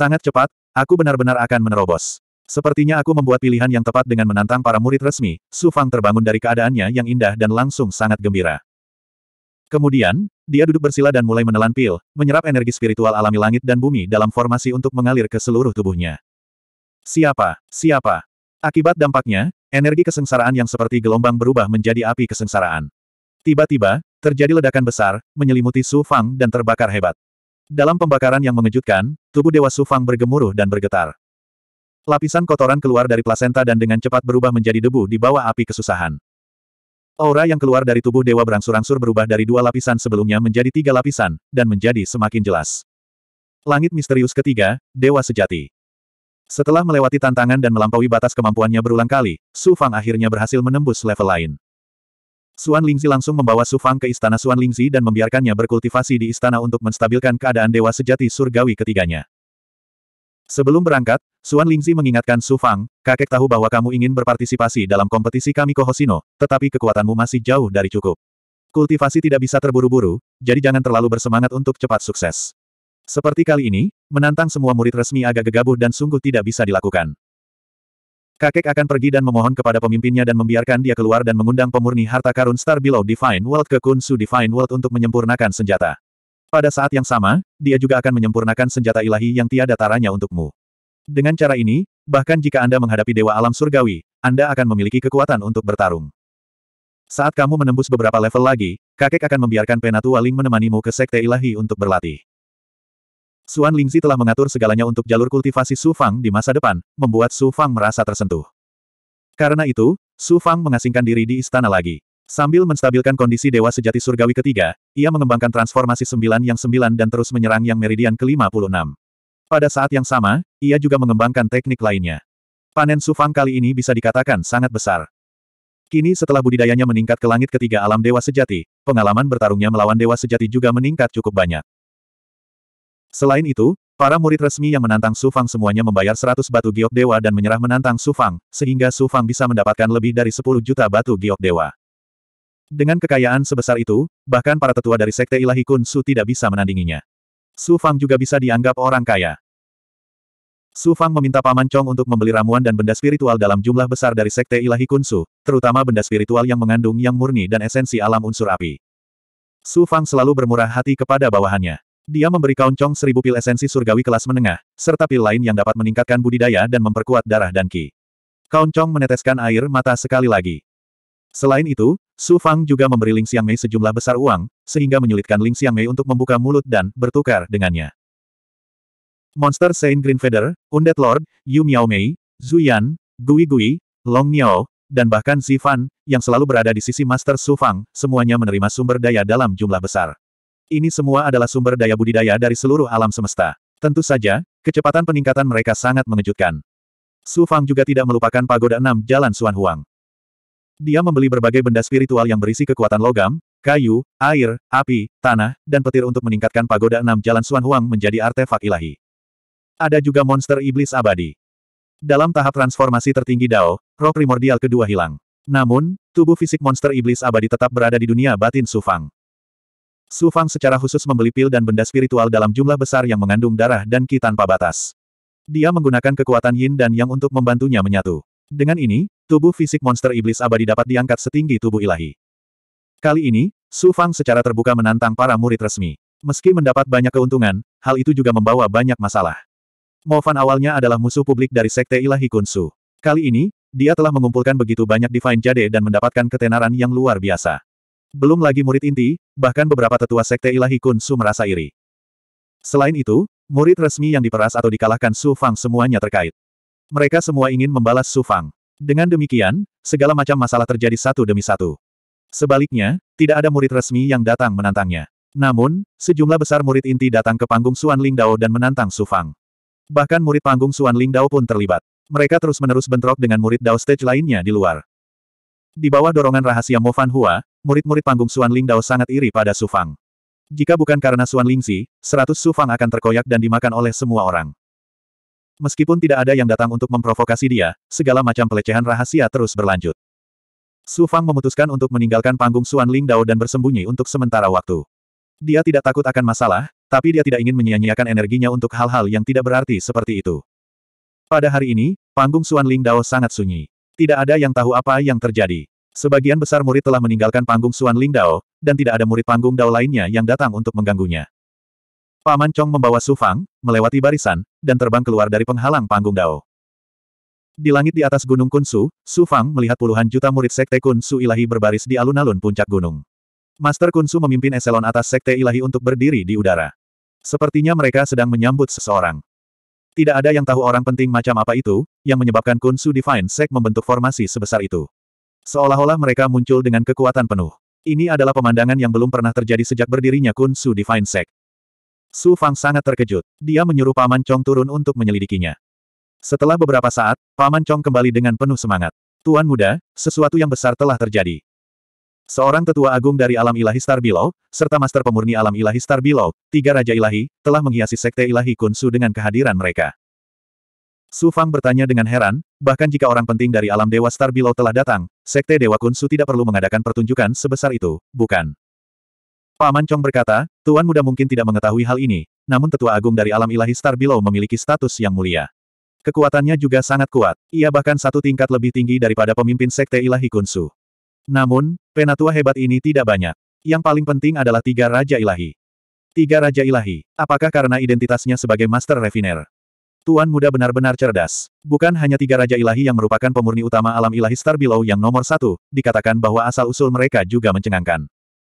Sangat cepat, aku benar-benar akan menerobos. Sepertinya aku membuat pilihan yang tepat dengan menantang para murid resmi, Su Fang terbangun dari keadaannya yang indah dan langsung sangat gembira. Kemudian, dia duduk bersila dan mulai menelan pil, menyerap energi spiritual alami langit dan bumi dalam formasi untuk mengalir ke seluruh tubuhnya. Siapa? Siapa? Akibat dampaknya, energi kesengsaraan yang seperti gelombang berubah menjadi api kesengsaraan. Tiba-tiba, terjadi ledakan besar, menyelimuti Su Fang dan terbakar hebat. Dalam pembakaran yang mengejutkan, tubuh Dewa Sufang bergemuruh dan bergetar. Lapisan kotoran keluar dari plasenta dan dengan cepat berubah menjadi debu di bawah api kesusahan. Aura yang keluar dari tubuh dewa berangsur-angsur berubah dari dua lapisan sebelumnya menjadi tiga lapisan, dan menjadi semakin jelas. Langit misterius ketiga, Dewa Sejati. Setelah melewati tantangan dan melampaui batas kemampuannya berulang kali, Su Fang akhirnya berhasil menembus level lain. Suan Lingzi langsung membawa Su Fang ke istana Suan Lingzi dan membiarkannya berkultivasi di istana untuk menstabilkan keadaan dewa sejati surgawi ketiganya. Sebelum berangkat, Suan Lingzi mengingatkan Su Fang, kakek tahu bahwa kamu ingin berpartisipasi dalam kompetisi kami Kohosino, tetapi kekuatanmu masih jauh dari cukup. Kultivasi tidak bisa terburu-buru, jadi jangan terlalu bersemangat untuk cepat sukses. Seperti kali ini, menantang semua murid resmi agak gegabah dan sungguh tidak bisa dilakukan. Kakek akan pergi dan memohon kepada pemimpinnya dan membiarkan dia keluar dan mengundang pemurni harta karun Star Below Divine World ke Kunsu Divine World untuk menyempurnakan senjata. Pada saat yang sama, dia juga akan menyempurnakan senjata ilahi yang tiada taranya untukmu. Dengan cara ini, bahkan jika Anda menghadapi Dewa Alam Surgawi, Anda akan memiliki kekuatan untuk bertarung. Saat kamu menembus beberapa level lagi, kakek akan membiarkan Penatua Ling menemanimu ke Sekte Ilahi untuk berlatih. Suan Lingzi telah mengatur segalanya untuk jalur kultivasi Su Fang di masa depan, membuat Su Fang merasa tersentuh. Karena itu, Su Fang mengasingkan diri di istana lagi. Sambil menstabilkan kondisi Dewa Sejati Surgawi ketiga, ia mengembangkan transformasi sembilan yang sembilan dan terus menyerang yang meridian ke-56. Pada saat yang sama, ia juga mengembangkan teknik lainnya. Panen Su Fang kali ini bisa dikatakan sangat besar. Kini setelah budidayanya meningkat ke langit ketiga alam Dewa Sejati, pengalaman bertarungnya melawan Dewa Sejati juga meningkat cukup banyak. Selain itu, para murid resmi yang menantang Su Fang semuanya membayar 100 batu giok dewa dan menyerah menantang Su Fang, sehingga Su Fang bisa mendapatkan lebih dari 10 juta batu giok dewa. Dengan kekayaan sebesar itu, bahkan para tetua dari Sekte Ilahi Kun Su tidak bisa menandinginya. Su Fang juga bisa dianggap orang kaya. Su Fang meminta Paman Chong untuk membeli ramuan dan benda spiritual dalam jumlah besar dari Sekte Ilahi Kun Su, terutama benda spiritual yang mengandung yang murni dan esensi alam unsur api. Su Fang selalu bermurah hati kepada bawahannya. Dia memberi Kaun seribu pil esensi surgawi kelas menengah, serta pil lain yang dapat meningkatkan budidaya dan memperkuat darah dan ki. Kaun meneteskan air mata sekali lagi. Selain itu, Su Fang juga memberi Ling Xiang Mei sejumlah besar uang, sehingga menyulitkan Ling Xiang Mei untuk membuka mulut dan bertukar dengannya. Monster Saint Green Feather, Undead Lord, Yu Miao Mei, Zhu Yan, Gui Gui, Long Miao, dan bahkan Zifan, yang selalu berada di sisi Master Su Fang, semuanya menerima sumber daya dalam jumlah besar. Ini semua adalah sumber daya budidaya dari seluruh alam semesta. Tentu saja, kecepatan peningkatan mereka sangat mengejutkan. Su Fang juga tidak melupakan pagoda enam Jalan Suan Huang. Dia membeli berbagai benda spiritual yang berisi kekuatan logam, kayu, air, api, tanah, dan petir untuk meningkatkan pagoda enam Jalan Suan Huang menjadi artefak ilahi. Ada juga monster iblis abadi. Dalam tahap transformasi tertinggi Dao, roh primordial kedua hilang. Namun, tubuh fisik monster iblis abadi tetap berada di dunia batin Sufang. Su Fang secara khusus membeli pil dan benda spiritual dalam jumlah besar yang mengandung darah dan ki tanpa batas. Dia menggunakan kekuatan yin dan yang untuk membantunya menyatu. Dengan ini, tubuh fisik monster iblis abadi dapat diangkat setinggi tubuh ilahi. Kali ini, Su Fang secara terbuka menantang para murid resmi. Meski mendapat banyak keuntungan, hal itu juga membawa banyak masalah. Mo Fan awalnya adalah musuh publik dari Sekte Ilahi Kunsu. Kali ini, dia telah mengumpulkan begitu banyak Divine Jade dan mendapatkan ketenaran yang luar biasa. Belum lagi murid inti, bahkan beberapa tetua sekte ilahi Kun Su merasa iri. Selain itu, murid resmi yang diperas atau dikalahkan Su Fang semuanya terkait. Mereka semua ingin membalas Su Fang. Dengan demikian, segala macam masalah terjadi satu demi satu. Sebaliknya, tidak ada murid resmi yang datang menantangnya. Namun, sejumlah besar murid inti datang ke panggung Suan Ling Dao dan menantang Su Fang. Bahkan murid panggung Suan Ling Dao pun terlibat. Mereka terus-menerus bentrok dengan murid Dao Stage lainnya di luar. Di bawah dorongan rahasia Mo Fan Hua, murid-murid panggung Suan Ling Dao sangat iri pada Su Fang. Jika bukan karena Suan Ling Zi, seratus Su Fang akan terkoyak dan dimakan oleh semua orang. Meskipun tidak ada yang datang untuk memprovokasi dia, segala macam pelecehan rahasia terus berlanjut. Su Fang memutuskan untuk meninggalkan panggung Suan Ling Dao dan bersembunyi untuk sementara waktu. Dia tidak takut akan masalah, tapi dia tidak ingin menyia-nyiakan energinya untuk hal-hal yang tidak berarti seperti itu. Pada hari ini, panggung Suan Ling Dao sangat sunyi. Tidak ada yang tahu apa yang terjadi. Sebagian besar murid telah meninggalkan panggung Suan Ling Dao, dan tidak ada murid panggung Dao lainnya yang datang untuk mengganggunya. Paman Chong membawa Su Fang, melewati barisan, dan terbang keluar dari penghalang panggung Dao. Di langit di atas Gunung Kunsu, Su Fang melihat puluhan juta murid Sekte Kunsu Ilahi berbaris di alun-alun puncak gunung. Master Kunsu memimpin eselon atas Sekte Ilahi untuk berdiri di udara. Sepertinya mereka sedang menyambut seseorang. Tidak ada yang tahu orang penting macam apa itu, yang menyebabkan Kunsu Divine Sek membentuk formasi sebesar itu. Seolah-olah mereka muncul dengan kekuatan penuh. Ini adalah pemandangan yang belum pernah terjadi sejak berdirinya Kun Su Divine Sect. Su Fang sangat terkejut. Dia menyuruh Paman Chong turun untuk menyelidikinya. Setelah beberapa saat, Paman Chong kembali dengan penuh semangat. Tuan muda, sesuatu yang besar telah terjadi. Seorang tetua agung dari alam ilahi Star Below, serta master pemurni alam ilahi Star Below, tiga raja ilahi, telah menghiasi sekte ilahi Kunsu dengan kehadiran mereka. Su Fang bertanya dengan heran, bahkan jika orang penting dari alam Dewa Star Below telah datang, Sekte Dewa Kunsu tidak perlu mengadakan pertunjukan sebesar itu, bukan? Paman Chong berkata, Tuan Muda mungkin tidak mengetahui hal ini, namun tetua agung dari alam ilahi Star Below memiliki status yang mulia. Kekuatannya juga sangat kuat. Ia bahkan satu tingkat lebih tinggi daripada pemimpin Sekte Ilahi Kunsu. Namun, penatua hebat ini tidak banyak. Yang paling penting adalah tiga Raja Ilahi. Tiga Raja Ilahi. Apakah karena identitasnya sebagai Master Refiner? Tuan muda benar-benar cerdas. Bukan hanya tiga Raja Ilahi yang merupakan pemurni utama alam ilahi Star Below yang nomor satu, dikatakan bahwa asal-usul mereka juga mencengangkan.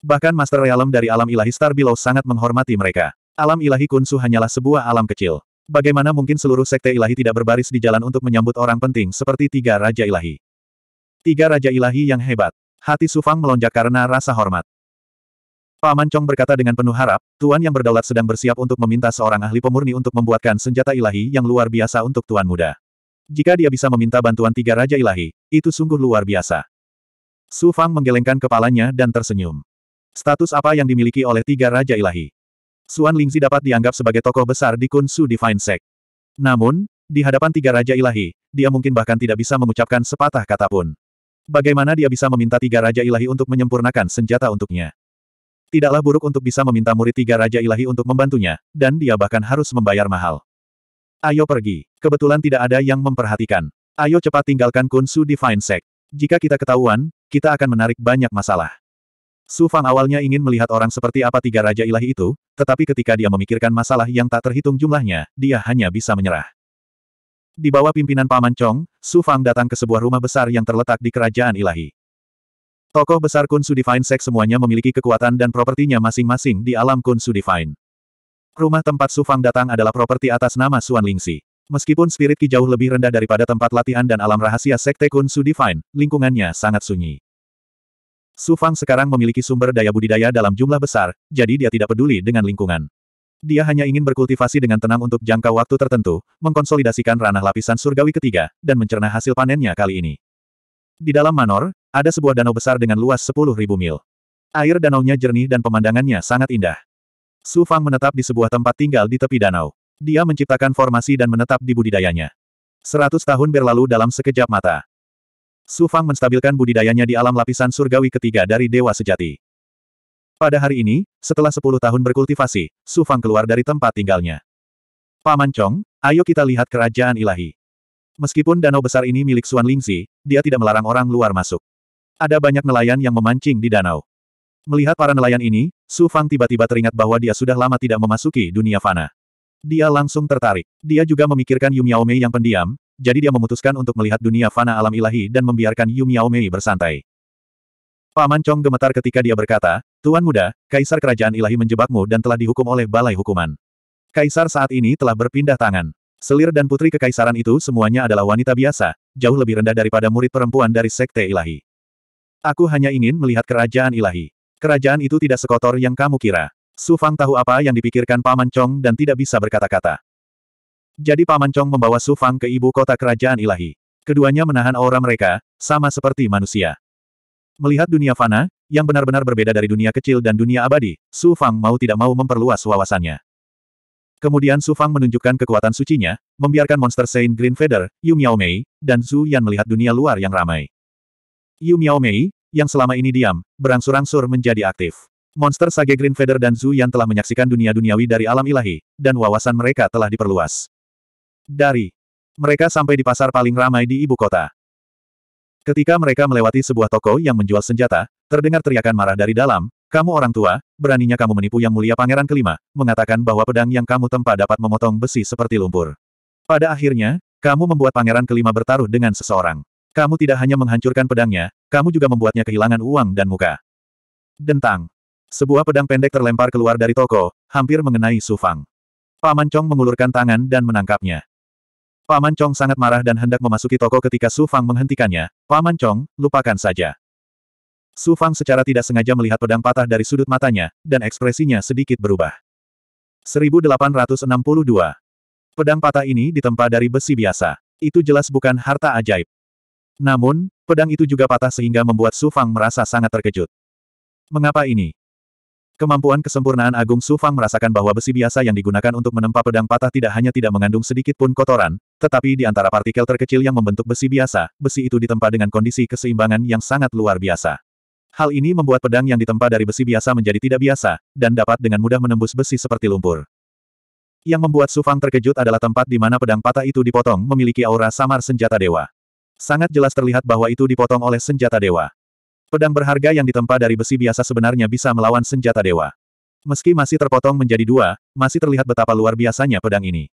Bahkan Master Realm dari alam ilahi Star Below sangat menghormati mereka. Alam ilahi Kunsu hanyalah sebuah alam kecil. Bagaimana mungkin seluruh sekte ilahi tidak berbaris di jalan untuk menyambut orang penting seperti tiga Raja Ilahi? Tiga Raja Ilahi yang hebat. Hati Sufang melonjak karena rasa hormat. Paman Chong berkata dengan penuh harap, Tuan yang berdaulat sedang bersiap untuk meminta seorang ahli pemurni untuk membuatkan senjata ilahi yang luar biasa untuk Tuan Muda. Jika dia bisa meminta bantuan tiga Raja Ilahi, itu sungguh luar biasa. Su Fang menggelengkan kepalanya dan tersenyum. Status apa yang dimiliki oleh tiga Raja Ilahi? Suan Lingzi dapat dianggap sebagai tokoh besar di Kun Su Divine Sect. Namun, di hadapan tiga Raja Ilahi, dia mungkin bahkan tidak bisa mengucapkan sepatah kata pun. Bagaimana dia bisa meminta tiga Raja Ilahi untuk menyempurnakan senjata untuknya? Tidaklah buruk untuk bisa meminta murid tiga Raja Ilahi untuk membantunya, dan dia bahkan harus membayar mahal. Ayo pergi. Kebetulan tidak ada yang memperhatikan. Ayo cepat tinggalkan Kunsu Divine Sect. Jika kita ketahuan, kita akan menarik banyak masalah. Su Fang awalnya ingin melihat orang seperti apa tiga Raja Ilahi itu, tetapi ketika dia memikirkan masalah yang tak terhitung jumlahnya, dia hanya bisa menyerah. Di bawah pimpinan Paman Chong, Su Fang datang ke sebuah rumah besar yang terletak di kerajaan ilahi. Tokoh besar Kunsu Divine Sect semuanya memiliki kekuatan dan propertinya masing-masing di alam Kunsu Divine. Rumah tempat Sufang datang adalah properti atas nama Suan Lingxi. Meskipun spirit Ki jauh lebih rendah daripada tempat latihan dan alam rahasia Sekte Kunsu Divine, lingkungannya sangat sunyi. Sufang sekarang memiliki sumber daya budidaya dalam jumlah besar, jadi dia tidak peduli dengan lingkungan. Dia hanya ingin berkultivasi dengan tenang untuk jangka waktu tertentu, mengkonsolidasikan ranah lapisan surgawi ketiga, dan mencerna hasil panennya kali ini. Di dalam manor, ada sebuah danau besar dengan luas 10.000 mil. Air danaunya jernih dan pemandangannya sangat indah. Su Fang menetap di sebuah tempat tinggal di tepi danau. Dia menciptakan formasi dan menetap di budidayanya. Seratus tahun berlalu dalam sekejap mata. Su Fang menstabilkan budidayanya di alam lapisan surgawi ketiga dari Dewa Sejati. Pada hari ini, setelah sepuluh tahun berkultivasi, Su Fang keluar dari tempat tinggalnya. Paman Chong, ayo kita lihat kerajaan ilahi. Meskipun danau besar ini milik Xuan Lingzi, dia tidak melarang orang luar masuk. Ada banyak nelayan yang memancing di danau. Melihat para nelayan ini, Su Fang tiba-tiba teringat bahwa dia sudah lama tidak memasuki dunia fana. Dia langsung tertarik. Dia juga memikirkan Yu Miaomei Mei yang pendiam, jadi dia memutuskan untuk melihat dunia fana alam ilahi dan membiarkan Yu Miaomei Mei bersantai. Paman Chong gemetar ketika dia berkata, Tuan muda, Kaisar Kerajaan Ilahi menjebakmu dan telah dihukum oleh Balai Hukuman. Kaisar saat ini telah berpindah tangan. Selir dan putri kekaisaran itu semuanya adalah wanita biasa, jauh lebih rendah daripada murid perempuan dari Sekte Ilahi. Aku hanya ingin melihat kerajaan ilahi. Kerajaan itu tidak sekotor yang kamu kira. Su Fang tahu apa yang dipikirkan Paman Chong dan tidak bisa berkata-kata. Jadi Paman Chong membawa Su Fang ke ibu kota kerajaan ilahi. Keduanya menahan aura mereka, sama seperti manusia. Melihat dunia fana, yang benar-benar berbeda dari dunia kecil dan dunia abadi, Su Fang mau tidak mau memperluas wawasannya. Kemudian Su Fang menunjukkan kekuatan sucinya, membiarkan monster Saint Green Feather, Yu Miao Mei, dan Zhu Yan melihat dunia luar yang ramai. Yu Miao yang selama ini diam, berangsur-angsur menjadi aktif. Monster Sage Green Feather dan Zhu yang telah menyaksikan dunia duniawi dari alam ilahi, dan wawasan mereka telah diperluas. Dari mereka sampai di pasar paling ramai di ibu kota. Ketika mereka melewati sebuah toko yang menjual senjata, terdengar teriakan marah dari dalam, kamu orang tua, beraninya kamu menipu yang mulia pangeran kelima, mengatakan bahwa pedang yang kamu tempa dapat memotong besi seperti lumpur. Pada akhirnya, kamu membuat pangeran kelima bertaruh dengan seseorang. Kamu tidak hanya menghancurkan pedangnya, kamu juga membuatnya kehilangan uang dan muka. Dentang. Sebuah pedang pendek terlempar keluar dari toko, hampir mengenai Su Fang. Paman Chong mengulurkan tangan dan menangkapnya. Paman Chong sangat marah dan hendak memasuki toko ketika Su Fang menghentikannya. Paman Chong, lupakan saja. Su Fang secara tidak sengaja melihat pedang patah dari sudut matanya, dan ekspresinya sedikit berubah. 1862. Pedang patah ini ditempa dari besi biasa. Itu jelas bukan harta ajaib. Namun, pedang itu juga patah sehingga membuat Su Fang merasa sangat terkejut. Mengapa ini? Kemampuan kesempurnaan agung Su Fang merasakan bahwa besi biasa yang digunakan untuk menempa pedang patah tidak hanya tidak mengandung sedikit pun kotoran, tetapi di antara partikel terkecil yang membentuk besi biasa, besi itu ditempa dengan kondisi keseimbangan yang sangat luar biasa. Hal ini membuat pedang yang ditempa dari besi biasa menjadi tidak biasa, dan dapat dengan mudah menembus besi seperti lumpur. Yang membuat Su Fang terkejut adalah tempat di mana pedang patah itu dipotong memiliki aura samar senjata dewa. Sangat jelas terlihat bahwa itu dipotong oleh senjata dewa. Pedang berharga yang ditempa dari besi biasa sebenarnya bisa melawan senjata dewa. Meski masih terpotong menjadi dua, masih terlihat betapa luar biasanya pedang ini.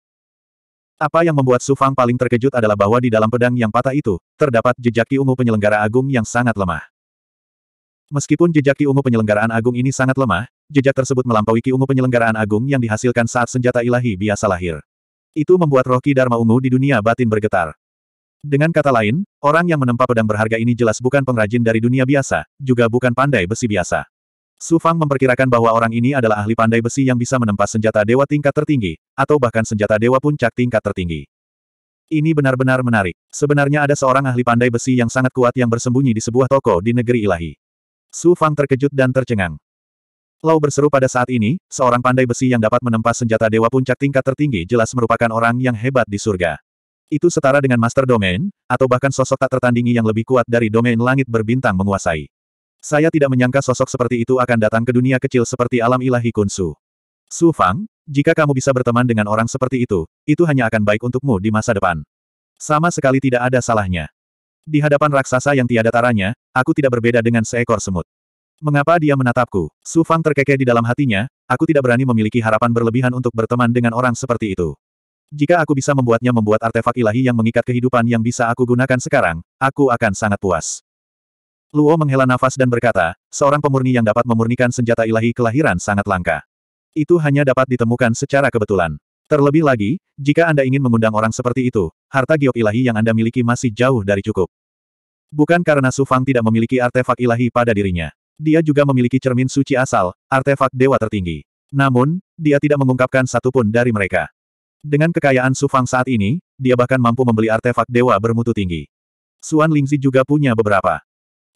Apa yang membuat Su Fang paling terkejut adalah bahwa di dalam pedang yang patah itu, terdapat jejak ki ungu penyelenggara agung yang sangat lemah. Meskipun jejak ki ungu penyelenggaraan agung ini sangat lemah, jejak tersebut melampaui ki ungu penyelenggaraan agung yang dihasilkan saat senjata ilahi biasa lahir. Itu membuat roh ki Dharma ungu di dunia batin bergetar. Dengan kata lain, orang yang menempa pedang berharga ini jelas bukan pengrajin dari dunia biasa, juga bukan pandai besi biasa. Su Fang memperkirakan bahwa orang ini adalah ahli pandai besi yang bisa menempa senjata dewa tingkat tertinggi, atau bahkan senjata dewa puncak tingkat tertinggi. Ini benar-benar menarik. Sebenarnya ada seorang ahli pandai besi yang sangat kuat yang bersembunyi di sebuah toko di negeri ilahi. Su Fang terkejut dan tercengang. Lau berseru pada saat ini, seorang pandai besi yang dapat menempa senjata dewa puncak tingkat tertinggi jelas merupakan orang yang hebat di surga. Itu setara dengan Master Domain, atau bahkan sosok tak tertandingi yang lebih kuat dari domain langit berbintang menguasai. Saya tidak menyangka sosok seperti itu akan datang ke dunia kecil seperti alam ilahi Kunsu. Su Fang, jika kamu bisa berteman dengan orang seperti itu, itu hanya akan baik untukmu di masa depan. Sama sekali tidak ada salahnya. Di hadapan raksasa yang tiada taranya, aku tidak berbeda dengan seekor semut. Mengapa dia menatapku? Su Fang terkekeh di dalam hatinya, aku tidak berani memiliki harapan berlebihan untuk berteman dengan orang seperti itu. Jika aku bisa membuatnya membuat artefak ilahi yang mengikat kehidupan yang bisa aku gunakan sekarang, aku akan sangat puas. Luo menghela nafas dan berkata, seorang pemurni yang dapat memurnikan senjata ilahi kelahiran sangat langka. Itu hanya dapat ditemukan secara kebetulan. Terlebih lagi, jika Anda ingin mengundang orang seperti itu, harta giok ilahi yang Anda miliki masih jauh dari cukup. Bukan karena Su Fang tidak memiliki artefak ilahi pada dirinya. Dia juga memiliki cermin suci asal, artefak dewa tertinggi. Namun, dia tidak mengungkapkan satupun dari mereka. Dengan kekayaan Su Fang saat ini, dia bahkan mampu membeli artefak dewa bermutu tinggi. Suan Lingzi juga punya beberapa.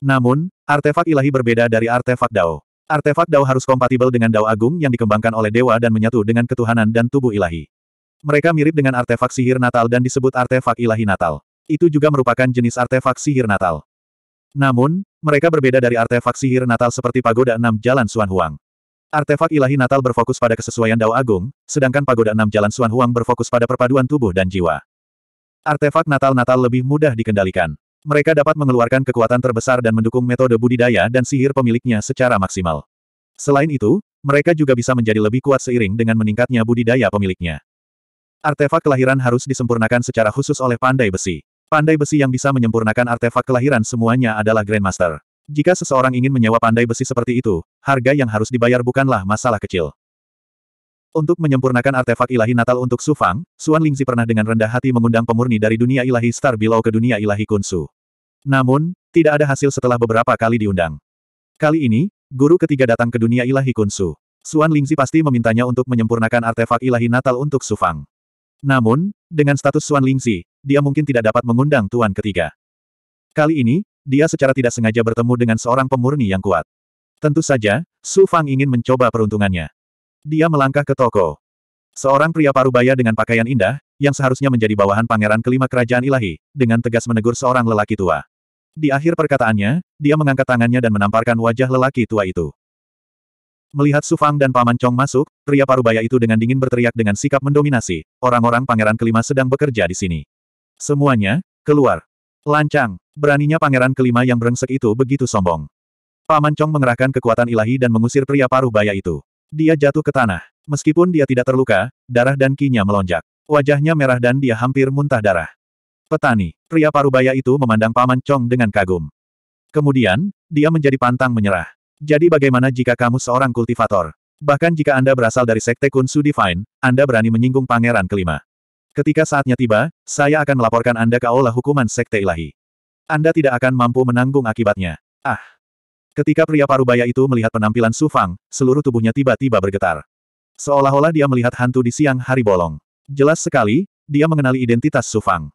Namun, artefak ilahi berbeda dari artefak Dao. Artefak Dao harus kompatibel dengan Dao Agung yang dikembangkan oleh dewa dan menyatu dengan ketuhanan dan tubuh ilahi. Mereka mirip dengan artefak sihir natal dan disebut artefak ilahi natal. Itu juga merupakan jenis artefak sihir natal. Namun, mereka berbeda dari artefak sihir natal seperti pagoda enam jalan Suan Huang. Artefak ilahi natal berfokus pada kesesuaian Dao Agung, sedangkan pagoda enam jalan Suan Huang berfokus pada perpaduan tubuh dan jiwa. Artefak natal-natal lebih mudah dikendalikan. Mereka dapat mengeluarkan kekuatan terbesar dan mendukung metode budidaya dan sihir pemiliknya secara maksimal. Selain itu, mereka juga bisa menjadi lebih kuat seiring dengan meningkatnya budidaya pemiliknya. Artefak kelahiran harus disempurnakan secara khusus oleh pandai besi. Pandai besi yang bisa menyempurnakan artefak kelahiran semuanya adalah Grandmaster. Jika seseorang ingin menyewa pandai besi seperti itu, harga yang harus dibayar bukanlah masalah kecil. Untuk menyempurnakan artefak ilahi Natal untuk Su Fang, Suan Lingzi pernah dengan rendah hati mengundang pemurni dari dunia ilahi Star Below ke dunia ilahi Kunsu. Namun, tidak ada hasil setelah beberapa kali diundang. Kali ini, guru ketiga datang ke dunia ilahi Kunsu. Suan Lingzi pasti memintanya untuk menyempurnakan artefak ilahi Natal untuk Su Fang. Namun, dengan status Suan Lingzi, dia mungkin tidak dapat mengundang tuan ketiga. Kali ini, dia secara tidak sengaja bertemu dengan seorang pemurni yang kuat. Tentu saja, Su Fang ingin mencoba peruntungannya. Dia melangkah ke toko. Seorang pria parubaya dengan pakaian indah, yang seharusnya menjadi bawahan pangeran kelima kerajaan ilahi, dengan tegas menegur seorang lelaki tua. Di akhir perkataannya, dia mengangkat tangannya dan menamparkan wajah lelaki tua itu. Melihat Su Fang dan Paman Chong masuk, pria parubaya itu dengan dingin berteriak dengan sikap mendominasi, orang-orang pangeran kelima sedang bekerja di sini. Semuanya, keluar. Lancang, beraninya pangeran kelima yang berengsek itu begitu sombong. Paman Chong mengerahkan kekuatan ilahi dan mengusir pria paruh baya itu. Dia jatuh ke tanah. Meskipun dia tidak terluka, darah dan kinya melonjak. Wajahnya merah dan dia hampir muntah darah. Petani, pria paruh baya itu memandang Paman Chong dengan kagum. Kemudian, dia menjadi pantang menyerah. Jadi bagaimana jika kamu seorang kultivator? Bahkan jika Anda berasal dari Sekte Kunsu Divine, Anda berani menyinggung pangeran kelima. Ketika saatnya tiba, saya akan melaporkan Anda ke aula hukuman sekte ilahi. Anda tidak akan mampu menanggung akibatnya. Ah! Ketika pria parubaya itu melihat penampilan Sufang, seluruh tubuhnya tiba-tiba bergetar. Seolah-olah dia melihat hantu di siang hari bolong. Jelas sekali, dia mengenali identitas Sufang.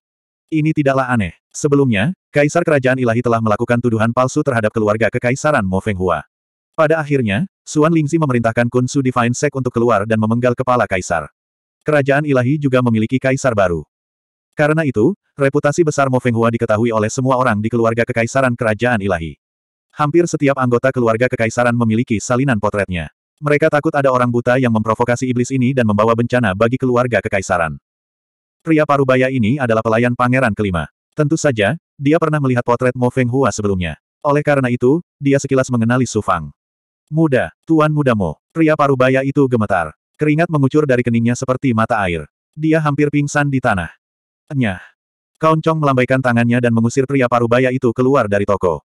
Ini tidaklah aneh. Sebelumnya, Kaisar Kerajaan Ilahi telah melakukan tuduhan palsu terhadap keluarga kekaisaran Mo Feng Hua. Pada akhirnya, Suan Lingzi memerintahkan Kun Su Divine Sect untuk keluar dan memenggal kepala kaisar kerajaan ilahi juga memiliki kaisar baru. Karena itu, reputasi besar Mo Fenghua diketahui oleh semua orang di keluarga kekaisaran kerajaan ilahi. Hampir setiap anggota keluarga kekaisaran memiliki salinan potretnya. Mereka takut ada orang buta yang memprovokasi iblis ini dan membawa bencana bagi keluarga kekaisaran. Pria parubaya ini adalah pelayan pangeran kelima. Tentu saja, dia pernah melihat potret Mo Feng Hua sebelumnya. Oleh karena itu, dia sekilas mengenali Su Fang. Muda, Tuan Muda Mo, pria parubaya itu gemetar. Keringat mengucur dari keningnya seperti mata air. Dia hampir pingsan di tanah. Nyah. Kaoncong melambaikan tangannya dan mengusir pria parubaya itu keluar dari toko.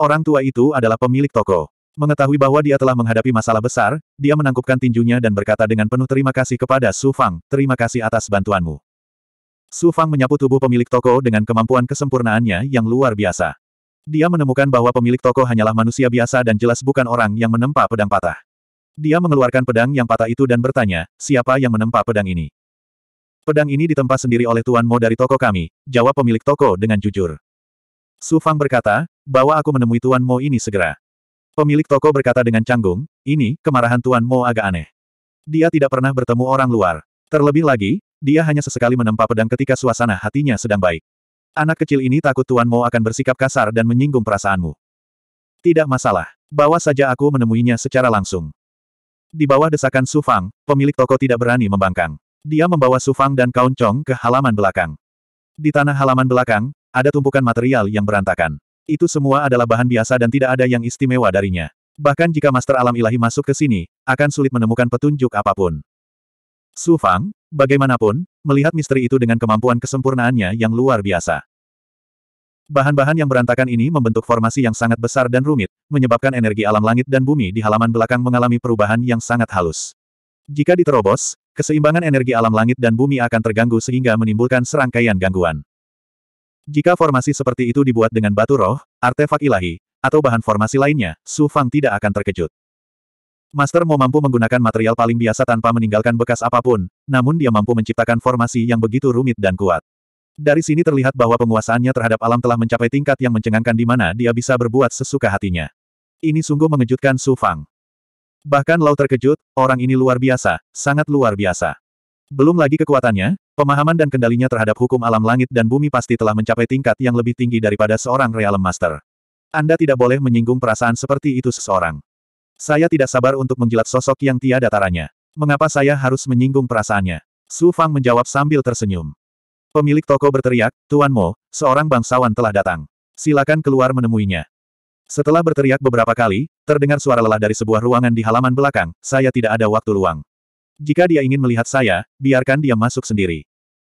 Orang tua itu adalah pemilik toko. Mengetahui bahwa dia telah menghadapi masalah besar, dia menangkupkan tinjunya dan berkata dengan penuh terima kasih kepada Su Fang, terima kasih atas bantuanmu. Su Fang menyapu tubuh pemilik toko dengan kemampuan kesempurnaannya yang luar biasa. Dia menemukan bahwa pemilik toko hanyalah manusia biasa dan jelas bukan orang yang menempa pedang patah. Dia mengeluarkan pedang yang patah itu dan bertanya, siapa yang menempa pedang ini? Pedang ini ditempa sendiri oleh Tuan Mo dari toko kami, jawab pemilik toko dengan jujur. Su Fang berkata, bahwa aku menemui Tuan Mo ini segera. Pemilik toko berkata dengan canggung, ini, kemarahan Tuan Mo agak aneh. Dia tidak pernah bertemu orang luar. Terlebih lagi, dia hanya sesekali menempa pedang ketika suasana hatinya sedang baik. Anak kecil ini takut Tuan Mo akan bersikap kasar dan menyinggung perasaanmu. Tidak masalah. Bawa saja aku menemuinya secara langsung. Di bawah desakan Su Fang, pemilik toko tidak berani membangkang. Dia membawa Su Fang dan Kaun Chong ke halaman belakang. Di tanah halaman belakang, ada tumpukan material yang berantakan. Itu semua adalah bahan biasa dan tidak ada yang istimewa darinya. Bahkan jika Master Alam Ilahi masuk ke sini, akan sulit menemukan petunjuk apapun. Su Fang, bagaimanapun, melihat misteri itu dengan kemampuan kesempurnaannya yang luar biasa. Bahan-bahan yang berantakan ini membentuk formasi yang sangat besar dan rumit, menyebabkan energi alam langit dan bumi di halaman belakang mengalami perubahan yang sangat halus. Jika diterobos, keseimbangan energi alam langit dan bumi akan terganggu sehingga menimbulkan serangkaian gangguan. Jika formasi seperti itu dibuat dengan batu roh, artefak ilahi, atau bahan formasi lainnya, Su Fang tidak akan terkejut. Master Mo mampu menggunakan material paling biasa tanpa meninggalkan bekas apapun, namun dia mampu menciptakan formasi yang begitu rumit dan kuat. Dari sini terlihat bahwa penguasaannya terhadap alam telah mencapai tingkat yang mencengangkan di mana dia bisa berbuat sesuka hatinya. Ini sungguh mengejutkan Su Fang. Bahkan Lau terkejut, orang ini luar biasa, sangat luar biasa. Belum lagi kekuatannya, pemahaman dan kendalinya terhadap hukum alam langit dan bumi pasti telah mencapai tingkat yang lebih tinggi daripada seorang Realm Master. Anda tidak boleh menyinggung perasaan seperti itu seseorang. Saya tidak sabar untuk menjilat sosok yang tiada taranya. Mengapa saya harus menyinggung perasaannya? Su Fang menjawab sambil tersenyum. Pemilik toko berteriak, Tuan Mo, seorang bangsawan telah datang. Silakan keluar menemuinya. Setelah berteriak beberapa kali, terdengar suara lelah dari sebuah ruangan di halaman belakang, saya tidak ada waktu luang. Jika dia ingin melihat saya, biarkan dia masuk sendiri.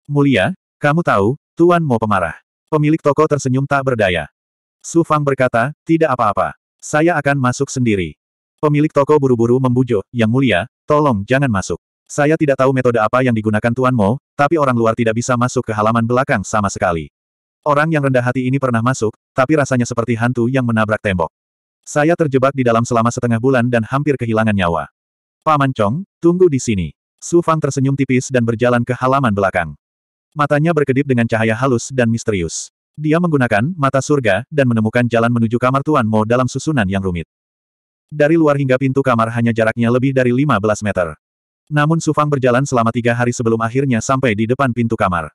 Mulia, kamu tahu, Tuan Mo pemarah. Pemilik toko tersenyum tak berdaya. Su Fang berkata, tidak apa-apa. Saya akan masuk sendiri. Pemilik toko buru-buru membujuk, yang mulia, tolong jangan masuk. Saya tidak tahu metode apa yang digunakan Tuan Mo, tapi orang luar tidak bisa masuk ke halaman belakang sama sekali. Orang yang rendah hati ini pernah masuk, tapi rasanya seperti hantu yang menabrak tembok. Saya terjebak di dalam selama setengah bulan dan hampir kehilangan nyawa. Paman Chong, tunggu di sini. Su Fang tersenyum tipis dan berjalan ke halaman belakang. Matanya berkedip dengan cahaya halus dan misterius. Dia menggunakan mata surga dan menemukan jalan menuju kamar Tuan Mo dalam susunan yang rumit. Dari luar hingga pintu kamar hanya jaraknya lebih dari 15 meter. Namun Sufang berjalan selama tiga hari sebelum akhirnya sampai di depan pintu kamar.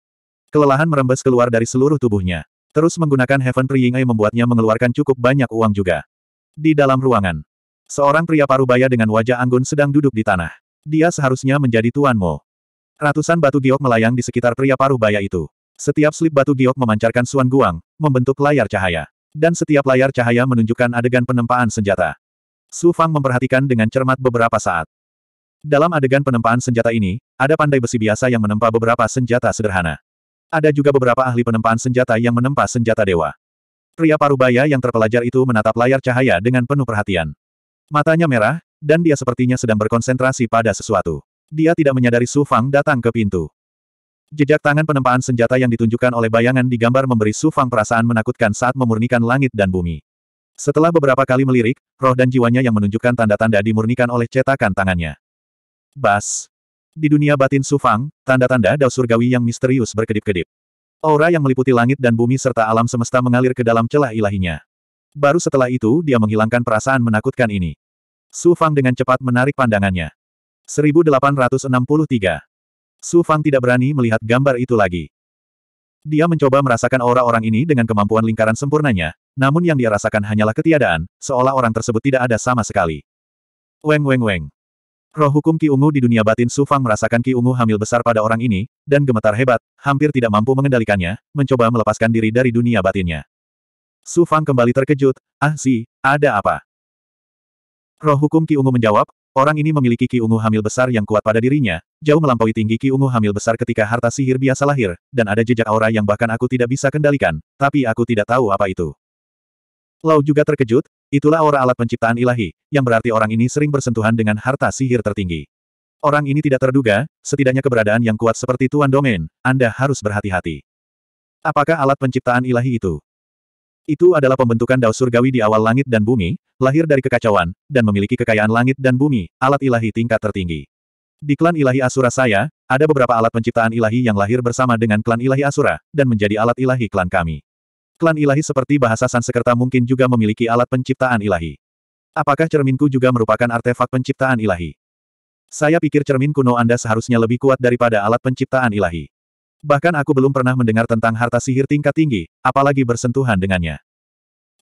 Kelelahan merembes keluar dari seluruh tubuhnya. Terus menggunakan Heaven Priyingai membuatnya mengeluarkan cukup banyak uang juga. Di dalam ruangan, seorang pria parubaya dengan wajah anggun sedang duduk di tanah. Dia seharusnya menjadi tuanmu. Ratusan batu giok melayang di sekitar pria parubaya itu. Setiap slip batu giok memancarkan suan guang, membentuk layar cahaya. Dan setiap layar cahaya menunjukkan adegan penempaan senjata. Su Fang memperhatikan dengan cermat beberapa saat. Dalam adegan penempaan senjata ini, ada pandai besi biasa yang menempa beberapa senjata sederhana. Ada juga beberapa ahli penempaan senjata yang menempa senjata dewa. Pria parubaya yang terpelajar itu menatap layar cahaya dengan penuh perhatian. Matanya merah, dan dia sepertinya sedang berkonsentrasi pada sesuatu. Dia tidak menyadari Su Fang datang ke pintu. Jejak tangan penempaan senjata yang ditunjukkan oleh bayangan di gambar memberi Su Fang perasaan menakutkan saat memurnikan langit dan bumi. Setelah beberapa kali melirik, roh dan jiwanya yang menunjukkan tanda-tanda dimurnikan oleh cetakan tangannya. Bas. Di dunia batin Sufang, tanda-tanda dao surgawi yang misterius berkedip-kedip. Aura yang meliputi langit dan bumi serta alam semesta mengalir ke dalam celah ilahinya. Baru setelah itu dia menghilangkan perasaan menakutkan ini. Su Fang dengan cepat menarik pandangannya. 1863. Su Fang tidak berani melihat gambar itu lagi. Dia mencoba merasakan aura orang ini dengan kemampuan lingkaran sempurnanya, namun yang dia rasakan hanyalah ketiadaan, seolah orang tersebut tidak ada sama sekali. Weng weng weng. Roh hukum Ki Ungu di dunia batin Su Fang merasakan Ki Ungu hamil besar pada orang ini, dan gemetar hebat, hampir tidak mampu mengendalikannya, mencoba melepaskan diri dari dunia batinnya. Su Fang kembali terkejut, ah si, ada apa? Roh hukum Ki Ungu menjawab, orang ini memiliki Ki Ungu hamil besar yang kuat pada dirinya, jauh melampaui tinggi Ki Ungu hamil besar ketika harta sihir biasa lahir, dan ada jejak aura yang bahkan aku tidak bisa kendalikan, tapi aku tidak tahu apa itu. Lau juga terkejut, Itulah aura alat penciptaan ilahi, yang berarti orang ini sering bersentuhan dengan harta sihir tertinggi. Orang ini tidak terduga, setidaknya keberadaan yang kuat seperti Tuan Domain, Anda harus berhati-hati. Apakah alat penciptaan ilahi itu? Itu adalah pembentukan dao surgawi di awal langit dan bumi, lahir dari kekacauan, dan memiliki kekayaan langit dan bumi, alat ilahi tingkat tertinggi. Di klan ilahi Asura saya, ada beberapa alat penciptaan ilahi yang lahir bersama dengan klan ilahi Asura, dan menjadi alat ilahi klan kami. Klan ilahi seperti bahasa Sansekerta mungkin juga memiliki alat penciptaan ilahi. Apakah cerminku juga merupakan artefak penciptaan ilahi? Saya pikir cermin kuno Anda seharusnya lebih kuat daripada alat penciptaan ilahi. Bahkan aku belum pernah mendengar tentang harta sihir tingkat tinggi, apalagi bersentuhan dengannya.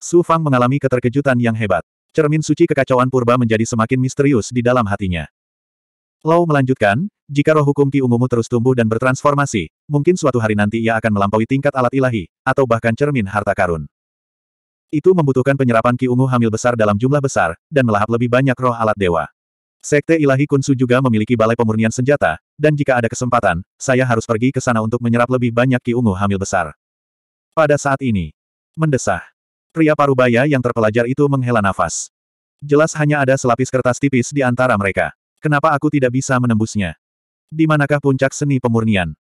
Su Fang mengalami keterkejutan yang hebat. Cermin suci kekacauan purba menjadi semakin misterius di dalam hatinya. Lau melanjutkan, jika roh hukum Ki Ungumu terus tumbuh dan bertransformasi, mungkin suatu hari nanti ia akan melampaui tingkat alat ilahi, atau bahkan cermin harta karun. Itu membutuhkan penyerapan Ki Ungu hamil besar dalam jumlah besar, dan melahap lebih banyak roh alat dewa. Sekte Ilahi Kunsu juga memiliki balai pemurnian senjata, dan jika ada kesempatan, saya harus pergi ke sana untuk menyerap lebih banyak Ki Ungu hamil besar. Pada saat ini, mendesah. Pria parubaya yang terpelajar itu menghela nafas. Jelas hanya ada selapis kertas tipis di antara mereka. Kenapa aku tidak bisa menembusnya? Di manakah puncak seni pemurnian?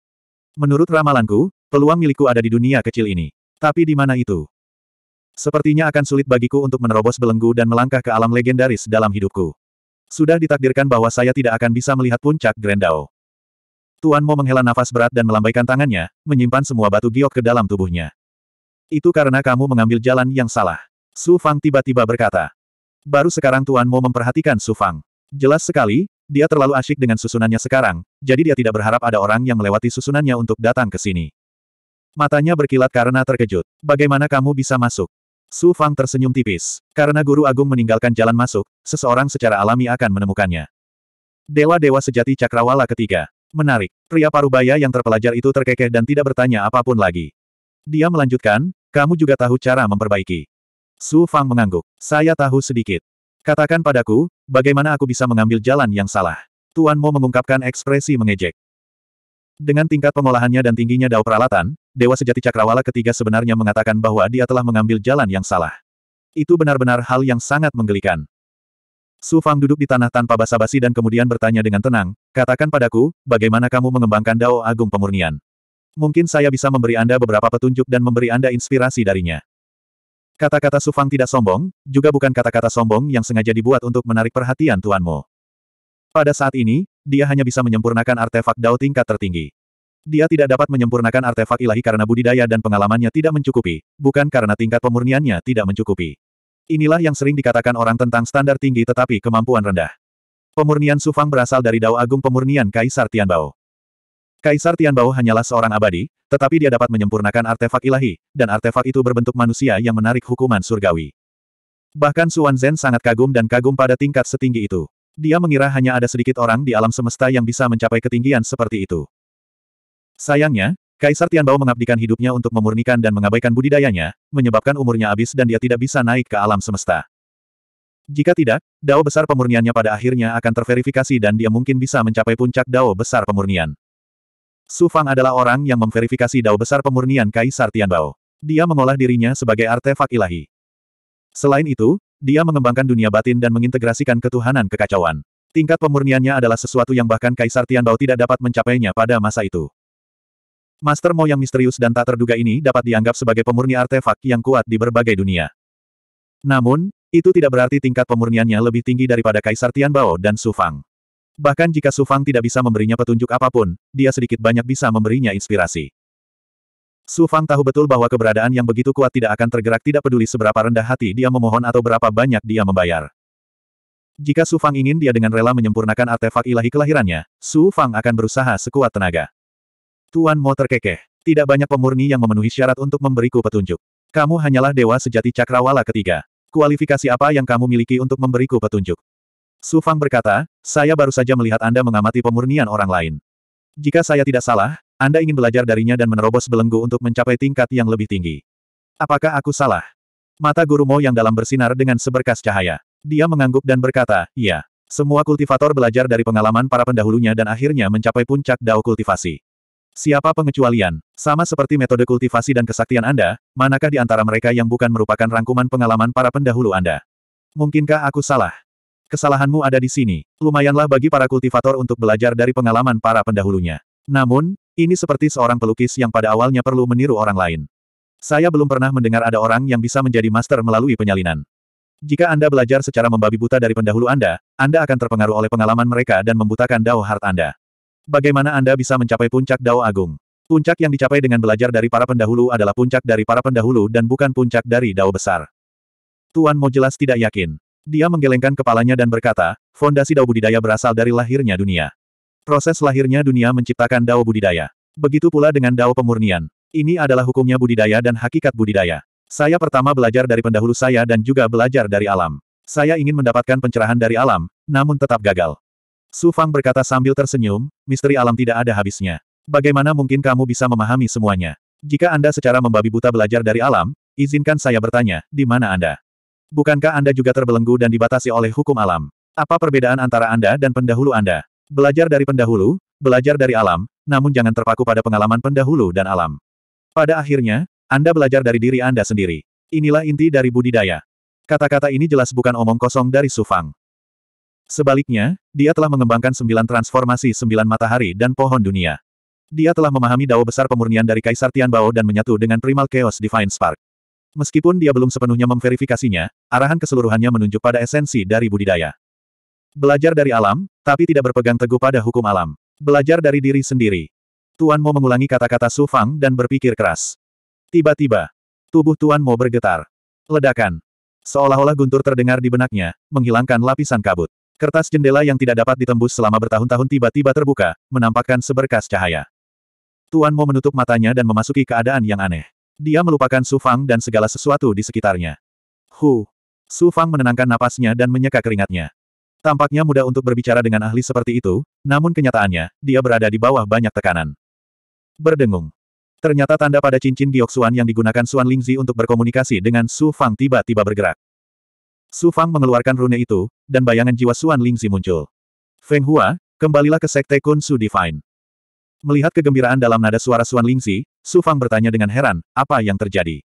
Menurut ramalanku, Peluang milikku ada di dunia kecil ini. Tapi di mana itu? Sepertinya akan sulit bagiku untuk menerobos belenggu dan melangkah ke alam legendaris dalam hidupku. Sudah ditakdirkan bahwa saya tidak akan bisa melihat puncak Grendao. Tuan Mo menghela nafas berat dan melambaikan tangannya, menyimpan semua batu giok ke dalam tubuhnya. Itu karena kamu mengambil jalan yang salah. Su Fang tiba-tiba berkata. Baru sekarang Tuan Mo memperhatikan Su Fang. Jelas sekali, dia terlalu asyik dengan susunannya sekarang, jadi dia tidak berharap ada orang yang melewati susunannya untuk datang ke sini. Matanya berkilat karena terkejut. Bagaimana kamu bisa masuk? Su Fang tersenyum tipis. Karena Guru Agung meninggalkan jalan masuk, seseorang secara alami akan menemukannya. Dewa-dewa sejati Cakrawala ketiga. Menarik. Pria parubaya yang terpelajar itu terkekeh dan tidak bertanya apapun lagi. Dia melanjutkan, kamu juga tahu cara memperbaiki. Su Fang mengangguk. Saya tahu sedikit. Katakan padaku, bagaimana aku bisa mengambil jalan yang salah. Tuan Mo mengungkapkan ekspresi mengejek. Dengan tingkat pengolahannya dan tingginya dao peralatan, Dewa Sejati Cakrawala ketiga sebenarnya mengatakan bahwa dia telah mengambil jalan yang salah. Itu benar-benar hal yang sangat menggelikan. Su Fang duduk di tanah tanpa basa-basi dan kemudian bertanya dengan tenang, katakan padaku, bagaimana kamu mengembangkan Dao Agung Pemurnian? Mungkin saya bisa memberi Anda beberapa petunjuk dan memberi Anda inspirasi darinya. Kata-kata Su Fang tidak sombong, juga bukan kata-kata sombong yang sengaja dibuat untuk menarik perhatian tuanmu. Pada saat ini, dia hanya bisa menyempurnakan artefak Dao tingkat tertinggi. Dia tidak dapat menyempurnakan artefak ilahi karena budidaya dan pengalamannya tidak mencukupi, bukan karena tingkat pemurniannya tidak mencukupi. Inilah yang sering dikatakan orang tentang standar tinggi tetapi kemampuan rendah. Pemurnian Sufang berasal dari Dao Agung Pemurnian Kaisar Tianbao. Kaisar Tianbao hanyalah seorang abadi, tetapi dia dapat menyempurnakan artefak ilahi, dan artefak itu berbentuk manusia yang menarik hukuman surgawi. Bahkan Suan Zen sangat kagum dan kagum pada tingkat setinggi itu. Dia mengira hanya ada sedikit orang di alam semesta yang bisa mencapai ketinggian seperti itu. Sayangnya, Kaisar Tianbao mengabdikan hidupnya untuk memurnikan dan mengabaikan budidayanya, menyebabkan umurnya habis dan dia tidak bisa naik ke alam semesta. Jika tidak, dao besar pemurniannya pada akhirnya akan terverifikasi dan dia mungkin bisa mencapai puncak dao besar pemurnian. Su Fang adalah orang yang memverifikasi dao besar pemurnian Kaisar Tianbao. Dia mengolah dirinya sebagai artefak ilahi. Selain itu, dia mengembangkan dunia batin dan mengintegrasikan ketuhanan kekacauan. Tingkat pemurniannya adalah sesuatu yang bahkan Kaisar Tianbao tidak dapat mencapainya pada masa itu. Master Mo yang misterius dan tak terduga ini dapat dianggap sebagai pemurni artefak yang kuat di berbagai dunia. Namun, itu tidak berarti tingkat pemurniannya lebih tinggi daripada Kaisar Tianbao dan Sufang. Bahkan jika Sufang tidak bisa memberinya petunjuk apapun, dia sedikit banyak bisa memberinya inspirasi. Sufang tahu betul bahwa keberadaan yang begitu kuat tidak akan tergerak tidak peduli seberapa rendah hati dia memohon atau berapa banyak dia membayar. Jika Sufang ingin dia dengan rela menyempurnakan artefak ilahi kelahirannya, Sufang akan berusaha sekuat tenaga. Tuan Mo terkekeh. Tidak banyak pemurni yang memenuhi syarat untuk memberiku petunjuk. Kamu hanyalah dewa sejati cakrawala ketiga. Kualifikasi apa yang kamu miliki untuk memberiku petunjuk? Su Fang berkata, saya baru saja melihat Anda mengamati pemurnian orang lain. Jika saya tidak salah, Anda ingin belajar darinya dan menerobos belenggu untuk mencapai tingkat yang lebih tinggi. Apakah aku salah? Mata Guru Mo yang dalam bersinar dengan seberkas cahaya. Dia mengangguk dan berkata, iya. Semua kultivator belajar dari pengalaman para pendahulunya dan akhirnya mencapai puncak dao kultivasi. Siapa pengecualian? Sama seperti metode kultivasi dan kesaktian Anda, manakah di antara mereka yang bukan merupakan rangkuman pengalaman para pendahulu Anda? Mungkinkah aku salah? Kesalahanmu ada di sini. Lumayanlah bagi para kultivator untuk belajar dari pengalaman para pendahulunya. Namun, ini seperti seorang pelukis yang pada awalnya perlu meniru orang lain. Saya belum pernah mendengar ada orang yang bisa menjadi master melalui penyalinan. Jika Anda belajar secara membabi buta dari pendahulu Anda, Anda akan terpengaruh oleh pengalaman mereka dan membutakan Dao Heart Anda. Bagaimana Anda bisa mencapai puncak Dao Agung? Puncak yang dicapai dengan belajar dari para pendahulu adalah puncak dari para pendahulu dan bukan puncak dari Dao besar. Tuan Mo jelas tidak yakin. Dia menggelengkan kepalanya dan berkata, fondasi Dao budidaya berasal dari lahirnya dunia. Proses lahirnya dunia menciptakan Dao budidaya. Begitu pula dengan Dao pemurnian. Ini adalah hukumnya budidaya dan hakikat budidaya. Saya pertama belajar dari pendahulu saya dan juga belajar dari alam. Saya ingin mendapatkan pencerahan dari alam, namun tetap gagal. Su Fang berkata sambil tersenyum, misteri alam tidak ada habisnya. Bagaimana mungkin kamu bisa memahami semuanya? Jika Anda secara membabi buta belajar dari alam, izinkan saya bertanya, di mana Anda? Bukankah Anda juga terbelenggu dan dibatasi oleh hukum alam? Apa perbedaan antara Anda dan pendahulu Anda? Belajar dari pendahulu, belajar dari alam, namun jangan terpaku pada pengalaman pendahulu dan alam. Pada akhirnya, Anda belajar dari diri Anda sendiri. Inilah inti dari budidaya. Kata-kata ini jelas bukan omong kosong dari Sufang. Sebaliknya, dia telah mengembangkan sembilan transformasi sembilan matahari dan pohon dunia. Dia telah memahami dao besar pemurnian dari Kaisar Tianbao dan menyatu dengan Primal Chaos Divine Spark. Meskipun dia belum sepenuhnya memverifikasinya, arahan keseluruhannya menunjuk pada esensi dari budidaya. Belajar dari alam, tapi tidak berpegang teguh pada hukum alam. Belajar dari diri sendiri. Tuan Mo mengulangi kata-kata Su Fang dan berpikir keras. Tiba-tiba, tubuh Tuan Mo bergetar. Ledakan. Seolah-olah guntur terdengar di benaknya, menghilangkan lapisan kabut. Kertas jendela yang tidak dapat ditembus selama bertahun-tahun tiba-tiba terbuka, menampakkan seberkas cahaya. Tuan Mo menutup matanya dan memasuki keadaan yang aneh. Dia melupakan Su Fang dan segala sesuatu di sekitarnya. Hu. Su Fang menenangkan napasnya dan menyeka keringatnya. Tampaknya mudah untuk berbicara dengan ahli seperti itu, namun kenyataannya, dia berada di bawah banyak tekanan. Berdengung. Ternyata tanda pada cincin gioksuan yang digunakan Suan Lingzi untuk berkomunikasi dengan Su Fang tiba-tiba bergerak. Su Fang mengeluarkan rune itu, dan bayangan jiwa Suan Lingzi muncul. Feng Hua, kembalilah ke Sekte Kun Su Divine. Melihat kegembiraan dalam nada suara Suan Lingzi, Su Fang bertanya dengan heran, apa yang terjadi?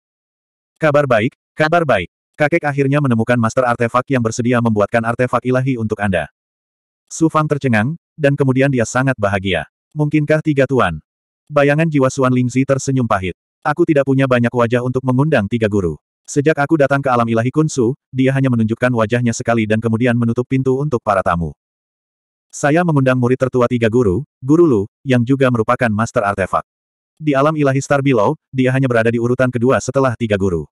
Kabar baik, kabar baik. Kakek akhirnya menemukan master artefak yang bersedia membuatkan artefak ilahi untuk Anda. Su Fang tercengang, dan kemudian dia sangat bahagia. Mungkinkah tiga tuan? Bayangan jiwa Suan Lingzi tersenyum pahit. Aku tidak punya banyak wajah untuk mengundang tiga guru. Sejak aku datang ke alam ilahi Kunsu, dia hanya menunjukkan wajahnya sekali dan kemudian menutup pintu untuk para tamu. Saya mengundang murid tertua tiga guru, Guru Lu, yang juga merupakan master artefak. Di alam ilahi Star Below, dia hanya berada di urutan kedua setelah tiga guru.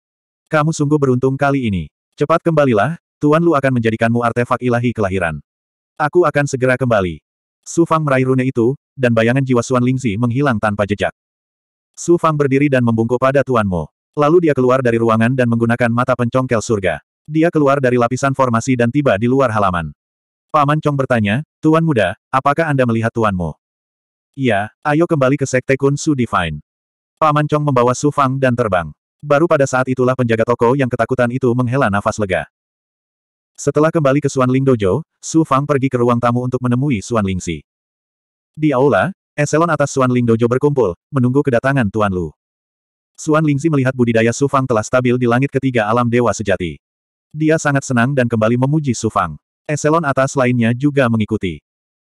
Kamu sungguh beruntung kali ini. Cepat kembalilah, Tuan Lu akan menjadikanmu artefak ilahi kelahiran. Aku akan segera kembali. Su Fang meraih rune itu, dan bayangan jiwa Suan Lingzi menghilang tanpa jejak. Su Fang berdiri dan membungkuk pada Tuan Mo. Lalu dia keluar dari ruangan dan menggunakan mata pencongkel surga. Dia keluar dari lapisan formasi dan tiba di luar halaman. Paman Chong bertanya, Tuan Muda, apakah Anda melihat tuanmu? Iya, ayo kembali ke Sekte Kun Su Divine. Paman Chong membawa Su Fang dan terbang. Baru pada saat itulah penjaga toko yang ketakutan itu menghela nafas lega. Setelah kembali ke Suan Ling Dojo, Su Fang pergi ke ruang tamu untuk menemui Suan Si. Di aula, eselon atas Suan Ling Dojo berkumpul, menunggu kedatangan Tuan Lu. Suan Lingzi melihat budidaya Sufang telah stabil di langit ketiga alam dewa sejati. Dia sangat senang dan kembali memuji Sufang. Eselon atas lainnya juga mengikuti.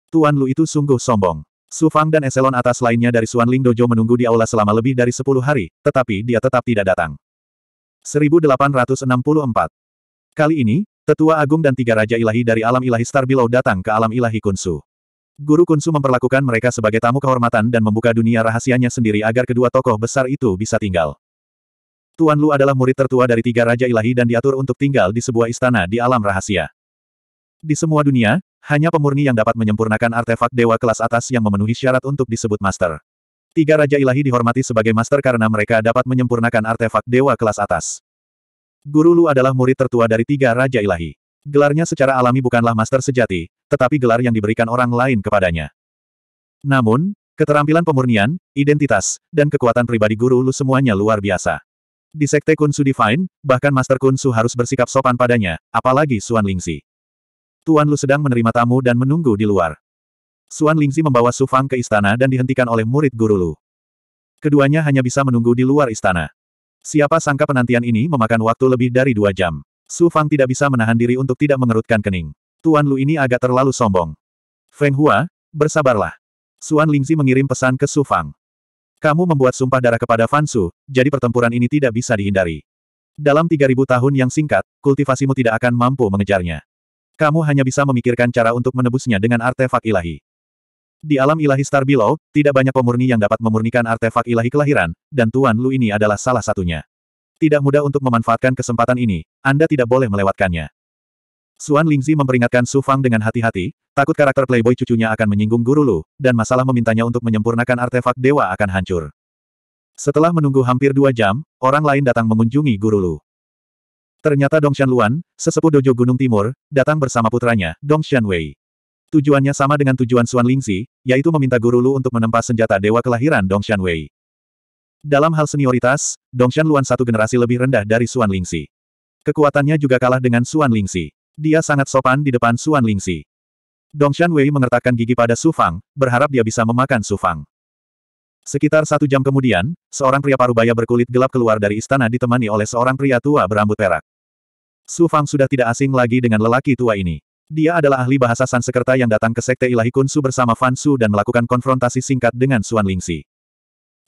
Tuan Lu itu sungguh sombong. Sufang dan eselon atas lainnya dari Suan Ling Dojo menunggu di aula selama lebih dari 10 hari, tetapi dia tetap tidak datang. 1864 Kali ini, Tetua Agung dan tiga Raja Ilahi dari alam ilahi Star Below datang ke alam ilahi Kunsu. Guru Kunsu memperlakukan mereka sebagai tamu kehormatan dan membuka dunia rahasianya sendiri agar kedua tokoh besar itu bisa tinggal. Tuan Lu adalah murid tertua dari tiga Raja Ilahi dan diatur untuk tinggal di sebuah istana di alam rahasia. Di semua dunia, hanya pemurni yang dapat menyempurnakan artefak dewa kelas atas yang memenuhi syarat untuk disebut master. Tiga Raja Ilahi dihormati sebagai master karena mereka dapat menyempurnakan artefak dewa kelas atas. Guru Lu adalah murid tertua dari tiga Raja Ilahi. Gelarnya secara alami bukanlah master sejati, tetapi gelar yang diberikan orang lain kepadanya. Namun, keterampilan pemurnian, identitas, dan kekuatan pribadi guru Lu semuanya luar biasa. Di Sekte Kunsu Divine, bahkan Master Kunsu harus bersikap sopan padanya, apalagi Suan Lingzi. Tuan Lu sedang menerima tamu dan menunggu di luar. Suan Lingzi membawa Su Fang ke istana dan dihentikan oleh murid guru Lu. Keduanya hanya bisa menunggu di luar istana. Siapa sangka penantian ini memakan waktu lebih dari dua jam. Su Fang tidak bisa menahan diri untuk tidak mengerutkan kening. Tuan Lu ini agak terlalu sombong. Feng Hua, bersabarlah. Suan Lingzi mengirim pesan ke Su Fang. Kamu membuat sumpah darah kepada Fansu, jadi pertempuran ini tidak bisa dihindari. Dalam 3000 tahun yang singkat, kultivasimu tidak akan mampu mengejarnya. Kamu hanya bisa memikirkan cara untuk menebusnya dengan artefak ilahi. Di alam ilahi Star Below, tidak banyak pemurni yang dapat memurnikan artefak ilahi kelahiran, dan Tuan Lu ini adalah salah satunya. Tidak mudah untuk memanfaatkan kesempatan ini, Anda tidak boleh melewatkannya. Suan Lingzi memperingatkan Su Fang dengan hati-hati, takut karakter playboy cucunya akan menyinggung guru Lu, dan masalah memintanya untuk menyempurnakan artefak dewa akan hancur. Setelah menunggu hampir dua jam, orang lain datang mengunjungi guru Lu. Ternyata Dong Shanluan, sesepuh dojo Gunung Timur, datang bersama putranya, Dong Shanwei. Tujuannya sama dengan tujuan Suan Lingzi, yaitu meminta guru Lu untuk menempa senjata dewa kelahiran Dong Shanwei. Dalam hal senioritas, Dongshan Luan satu generasi lebih rendah dari Suan Lingxi. Kekuatannya juga kalah dengan Suan Lingxi. Dia sangat sopan di depan Suan Lingxi. Dongshan Wei mengertakkan gigi pada Su Fang, berharap dia bisa memakan Su Fang. Sekitar satu jam kemudian, seorang pria parubaya berkulit gelap keluar dari istana ditemani oleh seorang pria tua berambut perak. Su Fang sudah tidak asing lagi dengan lelaki tua ini. Dia adalah ahli bahasa Sansekerta yang datang ke Sekte Ilahi Kunsu bersama Fan Su dan melakukan konfrontasi singkat dengan Suan Lingxi.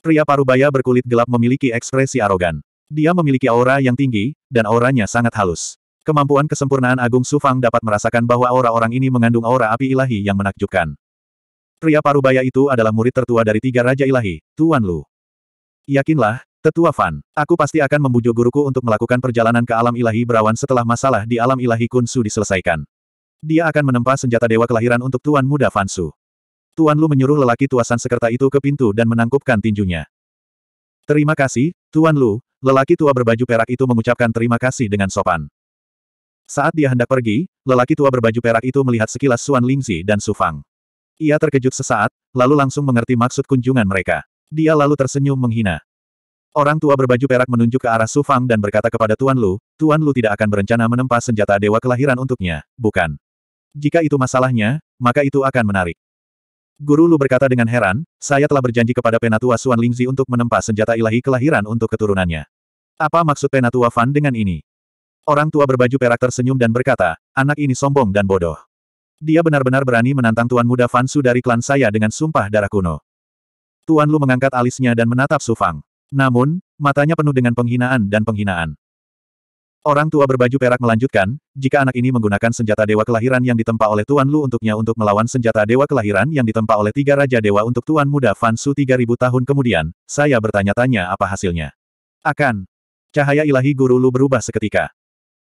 Pria parubaya berkulit gelap memiliki ekspresi arogan. Dia memiliki aura yang tinggi, dan auranya sangat halus. Kemampuan kesempurnaan Agung Sufang dapat merasakan bahwa aura orang ini mengandung aura api ilahi yang menakjubkan. Pria parubaya itu adalah murid tertua dari tiga Raja Ilahi, Tuan Lu. Yakinlah, Tetua Fan, aku pasti akan membujuk guruku untuk melakukan perjalanan ke alam ilahi berawan setelah masalah di alam ilahi Kunsu diselesaikan. Dia akan menempa senjata dewa kelahiran untuk Tuan Muda Fansu. Tuan Lu menyuruh lelaki tuasan sekerta itu ke pintu dan menangkupkan tinjunya. Terima kasih, Tuan Lu, lelaki tua berbaju perak itu mengucapkan terima kasih dengan sopan. Saat dia hendak pergi, lelaki tua berbaju perak itu melihat sekilas Suan Lingzi dan Su Fang. Ia terkejut sesaat, lalu langsung mengerti maksud kunjungan mereka. Dia lalu tersenyum menghina. Orang tua berbaju perak menunjuk ke arah Su Fang dan berkata kepada Tuan Lu, Tuan Lu tidak akan berencana menempa senjata dewa kelahiran untuknya, bukan? Jika itu masalahnya, maka itu akan menarik. Guru Lu berkata dengan heran, saya telah berjanji kepada Penatua Suan Lingzi untuk menempa senjata ilahi kelahiran untuk keturunannya. Apa maksud Penatua Fan dengan ini? Orang tua berbaju perak tersenyum dan berkata, anak ini sombong dan bodoh. Dia benar-benar berani menantang Tuan Muda Fansu dari klan saya dengan sumpah darah kuno. Tuan Lu mengangkat alisnya dan menatap Su Fang, Namun, matanya penuh dengan penghinaan dan penghinaan. Orang tua berbaju perak melanjutkan, jika anak ini menggunakan senjata dewa kelahiran yang ditempa oleh Tuan Lu untuknya untuk melawan senjata dewa kelahiran yang ditempa oleh tiga raja dewa untuk Tuan Muda Fan Su 3000 tahun kemudian, saya bertanya-tanya apa hasilnya. Akan. Cahaya ilahi guru Lu berubah seketika.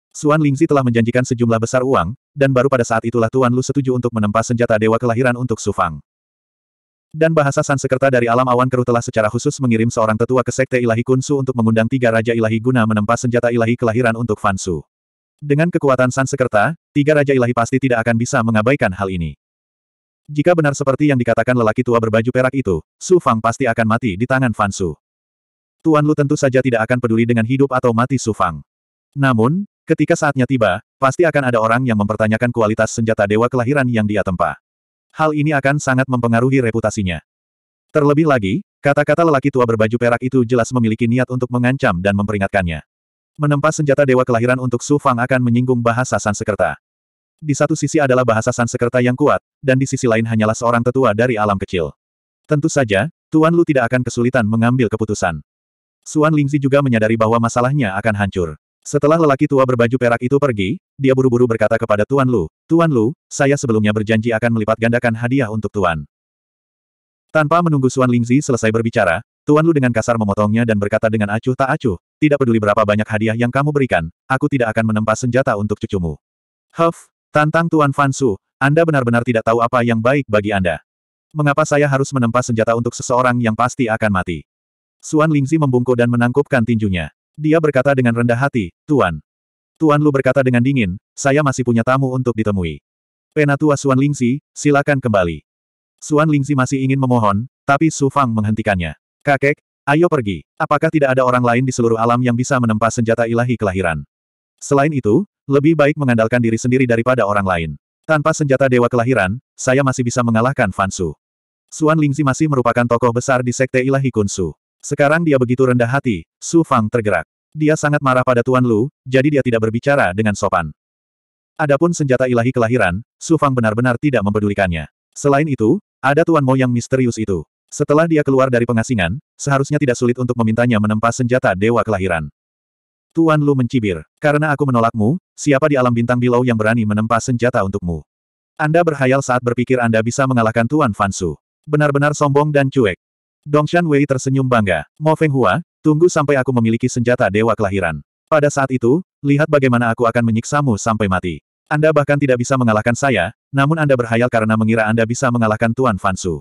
Suan Lingzi telah menjanjikan sejumlah besar uang, dan baru pada saat itulah Tuan Lu setuju untuk menempa senjata dewa kelahiran untuk Su Fang. Dan bahasa Sansekerta dari alam awan keruh telah secara khusus mengirim seorang tetua ke Sekte Ilahi Kunsu untuk mengundang tiga Raja Ilahi guna menempa senjata ilahi kelahiran untuk Fansu. Dengan kekuatan Sansekerta, tiga Raja Ilahi pasti tidak akan bisa mengabaikan hal ini. Jika benar seperti yang dikatakan lelaki tua berbaju perak itu, Su Fang pasti akan mati di tangan Fansu. Tuan Lu tentu saja tidak akan peduli dengan hidup atau mati Su Fang. Namun, ketika saatnya tiba, pasti akan ada orang yang mempertanyakan kualitas senjata dewa kelahiran yang dia tempa hal ini akan sangat mempengaruhi reputasinya. Terlebih lagi, kata-kata lelaki tua berbaju perak itu jelas memiliki niat untuk mengancam dan memperingatkannya. Menempa senjata dewa kelahiran untuk Su Fang akan menyinggung bahasa Sansekerta. Di satu sisi adalah bahasa Sansekerta yang kuat, dan di sisi lain hanyalah seorang tetua dari alam kecil. Tentu saja, Tuan Lu tidak akan kesulitan mengambil keputusan. Suan Lingzi juga menyadari bahwa masalahnya akan hancur. Setelah lelaki tua berbaju perak itu pergi, dia buru-buru berkata kepada Tuan Lu, Tuan Lu, saya sebelumnya berjanji akan melipat gandakan hadiah untuk Tuan. Tanpa menunggu Suan Lingzi selesai berbicara, Tuan Lu dengan kasar memotongnya dan berkata dengan acuh tak acuh, tidak peduli berapa banyak hadiah yang kamu berikan, aku tidak akan menempa senjata untuk cucumu. Huff, tantang Tuan Fansu, Anda benar-benar tidak tahu apa yang baik bagi Anda. Mengapa saya harus menempa senjata untuk seseorang yang pasti akan mati? Suan Lingzi membungkuk dan menangkupkan tinjunya. Dia berkata dengan rendah hati, Tuan. Tuan Lu berkata dengan dingin, saya masih punya tamu untuk ditemui. Penatua Suan Lingxi, silakan kembali. Suan Lingxi masih ingin memohon, tapi Su Fang menghentikannya. Kakek, ayo pergi. Apakah tidak ada orang lain di seluruh alam yang bisa menempa senjata ilahi kelahiran? Selain itu, lebih baik mengandalkan diri sendiri daripada orang lain. Tanpa senjata dewa kelahiran, saya masih bisa mengalahkan Fansu. Suan Lingzi masih merupakan tokoh besar di Sekte Ilahi Kunsu. Sekarang dia begitu rendah hati, Su Fang tergerak. Dia sangat marah pada Tuan Lu, jadi dia tidak berbicara dengan sopan. Adapun senjata ilahi kelahiran, Su Fang benar-benar tidak mempedulikannya. Selain itu, ada Tuan Mo yang misterius itu. Setelah dia keluar dari pengasingan, seharusnya tidak sulit untuk memintanya menempa senjata dewa kelahiran. Tuan Lu mencibir, karena aku menolakmu, siapa di alam bintang bilau yang berani menempa senjata untukmu? Anda berhayal saat berpikir Anda bisa mengalahkan Tuan Fansu. Benar-benar sombong dan cuek. Dongshan Wei tersenyum bangga. Mo Feng Hua, tunggu sampai aku memiliki senjata dewa kelahiran. Pada saat itu, lihat bagaimana aku akan menyiksamu sampai mati. Anda bahkan tidak bisa mengalahkan saya, namun Anda berhayal karena mengira Anda bisa mengalahkan Tuan Fansu.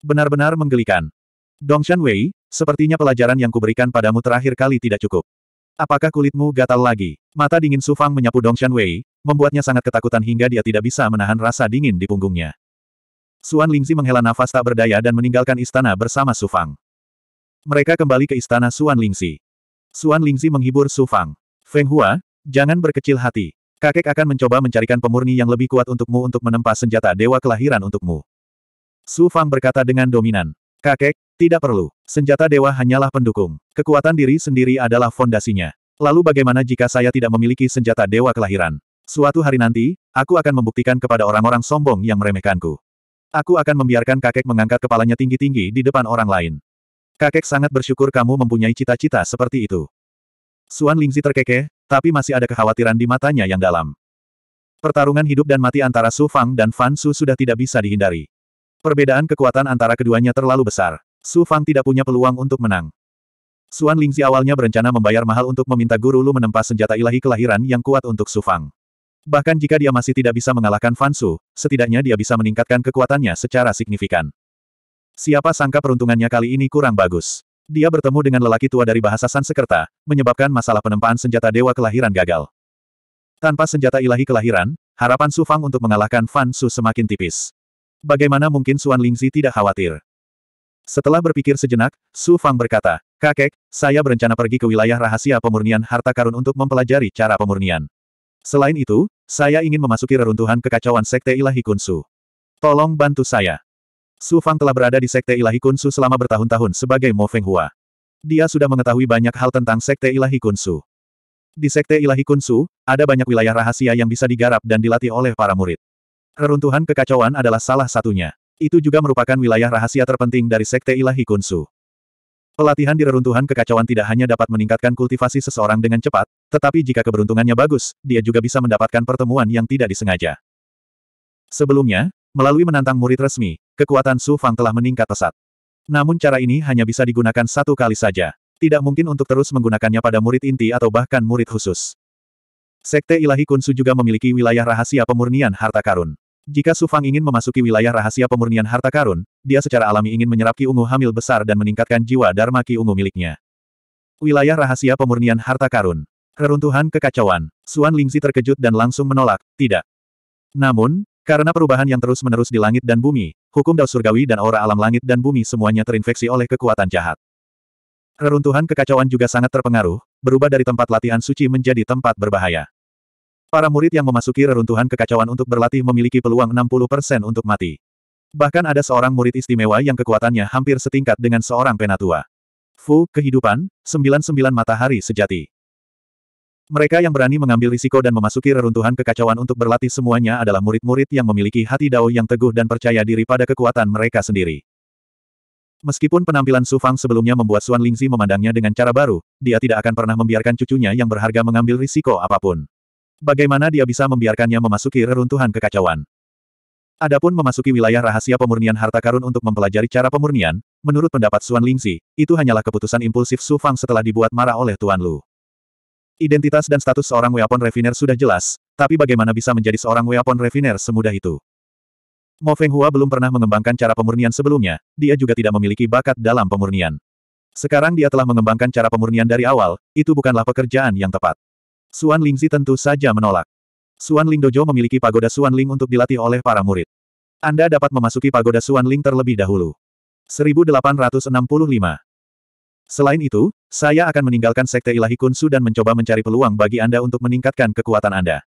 Benar-benar menggelikan. Dongshan Wei, sepertinya pelajaran yang kuberikan padamu terakhir kali tidak cukup. Apakah kulitmu gatal lagi? Mata dingin Su Fang menyapu Dongshan Wei, membuatnya sangat ketakutan hingga dia tidak bisa menahan rasa dingin di punggungnya. Suan Lingzi menghela nafas tak berdaya dan meninggalkan istana bersama Su Fang. Mereka kembali ke istana Suan Lingzi. Suan Lingzi menghibur Su Fang. Feng Hua, jangan berkecil hati. Kakek akan mencoba mencarikan pemurni yang lebih kuat untukmu untuk menempa senjata dewa kelahiran untukmu. Su Fang berkata dengan dominan. Kakek, tidak perlu. Senjata dewa hanyalah pendukung. Kekuatan diri sendiri adalah fondasinya. Lalu bagaimana jika saya tidak memiliki senjata dewa kelahiran? Suatu hari nanti, aku akan membuktikan kepada orang-orang sombong yang meremehkanku. Aku akan membiarkan kakek mengangkat kepalanya tinggi-tinggi di depan orang lain. Kakek sangat bersyukur kamu mempunyai cita-cita seperti itu. Suan Lingzi terkekeh, tapi masih ada kekhawatiran di matanya yang dalam. Pertarungan hidup dan mati antara Su Fang dan Fan Su sudah tidak bisa dihindari. Perbedaan kekuatan antara keduanya terlalu besar. Su Fang tidak punya peluang untuk menang. Suan Lingzi awalnya berencana membayar mahal untuk meminta guru Lu menempa senjata ilahi kelahiran yang kuat untuk Su Fang. Bahkan jika dia masih tidak bisa mengalahkan Fansu, setidaknya dia bisa meningkatkan kekuatannya secara signifikan. Siapa sangka peruntungannya kali ini kurang bagus. Dia bertemu dengan lelaki tua dari bahasa Sansekerta, menyebabkan masalah penempaan senjata dewa kelahiran gagal. Tanpa senjata ilahi kelahiran, harapan Su Fang untuk mengalahkan Fansu semakin tipis. Bagaimana mungkin Suan Lingzi tidak khawatir? Setelah berpikir sejenak, Su Fang berkata, Kakek, saya berencana pergi ke wilayah rahasia pemurnian harta karun untuk mempelajari cara pemurnian. Selain itu, saya ingin memasuki reruntuhan kekacauan Sekte Ilahi Kunsu. Tolong bantu saya. Su Fang telah berada di Sekte Ilahi Kunsu selama bertahun-tahun sebagai Mo Feng Hua. Dia sudah mengetahui banyak hal tentang Sekte Ilahi Kunsu. Di Sekte Ilahi Kunsu, ada banyak wilayah rahasia yang bisa digarap dan dilatih oleh para murid. Reruntuhan kekacauan adalah salah satunya. Itu juga merupakan wilayah rahasia terpenting dari Sekte Ilahi Kunsu. Pelatihan di reruntuhan kekacauan tidak hanya dapat meningkatkan kultivasi seseorang dengan cepat, tetapi jika keberuntungannya bagus, dia juga bisa mendapatkan pertemuan yang tidak disengaja. Sebelumnya, melalui menantang murid resmi, kekuatan Su Fang telah meningkat pesat. Namun cara ini hanya bisa digunakan satu kali saja. Tidak mungkin untuk terus menggunakannya pada murid inti atau bahkan murid khusus. Sekte Ilahi Kunsu juga memiliki wilayah rahasia pemurnian harta karun. Jika Su Fang ingin memasuki wilayah rahasia pemurnian harta karun, dia secara alami ingin menyerap Ki Ungu hamil besar dan meningkatkan jiwa Dharma Ki Ungu miliknya. Wilayah rahasia pemurnian harta karun. Reruntuhan kekacauan. Suan Lingzi terkejut dan langsung menolak, tidak. Namun, karena perubahan yang terus-menerus di langit dan bumi, hukum Dao Surgawi dan aura alam langit dan bumi semuanya terinfeksi oleh kekuatan jahat. Reruntuhan kekacauan juga sangat terpengaruh, berubah dari tempat latihan suci menjadi tempat berbahaya. Para murid yang memasuki reruntuhan kekacauan untuk berlatih memiliki peluang 60% untuk mati. Bahkan ada seorang murid istimewa yang kekuatannya hampir setingkat dengan seorang penatua. Fu, kehidupan, 99 matahari sejati. Mereka yang berani mengambil risiko dan memasuki reruntuhan kekacauan untuk berlatih semuanya adalah murid-murid yang memiliki hati dao yang teguh dan percaya diri pada kekuatan mereka sendiri. Meskipun penampilan Su Fang sebelumnya membuat Xuan Lingzi memandangnya dengan cara baru, dia tidak akan pernah membiarkan cucunya yang berharga mengambil risiko apapun. Bagaimana dia bisa membiarkannya memasuki reruntuhan kekacauan? Adapun memasuki wilayah rahasia pemurnian harta karun untuk mempelajari cara pemurnian, menurut pendapat Suan Lingzi, itu hanyalah keputusan impulsif Su Fang setelah dibuat marah oleh Tuan Lu. Identitas dan status seorang weapon refiner sudah jelas, tapi bagaimana bisa menjadi seorang weapon refiner semudah itu? Mo Feng Hua belum pernah mengembangkan cara pemurnian sebelumnya, dia juga tidak memiliki bakat dalam pemurnian. Sekarang dia telah mengembangkan cara pemurnian dari awal, itu bukanlah pekerjaan yang tepat. Suan Lingzi tentu saja menolak. Suan Ling Dojo memiliki pagoda Suan Ling untuk dilatih oleh para murid. Anda dapat memasuki pagoda Suan Ling terlebih dahulu. 1865. Selain itu, saya akan meninggalkan Sekte Ilahi Kunsu dan mencoba mencari peluang bagi Anda untuk meningkatkan kekuatan Anda.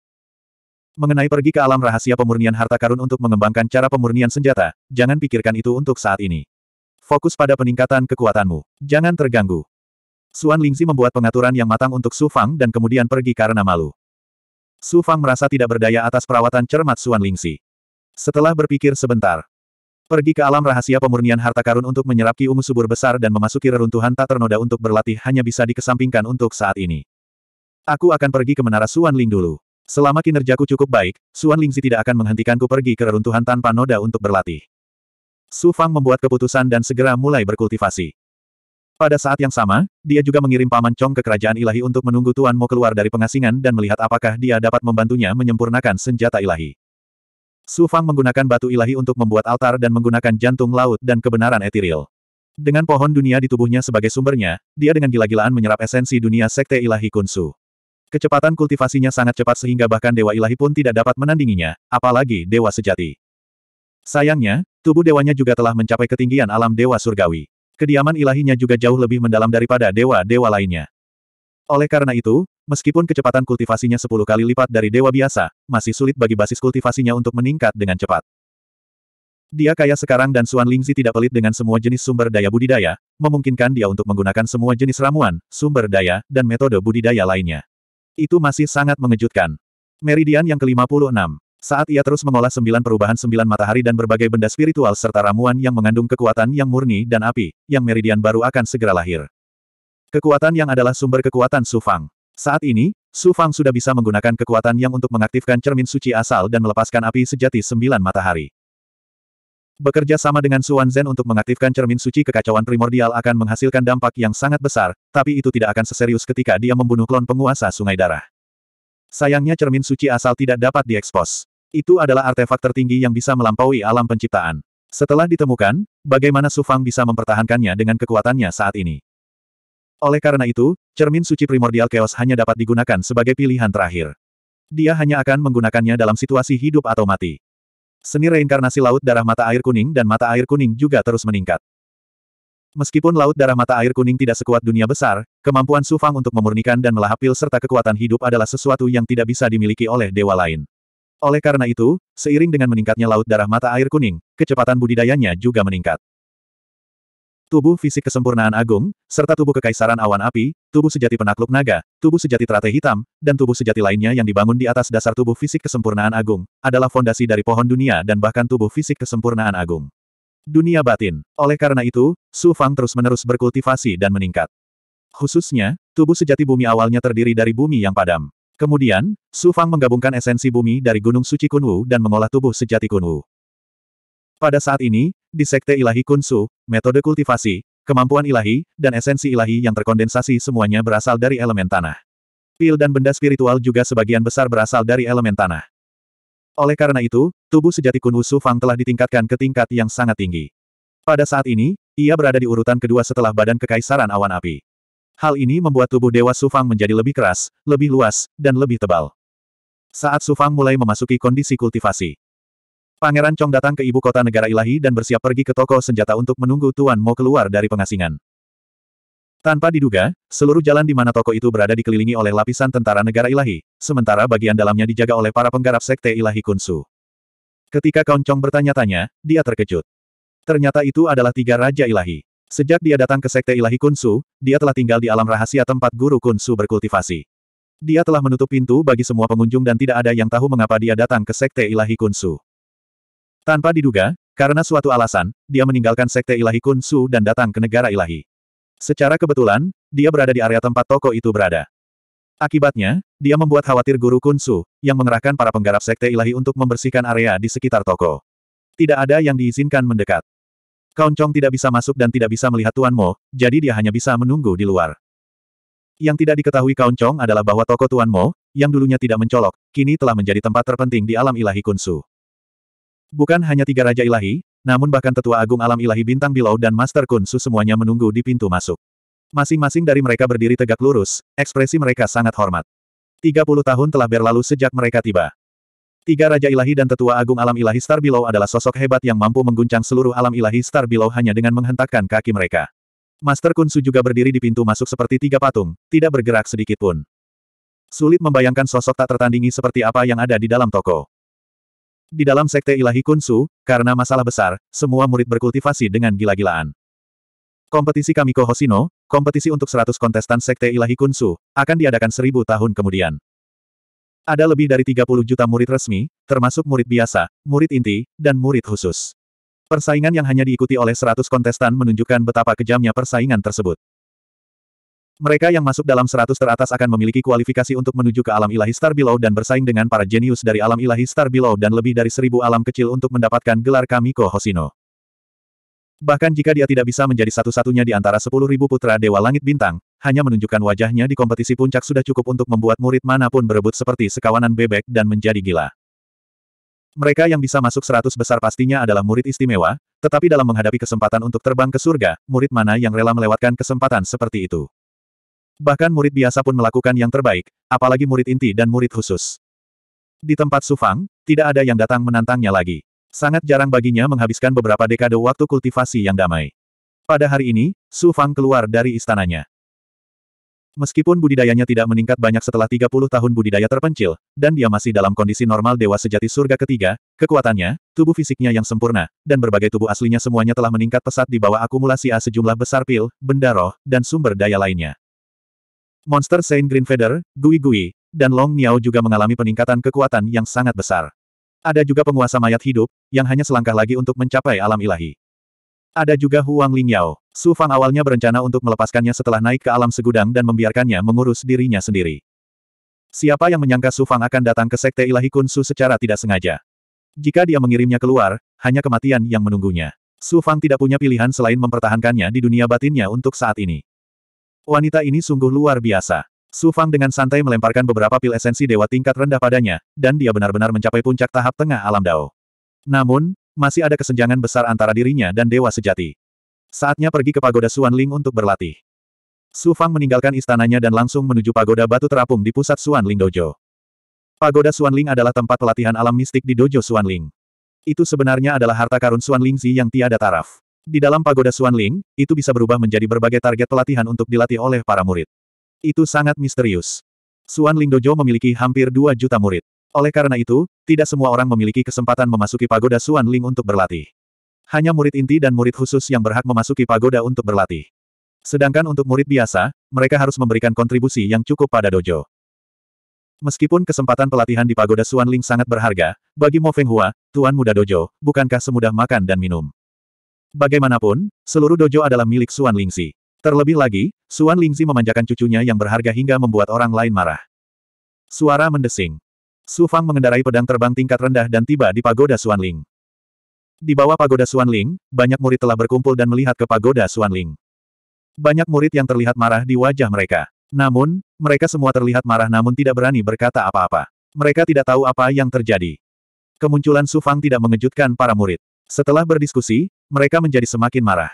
Mengenai pergi ke alam rahasia pemurnian harta karun untuk mengembangkan cara pemurnian senjata, jangan pikirkan itu untuk saat ini. Fokus pada peningkatan kekuatanmu. Jangan terganggu. Suan Lingzi membuat pengaturan yang matang untuk Su Fang dan kemudian pergi karena malu. Su Fang merasa tidak berdaya atas perawatan cermat Suan Lingzi. Setelah berpikir sebentar, pergi ke alam rahasia pemurnian harta karun untuk menyerap ki ungu subur besar dan memasuki reruntuhan tak ternoda untuk berlatih hanya bisa dikesampingkan untuk saat ini. Aku akan pergi ke menara Suan Ling dulu. Selama kinerjaku cukup baik, Suan Lingzi tidak akan menghentikanku pergi ke reruntuhan tanpa noda untuk berlatih. Su Fang membuat keputusan dan segera mulai berkultivasi. Pada saat yang sama, dia juga mengirim Paman Chong ke kerajaan ilahi untuk menunggu Tuan Mo keluar dari pengasingan dan melihat apakah dia dapat membantunya menyempurnakan senjata ilahi. Su Fang menggunakan batu ilahi untuk membuat altar dan menggunakan jantung laut dan kebenaran etiril. Dengan pohon dunia di tubuhnya sebagai sumbernya, dia dengan gila-gilaan menyerap esensi dunia sekte ilahi Kunsu. Kecepatan kultivasinya sangat cepat sehingga bahkan dewa ilahi pun tidak dapat menandinginya, apalagi dewa sejati. Sayangnya, tubuh dewanya juga telah mencapai ketinggian alam dewa surgawi. Kediaman ilahinya juga jauh lebih mendalam daripada dewa-dewa lainnya. Oleh karena itu, meskipun kecepatan kultivasinya 10 kali lipat dari dewa biasa, masih sulit bagi basis kultivasinya untuk meningkat dengan cepat. Dia kaya sekarang dan Suan Lingzi tidak pelit dengan semua jenis sumber daya budidaya, memungkinkan dia untuk menggunakan semua jenis ramuan, sumber daya, dan metode budidaya lainnya. Itu masih sangat mengejutkan. Meridian yang ke-56 saat ia terus mengolah sembilan perubahan sembilan matahari dan berbagai benda spiritual serta ramuan yang mengandung kekuatan yang murni dan api, yang meridian baru akan segera lahir. Kekuatan yang adalah sumber kekuatan Sufang. Saat ini, Sufang sudah bisa menggunakan kekuatan yang untuk mengaktifkan cermin suci asal dan melepaskan api sejati sembilan matahari. Bekerja sama dengan Suan Zen untuk mengaktifkan cermin suci kekacauan primordial akan menghasilkan dampak yang sangat besar, tapi itu tidak akan seserius ketika dia membunuh klon penguasa sungai darah. Sayangnya cermin suci asal tidak dapat diekspos. Itu adalah artefak tertinggi yang bisa melampaui alam penciptaan. Setelah ditemukan, bagaimana Sufang bisa mempertahankannya dengan kekuatannya saat ini? Oleh karena itu, cermin suci primordial chaos hanya dapat digunakan sebagai pilihan terakhir. Dia hanya akan menggunakannya dalam situasi hidup atau mati. Seni reinkarnasi laut darah mata air kuning dan mata air kuning juga terus meningkat. Meskipun laut darah mata air kuning tidak sekuat dunia besar, kemampuan Sufang untuk memurnikan dan melahap pil serta kekuatan hidup adalah sesuatu yang tidak bisa dimiliki oleh dewa lain. Oleh karena itu, seiring dengan meningkatnya laut darah mata air kuning, kecepatan budidayanya juga meningkat. Tubuh fisik kesempurnaan agung, serta tubuh kekaisaran awan api, tubuh sejati penakluk naga, tubuh sejati teratai hitam, dan tubuh sejati lainnya yang dibangun di atas dasar tubuh fisik kesempurnaan agung, adalah fondasi dari pohon dunia dan bahkan tubuh fisik kesempurnaan agung. Dunia batin. Oleh karena itu, Su Fang terus-menerus berkultivasi dan meningkat. Khususnya, tubuh sejati bumi awalnya terdiri dari bumi yang padam. Kemudian, Su Fang menggabungkan esensi bumi dari Gunung Suci Kunwu dan mengolah tubuh sejati Kunwu. Pada saat ini, di Sekte Ilahi Kunsu, metode kultivasi, kemampuan ilahi, dan esensi ilahi yang terkondensasi semuanya berasal dari elemen tanah. Pil dan benda spiritual juga sebagian besar berasal dari elemen tanah. Oleh karena itu, tubuh sejati Kunwu Su Fang telah ditingkatkan ke tingkat yang sangat tinggi. Pada saat ini, ia berada di urutan kedua setelah badan kekaisaran awan api. Hal ini membuat tubuh Dewa Sufang menjadi lebih keras, lebih luas, dan lebih tebal. Saat Sufang mulai memasuki kondisi kultivasi. Pangeran Chong datang ke ibu kota negara ilahi dan bersiap pergi ke toko senjata untuk menunggu Tuan Mo keluar dari pengasingan. Tanpa diduga, seluruh jalan di mana toko itu berada dikelilingi oleh lapisan tentara negara ilahi, sementara bagian dalamnya dijaga oleh para penggarap sekte ilahi kunsu. Ketika Kaun Chong bertanya-tanya, dia terkejut. Ternyata itu adalah tiga raja ilahi. Sejak dia datang ke Sekte Ilahi Kunsu, dia telah tinggal di alam rahasia tempat guru Kunsu berkultivasi. Dia telah menutup pintu bagi semua pengunjung dan tidak ada yang tahu mengapa dia datang ke Sekte Ilahi Kunsu. Tanpa diduga, karena suatu alasan, dia meninggalkan Sekte Ilahi Kunsu dan datang ke negara ilahi. Secara kebetulan, dia berada di area tempat toko itu berada. Akibatnya, dia membuat khawatir guru Kunsu, yang mengerahkan para penggarap Sekte Ilahi untuk membersihkan area di sekitar toko. Tidak ada yang diizinkan mendekat. Kaoncong tidak bisa masuk dan tidak bisa melihat Tuan Mo, jadi dia hanya bisa menunggu di luar. Yang tidak diketahui Kaoncong adalah bahwa toko Tuan Mo, yang dulunya tidak mencolok, kini telah menjadi tempat terpenting di alam ilahi Kunsu. Bukan hanya tiga Raja Ilahi, namun bahkan Tetua Agung Alam Ilahi Bintang Bilau dan Master Kunsu semuanya menunggu di pintu masuk. Masing-masing dari mereka berdiri tegak lurus, ekspresi mereka sangat hormat. 30 tahun telah berlalu sejak mereka tiba. Tiga Raja Ilahi dan Tetua Agung Alam Ilahi Star Below adalah sosok hebat yang mampu mengguncang seluruh alam ilahi Star Below hanya dengan menghentakkan kaki mereka. Master Kunsu juga berdiri di pintu masuk seperti tiga patung, tidak bergerak sedikit pun. Sulit membayangkan sosok tak tertandingi seperti apa yang ada di dalam toko. Di dalam sekte ilahi Kunsu, karena masalah besar, semua murid berkultivasi dengan gila-gilaan. Kompetisi Kamiko Hosino, kompetisi untuk 100 kontestan sekte ilahi Kunsu, akan diadakan seribu tahun kemudian. Ada lebih dari 30 juta murid resmi, termasuk murid biasa, murid inti, dan murid khusus. Persaingan yang hanya diikuti oleh 100 kontestan menunjukkan betapa kejamnya persaingan tersebut. Mereka yang masuk dalam 100 teratas akan memiliki kualifikasi untuk menuju ke alam ilahi Star Below dan bersaing dengan para jenius dari alam ilahi Star Below dan lebih dari seribu alam kecil untuk mendapatkan gelar Kamiko Hosino. Bahkan jika dia tidak bisa menjadi satu-satunya di antara sepuluh ribu putra Dewa Langit Bintang, hanya menunjukkan wajahnya di kompetisi puncak sudah cukup untuk membuat murid manapun berebut seperti sekawanan bebek dan menjadi gila. Mereka yang bisa masuk seratus besar pastinya adalah murid istimewa, tetapi dalam menghadapi kesempatan untuk terbang ke surga, murid mana yang rela melewatkan kesempatan seperti itu. Bahkan murid biasa pun melakukan yang terbaik, apalagi murid inti dan murid khusus. Di tempat Sufang, tidak ada yang datang menantangnya lagi. Sangat jarang baginya menghabiskan beberapa dekade waktu kultivasi yang damai. Pada hari ini, Su Fang keluar dari istananya. Meskipun budidayanya tidak meningkat banyak setelah 30 tahun budidaya terpencil, dan dia masih dalam kondisi normal dewa sejati surga ketiga, kekuatannya, tubuh fisiknya yang sempurna, dan berbagai tubuh aslinya semuanya telah meningkat pesat di bawah akumulasi A sejumlah besar pil, benda roh, dan sumber daya lainnya. Monster Saint Green Feather, Gui Gui, dan Long Miao juga mengalami peningkatan kekuatan yang sangat besar. Ada juga penguasa mayat hidup, yang hanya selangkah lagi untuk mencapai alam ilahi. Ada juga Huang Lingyao. Su Fang awalnya berencana untuk melepaskannya setelah naik ke alam segudang dan membiarkannya mengurus dirinya sendiri. Siapa yang menyangka Su Fang akan datang ke Sekte Ilahi Kun Su secara tidak sengaja? Jika dia mengirimnya keluar, hanya kematian yang menunggunya. Su Fang tidak punya pilihan selain mempertahankannya di dunia batinnya untuk saat ini. Wanita ini sungguh luar biasa. Su Fang dengan santai melemparkan beberapa pil esensi dewa tingkat rendah padanya, dan dia benar-benar mencapai puncak tahap tengah alam Dao. Namun, masih ada kesenjangan besar antara dirinya dan dewa sejati. Saatnya pergi ke pagoda Suan Ling untuk berlatih. Su Fang meninggalkan istananya dan langsung menuju pagoda batu terapung di pusat Suan Ling Dojo. Pagoda Suan Ling adalah tempat pelatihan alam mistik di Dojo Suan Ling. Itu sebenarnya adalah harta karun Suan Ling Zi yang tiada taraf. Di dalam pagoda Suan Ling, itu bisa berubah menjadi berbagai target pelatihan untuk dilatih oleh para murid. Itu sangat misterius. Suan Dojo memiliki hampir 2 juta murid. Oleh karena itu, tidak semua orang memiliki kesempatan memasuki pagoda Suan Ling untuk berlatih. Hanya murid inti dan murid khusus yang berhak memasuki pagoda untuk berlatih. Sedangkan untuk murid biasa, mereka harus memberikan kontribusi yang cukup pada dojo. Meskipun kesempatan pelatihan di pagoda Suan Ling sangat berharga, bagi Mo Feng Hua, tuan muda dojo, bukankah semudah makan dan minum? Bagaimanapun, seluruh dojo adalah milik Suan Ling Si. Terlebih lagi, Suan Lingzi memanjakan cucunya yang berharga hingga membuat orang lain marah. Suara mendesing. Su Fang mengendarai pedang terbang tingkat rendah dan tiba di pagoda Suan Ling. Di bawah pagoda Suan Ling, banyak murid telah berkumpul dan melihat ke pagoda Suan Ling. Banyak murid yang terlihat marah di wajah mereka. Namun, mereka semua terlihat marah namun tidak berani berkata apa-apa. Mereka tidak tahu apa yang terjadi. Kemunculan Su Fang tidak mengejutkan para murid. Setelah berdiskusi, mereka menjadi semakin marah.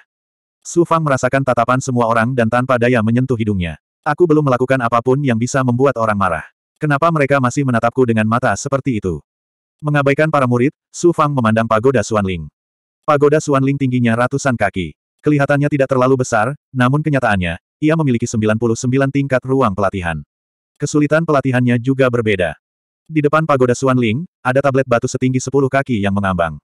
Su Fang merasakan tatapan semua orang dan tanpa daya menyentuh hidungnya. Aku belum melakukan apapun yang bisa membuat orang marah. Kenapa mereka masih menatapku dengan mata seperti itu? Mengabaikan para murid, Su Fang memandang pagoda Suan Ling. Pagoda Suan Ling tingginya ratusan kaki. Kelihatannya tidak terlalu besar, namun kenyataannya, ia memiliki 99 tingkat ruang pelatihan. Kesulitan pelatihannya juga berbeda. Di depan pagoda Suan Ling ada tablet batu setinggi 10 kaki yang mengambang.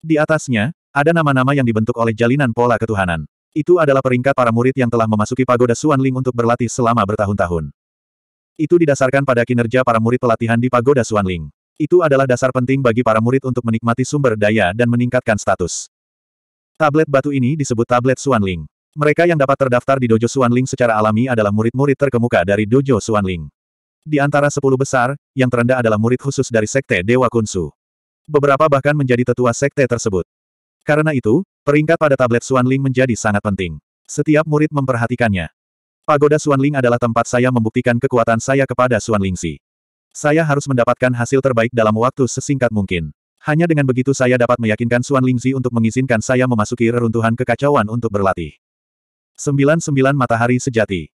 Di atasnya, ada nama-nama yang dibentuk oleh jalinan pola ketuhanan. Itu adalah peringkat para murid yang telah memasuki pagoda Suan Ling untuk berlatih selama bertahun-tahun. Itu didasarkan pada kinerja para murid pelatihan di pagoda Suan Ling. Itu adalah dasar penting bagi para murid untuk menikmati sumber daya dan meningkatkan status. Tablet batu ini disebut tablet Suan Ling. Mereka yang dapat terdaftar di Dojo Suan Ling secara alami adalah murid-murid terkemuka dari Dojo Suan Ling. Di antara sepuluh besar, yang terendah adalah murid khusus dari Sekte Dewa Kunsu. Beberapa bahkan menjadi tetua Sekte tersebut. Karena itu, Peringkat pada tablet Xuanling menjadi sangat penting. Setiap murid memperhatikannya. Pagoda Xuanling adalah tempat saya membuktikan kekuatan saya kepada Si. Saya harus mendapatkan hasil terbaik dalam waktu sesingkat mungkin. Hanya dengan begitu saya dapat meyakinkan Si untuk mengizinkan saya memasuki reruntuhan kekacauan untuk berlatih. 99 Matahari Sejati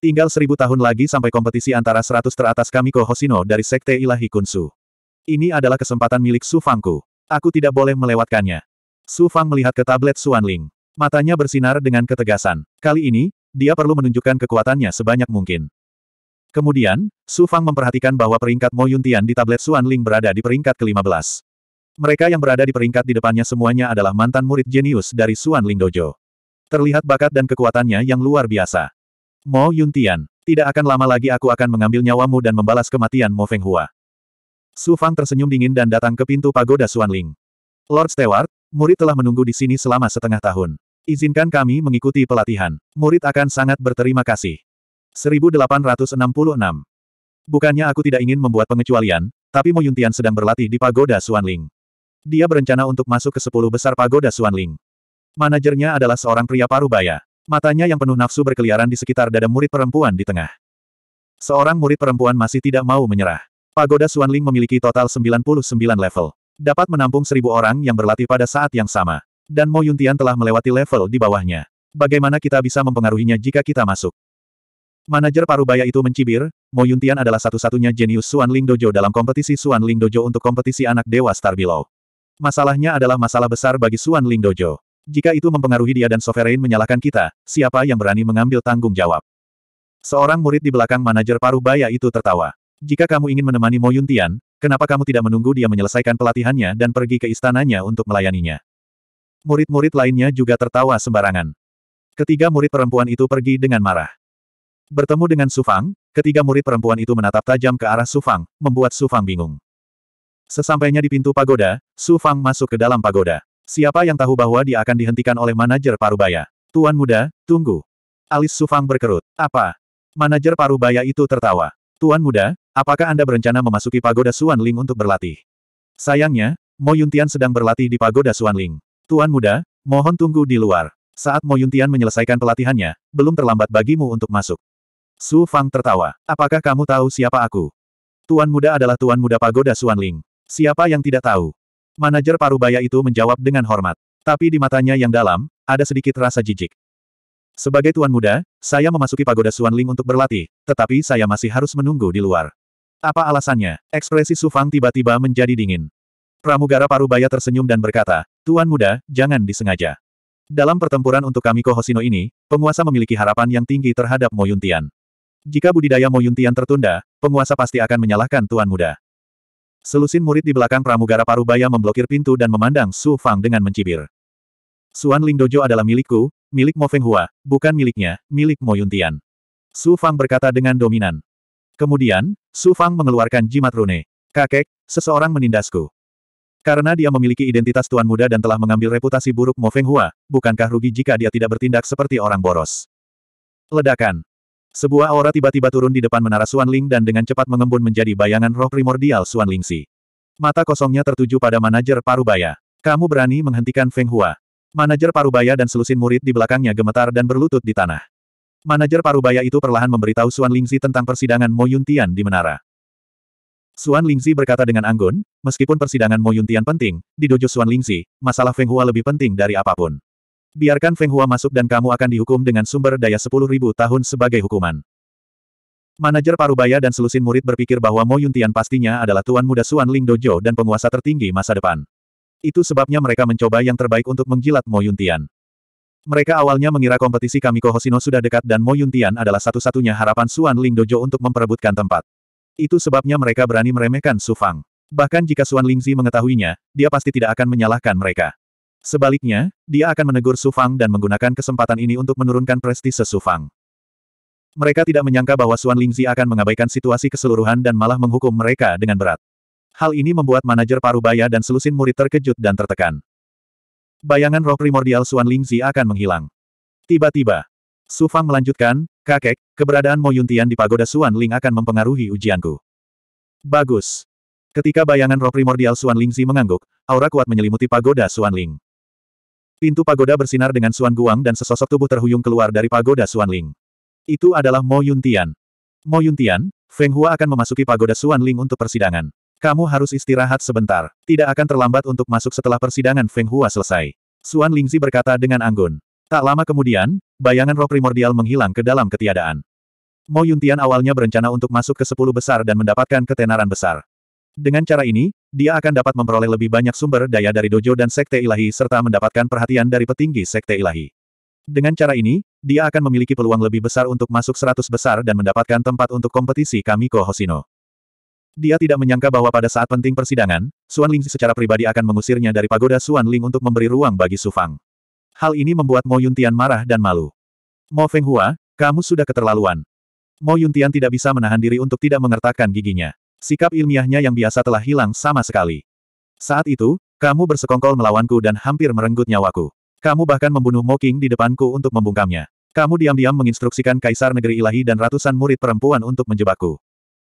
Tinggal seribu tahun lagi sampai kompetisi antara seratus teratas Kamiko Kohosino dari Sekte Ilahi Kunsu. Ini adalah kesempatan milik Su Fangku. Aku tidak boleh melewatkannya. Su Fang melihat ke tablet Xuan Ling. Matanya bersinar dengan ketegasan. Kali ini, dia perlu menunjukkan kekuatannya sebanyak mungkin. Kemudian, Su Fang memperhatikan bahwa peringkat Mo Yuntian di tablet Xuan Ling berada di peringkat ke-15. Mereka yang berada di peringkat di depannya semuanya adalah mantan murid jenius dari Xuan Ling Dojo. Terlihat bakat dan kekuatannya yang luar biasa. Mo Yuntian, tidak akan lama lagi aku akan mengambil nyawamu dan membalas kematian Mo Feng Hua. Su Fang tersenyum dingin dan datang ke pintu pagoda Xuan Ling. Lord Stewart, Murid telah menunggu di sini selama setengah tahun. Izinkan kami mengikuti pelatihan. Murid akan sangat berterima kasih. 1866. Bukannya aku tidak ingin membuat pengecualian, tapi Mo Yuntian sedang berlatih di Pagoda Suanling. Dia berencana untuk masuk ke sepuluh besar Pagoda Suanling. Manajernya adalah seorang pria paruh baya. Matanya yang penuh nafsu berkeliaran di sekitar dada murid perempuan di tengah. Seorang murid perempuan masih tidak mau menyerah. Pagoda Suanling memiliki total 99 level. Dapat menampung seribu orang yang berlatih pada saat yang sama. Dan Mo Yuntian telah melewati level di bawahnya. Bagaimana kita bisa mempengaruhinya jika kita masuk? Manajer Parubaya itu mencibir, Mo Yuntian adalah satu-satunya jenius Suan Ling Dojo dalam kompetisi Suan Ling Dojo untuk kompetisi anak dewa Star Below. Masalahnya adalah masalah besar bagi Suan Ling Dojo. Jika itu mempengaruhi dia dan Sovereign menyalahkan kita, siapa yang berani mengambil tanggung jawab? Seorang murid di belakang manajer Parubaya itu tertawa. Jika kamu ingin menemani Mo Yuntian, Kenapa kamu tidak menunggu dia menyelesaikan pelatihannya dan pergi ke istananya untuk melayaninya? Murid-murid lainnya juga tertawa sembarangan. Ketiga murid perempuan itu pergi dengan marah. Bertemu dengan Sufang, ketiga murid perempuan itu menatap tajam ke arah Sufang, membuat Sufang bingung. Sesampainya di pintu pagoda, Sufang masuk ke dalam pagoda. Siapa yang tahu bahwa dia akan dihentikan oleh manajer Parubaya? Tuan muda, tunggu. Alis Sufang berkerut. Apa? Manajer Parubaya itu tertawa. Tuan muda, Apakah Anda berencana memasuki pagoda Suan Ling untuk berlatih? Sayangnya, Mo Yuntian sedang berlatih di pagoda Suan Ling. Tuan muda, mohon tunggu di luar. Saat Mo Yuntian menyelesaikan pelatihannya, belum terlambat bagimu untuk masuk. Su Fang tertawa. Apakah kamu tahu siapa aku? Tuan muda adalah tuan muda pagoda Suan Ling. Siapa yang tidak tahu? Manajer Parubaya itu menjawab dengan hormat. Tapi di matanya yang dalam, ada sedikit rasa jijik. Sebagai tuan muda, saya memasuki pagoda Suan Ling untuk berlatih, tetapi saya masih harus menunggu di luar. Apa alasannya? Ekspresi Sufang tiba-tiba menjadi dingin. Pramugara Parubaya tersenyum dan berkata, Tuan muda, jangan disengaja. Dalam pertempuran untuk Kamiko Kohosino ini, penguasa memiliki harapan yang tinggi terhadap Moyuntian. Jika budidaya Moyuntian tertunda, penguasa pasti akan menyalahkan Tuan muda. Selusin murid di belakang Pramugara Parubaya memblokir pintu dan memandang Su Fang dengan mencibir. Suan Lingdojo adalah milikku, milik Mo Fenghua, bukan miliknya, milik Moyuntian. Su Fang berkata dengan dominan. Kemudian, Su Fang mengeluarkan jimat rune. Kakek, seseorang menindasku. Karena dia memiliki identitas tuan muda dan telah mengambil reputasi buruk Mo Feng Hua, bukankah rugi jika dia tidak bertindak seperti orang boros? Ledakan. Sebuah aura tiba-tiba turun di depan menara Suan Ling dan dengan cepat mengembun menjadi bayangan roh primordial Suan Ling Si. Mata kosongnya tertuju pada manajer Parubaya. Kamu berani menghentikan Feng Hua. Manajer Parubaya dan selusin murid di belakangnya gemetar dan berlutut di tanah. Manajer Parubaya itu perlahan memberitahu Suan Lingzi tentang persidangan Mo Yuntian di menara. Suan Lingzi berkata dengan anggun, meskipun persidangan Mo Yuntian penting, di dojo Suan Lingzi, masalah Feng Hua lebih penting dari apapun. Biarkan Feng Hua masuk dan kamu akan dihukum dengan sumber daya 10.000 tahun sebagai hukuman. Manajer Parubaya dan selusin murid berpikir bahwa Mo Yuntian pastinya adalah tuan muda Suan Ling Dojo dan penguasa tertinggi masa depan. Itu sebabnya mereka mencoba yang terbaik untuk menjilat Mo Yuntian. Mereka awalnya mengira kompetisi Kamiko Hosino sudah dekat dan Mo Yuntian adalah satu-satunya harapan Suan Ling Dojo untuk memperebutkan tempat. Itu sebabnya mereka berani meremehkan Su Fang. Bahkan jika Suan Lingzi mengetahuinya, dia pasti tidak akan menyalahkan mereka. Sebaliknya, dia akan menegur Su Fang dan menggunakan kesempatan ini untuk menurunkan prestise Su Fang. Mereka tidak menyangka bahwa Suan Lingzi akan mengabaikan situasi keseluruhan dan malah menghukum mereka dengan berat. Hal ini membuat manajer Parubaya dan selusin murid terkejut dan tertekan bayangan roh primordial Suan Lingzi akan menghilang. Tiba-tiba, Su Fang melanjutkan, kakek, keberadaan Mo Yuntian di pagoda Suan Ling akan mempengaruhi ujianku. Bagus. Ketika bayangan roh primordial Suan Lingzi mengangguk, aura kuat menyelimuti pagoda Suan Ling. Pintu pagoda bersinar dengan suan Guang dan sesosok tubuh terhuyung keluar dari pagoda Suan Ling. Itu adalah Mo Yuntian. Mo Yuntian, Feng Hua akan memasuki pagoda Suan Ling untuk persidangan. Kamu harus istirahat sebentar. Tidak akan terlambat untuk masuk setelah persidangan Feng Hua selesai. Suan Lingzi berkata dengan anggun. Tak lama kemudian, bayangan roh primordial menghilang ke dalam ketiadaan. Mo Yuntian awalnya berencana untuk masuk ke sepuluh besar dan mendapatkan ketenaran besar. Dengan cara ini, dia akan dapat memperoleh lebih banyak sumber daya dari dojo dan sekte ilahi serta mendapatkan perhatian dari petinggi sekte ilahi. Dengan cara ini, dia akan memiliki peluang lebih besar untuk masuk seratus besar dan mendapatkan tempat untuk kompetisi Kamiko Hosino. Dia tidak menyangka bahwa pada saat penting persidangan, Suan Ling secara pribadi akan mengusirnya dari pagoda Suan Ling untuk memberi ruang bagi Su Fang. Hal ini membuat Mo Yuntian marah dan malu. Mo Hua, kamu sudah keterlaluan. Mo Yuntian tidak bisa menahan diri untuk tidak mengertakkan giginya. Sikap ilmiahnya yang biasa telah hilang sama sekali. Saat itu, kamu bersekongkol melawanku dan hampir merenggut nyawaku. Kamu bahkan membunuh Mo King di depanku untuk membungkamnya. Kamu diam-diam menginstruksikan Kaisar Negeri Ilahi dan ratusan murid perempuan untuk menjebakku.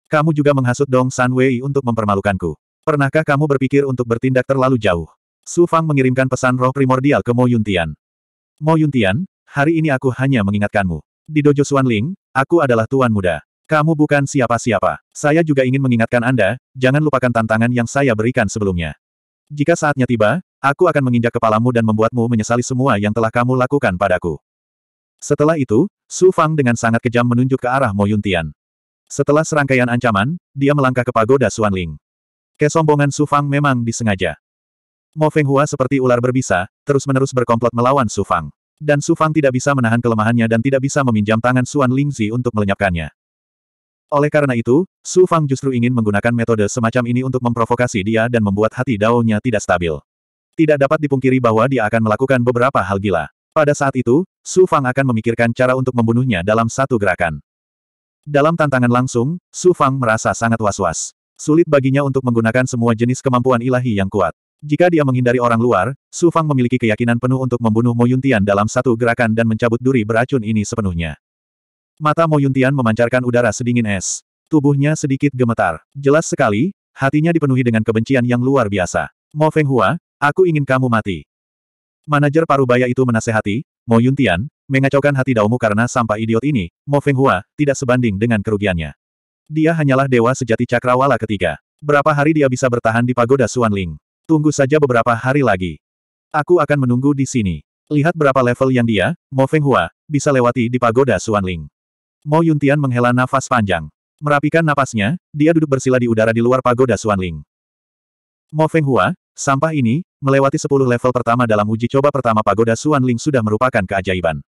Kamu juga menghasut Dong San Wei untuk mempermalukanku. Pernahkah kamu berpikir untuk bertindak terlalu jauh? Su Fang mengirimkan pesan roh primordial ke Mo Yuntian. Mo Yuntian, hari ini aku hanya mengingatkanmu. Di dojo Xuan Ling, aku adalah tuan muda. Kamu bukan siapa-siapa. Saya juga ingin mengingatkan Anda, jangan lupakan tantangan yang saya berikan sebelumnya. Jika saatnya tiba, aku akan menginjak kepalamu dan membuatmu menyesali semua yang telah kamu lakukan padaku. Setelah itu, Su Fang dengan sangat kejam menunjuk ke arah Mo Yuntian. Setelah serangkaian ancaman, dia melangkah ke pagoda Xuanling. Kesombongan Su Fang memang disengaja. Mo Feng Hua seperti ular berbisa, terus-menerus berkomplot melawan Su Fang. Dan Su Fang tidak bisa menahan kelemahannya dan tidak bisa meminjam tangan Suan Lingzi untuk melenyapkannya. Oleh karena itu, Su Fang justru ingin menggunakan metode semacam ini untuk memprovokasi dia dan membuat hati dao tidak stabil. Tidak dapat dipungkiri bahwa dia akan melakukan beberapa hal gila. Pada saat itu, Su Fang akan memikirkan cara untuk membunuhnya dalam satu gerakan. Dalam tantangan langsung, Su Fang merasa sangat was-was. Sulit baginya untuk menggunakan semua jenis kemampuan ilahi yang kuat. Jika dia menghindari orang luar, Su Fang memiliki keyakinan penuh untuk membunuh Mo Yuntian dalam satu gerakan dan mencabut duri beracun ini sepenuhnya. Mata Mo Yuntian memancarkan udara sedingin es. Tubuhnya sedikit gemetar. Jelas sekali, hatinya dipenuhi dengan kebencian yang luar biasa. Mo Feng Hua, aku ingin kamu mati. Manajer parubaya itu menasehati, Mo Yuntian, mengacaukan hati Daumu karena sampah idiot ini, Mo Feng Hua, tidak sebanding dengan kerugiannya. Dia hanyalah dewa sejati cakrawala ketiga. Berapa hari dia bisa bertahan di pagoda Suanling? Tunggu saja beberapa hari lagi. Aku akan menunggu di sini. Lihat berapa level yang dia, Mo Feng Hua, bisa lewati di pagoda Suanling. Mo Yuntian menghela nafas panjang. Merapikan napasnya, dia duduk bersila di udara di luar pagoda Suanling. Mo Feng Hua, Sampah ini, melewati 10 level pertama dalam uji coba pertama pagoda Suan Ling sudah merupakan keajaiban.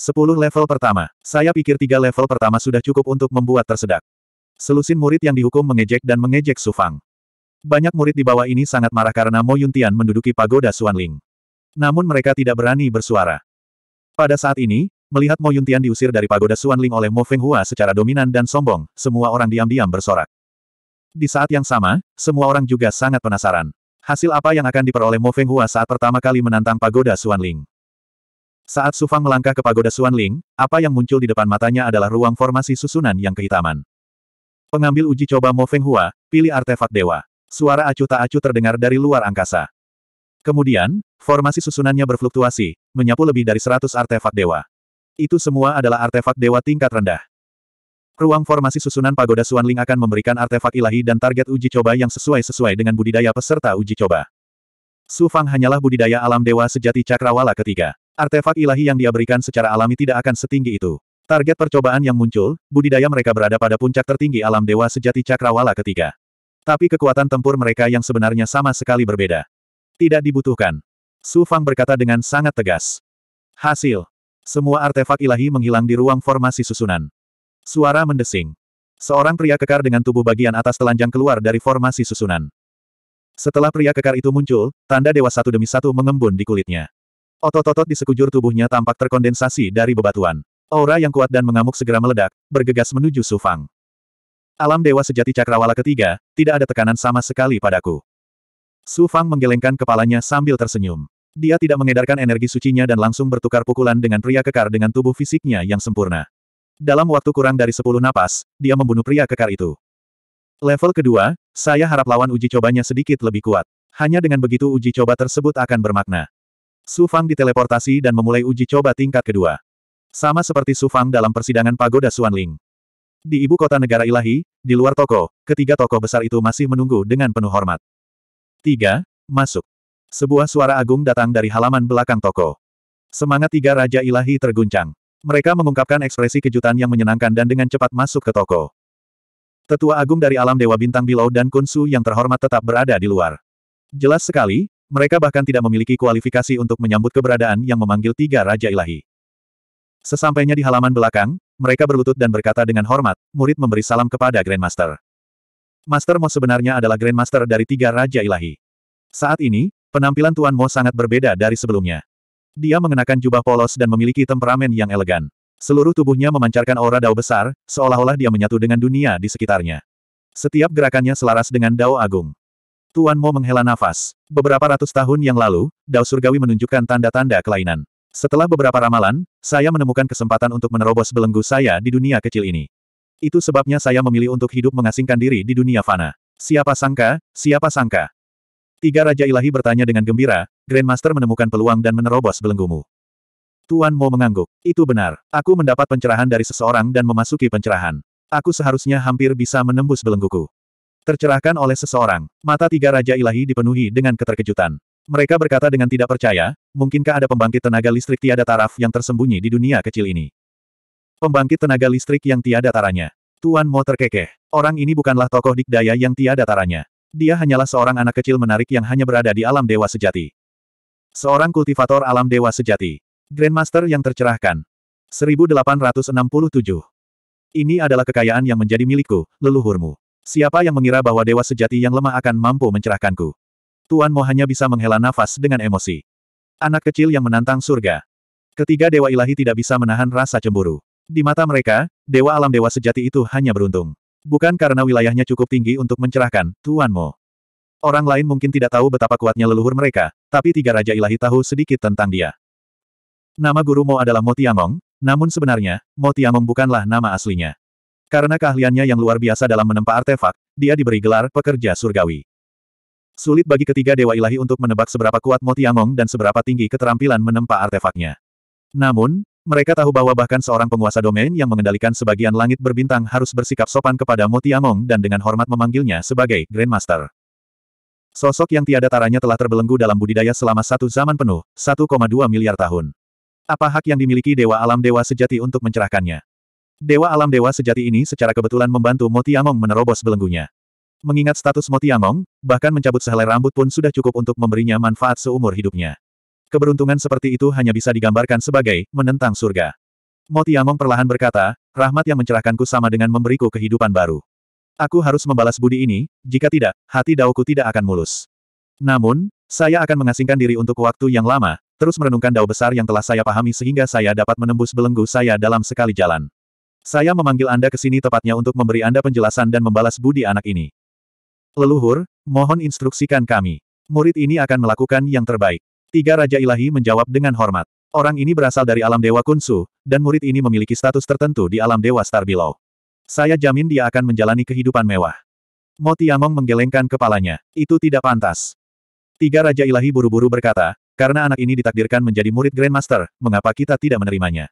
Sepuluh level pertama. Saya pikir tiga level pertama sudah cukup untuk membuat tersedak. Selusin murid yang dihukum mengejek dan mengejek Sufang. Banyak murid di bawah ini sangat marah karena Mo Yuntian menduduki pagoda Suanling. Namun mereka tidak berani bersuara. Pada saat ini, melihat Mo Yuntian diusir dari pagoda Suanling oleh Mo Feng Hua secara dominan dan sombong, semua orang diam-diam bersorak. Di saat yang sama, semua orang juga sangat penasaran. Hasil apa yang akan diperoleh Mo Feng Hua saat pertama kali menantang pagoda Suanling? Saat Su Fang melangkah ke pagoda Suan Ling, apa yang muncul di depan matanya adalah ruang formasi susunan yang kehitaman. Pengambil uji coba Mo Feng Hua, pilih artefak dewa. Suara acuh tak acuh terdengar dari luar angkasa. Kemudian, formasi susunannya berfluktuasi, menyapu lebih dari 100 artefak dewa. Itu semua adalah artefak dewa tingkat rendah. Ruang formasi susunan pagoda Suan Ling akan memberikan artefak ilahi dan target uji coba yang sesuai-sesuai dengan budidaya peserta uji coba. Su Fang hanyalah budidaya alam dewa sejati cakrawala ketiga. Artefak ilahi yang dia berikan secara alami tidak akan setinggi itu. Target percobaan yang muncul, budidaya mereka berada pada puncak tertinggi alam dewa sejati cakrawala ketiga. Tapi kekuatan tempur mereka yang sebenarnya sama sekali berbeda. Tidak dibutuhkan. Su Fang berkata dengan sangat tegas. Hasil. Semua artefak ilahi menghilang di ruang formasi susunan. Suara mendesing. Seorang pria kekar dengan tubuh bagian atas telanjang keluar dari formasi susunan. Setelah pria kekar itu muncul, tanda dewa satu demi satu mengembun di kulitnya. Otot-otot di sekujur tubuhnya tampak terkondensasi dari bebatuan. Aura yang kuat dan mengamuk segera meledak, bergegas menuju Sufang. Alam Dewa Sejati Cakrawala ketiga, tidak ada tekanan sama sekali padaku. Sufang menggelengkan kepalanya sambil tersenyum. Dia tidak mengedarkan energi sucinya dan langsung bertukar pukulan dengan pria kekar dengan tubuh fisiknya yang sempurna. Dalam waktu kurang dari 10 napas, dia membunuh pria kekar itu. Level kedua, saya harap lawan uji cobanya sedikit lebih kuat. Hanya dengan begitu uji coba tersebut akan bermakna. Su Fang diteleportasi dan memulai uji coba tingkat kedua. Sama seperti Su Fang dalam persidangan pagoda Ling. Di ibu kota negara ilahi, di luar toko, ketiga toko besar itu masih menunggu dengan penuh hormat. Tiga, Masuk. Sebuah suara agung datang dari halaman belakang toko. Semangat tiga raja ilahi terguncang. Mereka mengungkapkan ekspresi kejutan yang menyenangkan dan dengan cepat masuk ke toko. Tetua agung dari alam Dewa Bintang Bilau dan Kunsu yang terhormat tetap berada di luar. Jelas sekali, mereka bahkan tidak memiliki kualifikasi untuk menyambut keberadaan yang memanggil tiga Raja Ilahi. Sesampainya di halaman belakang, mereka berlutut dan berkata dengan hormat, murid memberi salam kepada Grandmaster. Master Mo sebenarnya adalah Grandmaster dari tiga Raja Ilahi. Saat ini, penampilan Tuan Mo sangat berbeda dari sebelumnya. Dia mengenakan jubah polos dan memiliki temperamen yang elegan. Seluruh tubuhnya memancarkan aura dao besar, seolah-olah dia menyatu dengan dunia di sekitarnya. Setiap gerakannya selaras dengan dao agung. Tuan Mo menghela nafas. Beberapa ratus tahun yang lalu, Dao Surgawi menunjukkan tanda-tanda kelainan. Setelah beberapa ramalan, saya menemukan kesempatan untuk menerobos belenggu saya di dunia kecil ini. Itu sebabnya saya memilih untuk hidup mengasingkan diri di dunia fana. Siapa sangka, siapa sangka. Tiga Raja Ilahi bertanya dengan gembira, Grandmaster menemukan peluang dan menerobos belenggumu. Tuan Mo mengangguk. Itu benar. Aku mendapat pencerahan dari seseorang dan memasuki pencerahan. Aku seharusnya hampir bisa menembus belengguku. Tercerahkan oleh seseorang, mata tiga Raja Ilahi dipenuhi dengan keterkejutan. Mereka berkata dengan tidak percaya, mungkinkah ada pembangkit tenaga listrik tiada taraf yang tersembunyi di dunia kecil ini? Pembangkit tenaga listrik yang tiada taranya. Tuan Mo terkekeh. Orang ini bukanlah tokoh dikdaya yang tiada taranya. Dia hanyalah seorang anak kecil menarik yang hanya berada di alam dewa sejati. Seorang kultivator alam dewa sejati. Grandmaster yang tercerahkan. 1867. Ini adalah kekayaan yang menjadi milikku, leluhurmu. Siapa yang mengira bahwa dewa sejati yang lemah akan mampu mencerahkanku? Tuan Mo hanya bisa menghela nafas dengan emosi. Anak kecil yang menantang surga. Ketiga dewa ilahi tidak bisa menahan rasa cemburu. Di mata mereka, dewa alam dewa sejati itu hanya beruntung. Bukan karena wilayahnya cukup tinggi untuk mencerahkan, Tuan Mo. Orang lain mungkin tidak tahu betapa kuatnya leluhur mereka, tapi tiga raja ilahi tahu sedikit tentang dia. Nama guru Mo adalah Mo Tiamong, namun sebenarnya, Mo Tiamong bukanlah nama aslinya. Karena keahliannya yang luar biasa dalam menempa artefak, dia diberi gelar pekerja surgawi. Sulit bagi ketiga dewa ilahi untuk menebak seberapa kuat Motiamong dan seberapa tinggi keterampilan menempa artefaknya. Namun, mereka tahu bahwa bahkan seorang penguasa domain yang mengendalikan sebagian langit berbintang harus bersikap sopan kepada Motiamong dan dengan hormat memanggilnya sebagai Grandmaster. Sosok yang tiada taranya telah terbelenggu dalam budidaya selama satu zaman penuh, 1,2 miliar tahun. Apa hak yang dimiliki Dewa Alam Dewa sejati untuk mencerahkannya? Dewa alam dewa sejati ini secara kebetulan membantu Motiamong menerobos belenggunya. Mengingat status Motiamong, bahkan mencabut sehelai rambut pun sudah cukup untuk memberinya manfaat seumur hidupnya. Keberuntungan seperti itu hanya bisa digambarkan sebagai menentang surga. Motiamong perlahan berkata, rahmat yang mencerahkanku sama dengan memberiku kehidupan baru. Aku harus membalas budi ini, jika tidak, hati daoku tidak akan mulus. Namun, saya akan mengasingkan diri untuk waktu yang lama, terus merenungkan dao besar yang telah saya pahami sehingga saya dapat menembus belenggu saya dalam sekali jalan. Saya memanggil Anda ke sini tepatnya untuk memberi Anda penjelasan dan membalas budi anak ini. Leluhur, mohon instruksikan kami. Murid ini akan melakukan yang terbaik. Tiga Raja Ilahi menjawab dengan hormat. Orang ini berasal dari alam Dewa Kunsu, dan murid ini memiliki status tertentu di alam Dewa Star Below. Saya jamin dia akan menjalani kehidupan mewah. Mo Tiamong menggelengkan kepalanya. Itu tidak pantas. Tiga Raja Ilahi buru-buru berkata, karena anak ini ditakdirkan menjadi murid Grandmaster, mengapa kita tidak menerimanya?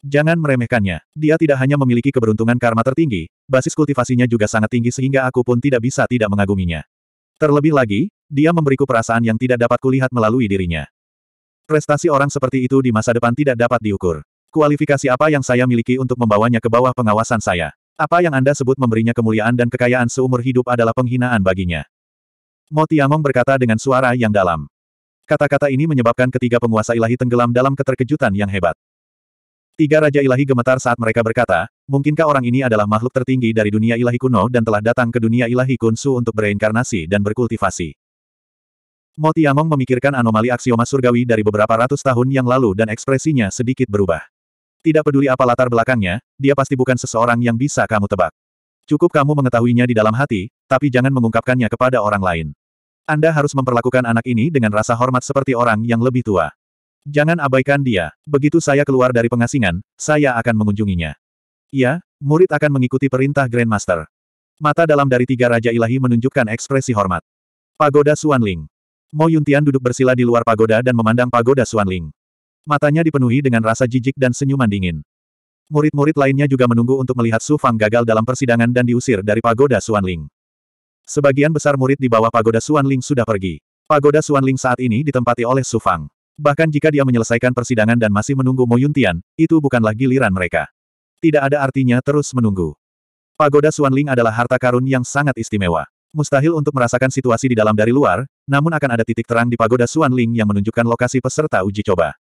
Jangan meremehkannya. Dia tidak hanya memiliki keberuntungan karma tertinggi, basis kultivasinya juga sangat tinggi sehingga aku pun tidak bisa tidak mengaguminya. Terlebih lagi, dia memberiku perasaan yang tidak dapat kulihat melalui dirinya. Prestasi orang seperti itu di masa depan tidak dapat diukur. Kualifikasi apa yang saya miliki untuk membawanya ke bawah pengawasan saya? Apa yang Anda sebut memberinya kemuliaan dan kekayaan seumur hidup adalah penghinaan baginya. Motiamong berkata dengan suara yang dalam. Kata-kata ini menyebabkan ketiga penguasa ilahi tenggelam dalam keterkejutan yang hebat. Tiga Raja Ilahi gemetar saat mereka berkata, mungkinkah orang ini adalah makhluk tertinggi dari dunia ilahi kuno dan telah datang ke dunia ilahi kunsu untuk bereinkarnasi dan berkultivasi. Moti Among memikirkan anomali aksioma surgawi dari beberapa ratus tahun yang lalu dan ekspresinya sedikit berubah. Tidak peduli apa latar belakangnya, dia pasti bukan seseorang yang bisa kamu tebak. Cukup kamu mengetahuinya di dalam hati, tapi jangan mengungkapkannya kepada orang lain. Anda harus memperlakukan anak ini dengan rasa hormat seperti orang yang lebih tua. Jangan abaikan dia. Begitu saya keluar dari pengasingan, saya akan mengunjunginya. Ya, murid akan mengikuti perintah Grandmaster. Mata dalam dari tiga Raja Ilahi menunjukkan ekspresi hormat. Pagoda Suanling. Mo Yuntian duduk bersila di luar pagoda dan memandang pagoda Suanling. Matanya dipenuhi dengan rasa jijik dan senyuman dingin. Murid-murid lainnya juga menunggu untuk melihat Su Fang gagal dalam persidangan dan diusir dari pagoda Suanling. Sebagian besar murid di bawah pagoda Suanling sudah pergi. Pagoda Suanling saat ini ditempati oleh Su Fang. Bahkan jika dia menyelesaikan persidangan dan masih menunggu Mo Yuntian, itu bukanlah giliran mereka. Tidak ada artinya terus menunggu. Pagoda Suanling adalah harta karun yang sangat istimewa. Mustahil untuk merasakan situasi di dalam dari luar, namun akan ada titik terang di pagoda Suanling yang menunjukkan lokasi peserta uji coba.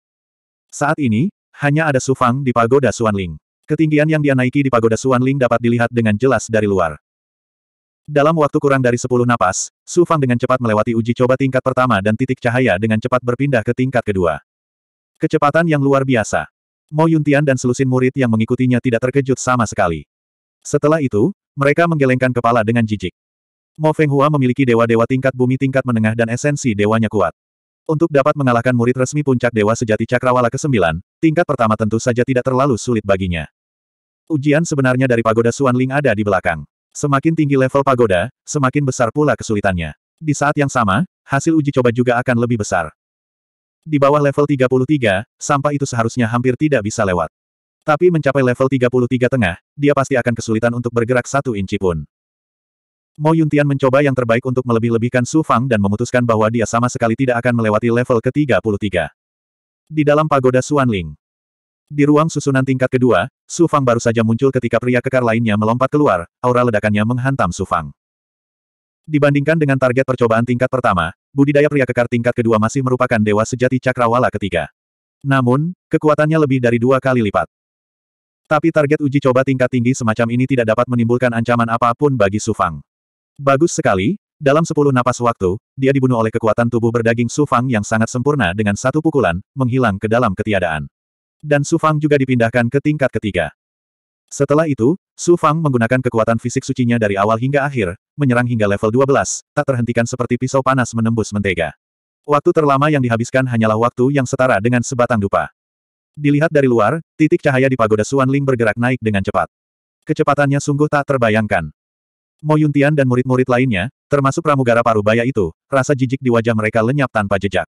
Saat ini, hanya ada Sufang di pagoda Suanling. Ketinggian yang dia naiki di pagoda Suanling dapat dilihat dengan jelas dari luar. Dalam waktu kurang dari 10 napas, Su Fang dengan cepat melewati uji coba tingkat pertama dan titik cahaya dengan cepat berpindah ke tingkat kedua. Kecepatan yang luar biasa. Mo Yuntian dan selusin murid yang mengikutinya tidak terkejut sama sekali. Setelah itu, mereka menggelengkan kepala dengan jijik. Mo Feng Hua memiliki dewa-dewa tingkat bumi tingkat menengah dan esensi dewanya kuat. Untuk dapat mengalahkan murid resmi puncak Dewa Sejati Cakrawala ke-9, tingkat pertama tentu saja tidak terlalu sulit baginya. Ujian sebenarnya dari pagoda Suan Ling ada di belakang. Semakin tinggi level pagoda, semakin besar pula kesulitannya. Di saat yang sama, hasil uji coba juga akan lebih besar. Di bawah level 33, sampah itu seharusnya hampir tidak bisa lewat. Tapi mencapai level 33 tengah, dia pasti akan kesulitan untuk bergerak satu inci pun. Mo Yuntian mencoba yang terbaik untuk melebih-lebihkan Su Fang dan memutuskan bahwa dia sama sekali tidak akan melewati level ke-33. Di dalam pagoda Ling, di ruang susunan tingkat kedua, Su Fang baru saja muncul ketika pria kekar lainnya melompat keluar, aura ledakannya menghantam Su Fang. Dibandingkan dengan target percobaan tingkat pertama, budidaya pria kekar tingkat kedua masih merupakan dewa sejati cakrawala ketiga. Namun, kekuatannya lebih dari dua kali lipat. Tapi target uji coba tingkat tinggi semacam ini tidak dapat menimbulkan ancaman apapun bagi Su Fang. Bagus sekali, dalam sepuluh napas waktu, dia dibunuh oleh kekuatan tubuh berdaging Su Fang yang sangat sempurna dengan satu pukulan, menghilang ke dalam ketiadaan dan Su Fang juga dipindahkan ke tingkat ketiga. Setelah itu, Su Fang menggunakan kekuatan fisik sucinya dari awal hingga akhir, menyerang hingga level 12, tak terhentikan seperti pisau panas menembus mentega. Waktu terlama yang dihabiskan hanyalah waktu yang setara dengan sebatang dupa. Dilihat dari luar, titik cahaya di pagoda Suan Ling bergerak naik dengan cepat. Kecepatannya sungguh tak terbayangkan. Mo Yuntian dan murid-murid lainnya, termasuk pramugara parubaya itu, rasa jijik di wajah mereka lenyap tanpa jejak.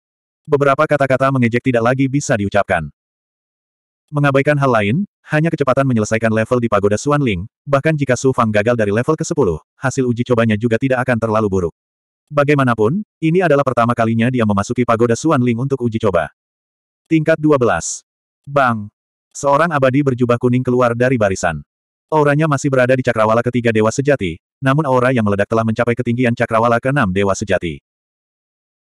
Beberapa kata-kata mengejek tidak lagi bisa diucapkan. Mengabaikan hal lain, hanya kecepatan menyelesaikan level di pagoda Suan Ling, bahkan jika Su Fang gagal dari level ke-10, hasil uji cobanya juga tidak akan terlalu buruk. Bagaimanapun, ini adalah pertama kalinya dia memasuki pagoda Suan Ling untuk uji coba. Tingkat 12. Bang! Seorang abadi berjubah kuning keluar dari barisan. Auranya masih berada di cakrawala ketiga dewa sejati, namun aura yang meledak telah mencapai ketinggian cakrawala keenam dewa sejati.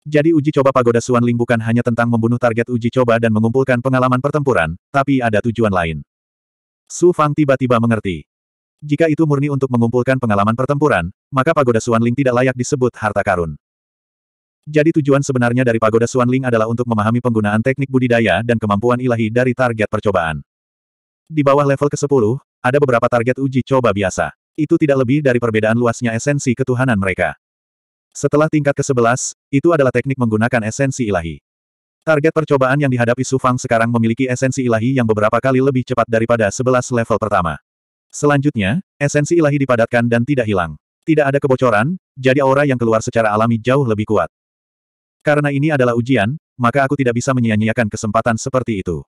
Jadi uji coba pagoda Suan Ling bukan hanya tentang membunuh target uji coba dan mengumpulkan pengalaman pertempuran, tapi ada tujuan lain. Su Fang tiba-tiba mengerti. Jika itu murni untuk mengumpulkan pengalaman pertempuran, maka pagoda Suan Ling tidak layak disebut harta karun. Jadi tujuan sebenarnya dari pagoda Suan Ling adalah untuk memahami penggunaan teknik budidaya dan kemampuan ilahi dari target percobaan. Di bawah level ke-10, ada beberapa target uji coba biasa. Itu tidak lebih dari perbedaan luasnya esensi ketuhanan mereka. Setelah tingkat ke-11, itu adalah teknik menggunakan esensi ilahi. Target percobaan yang dihadapi Su Fang sekarang memiliki esensi ilahi yang beberapa kali lebih cepat daripada 11 level pertama. Selanjutnya, esensi ilahi dipadatkan dan tidak hilang. Tidak ada kebocoran, jadi aura yang keluar secara alami jauh lebih kuat. Karena ini adalah ujian, maka aku tidak bisa menyia-nyiakan kesempatan seperti itu.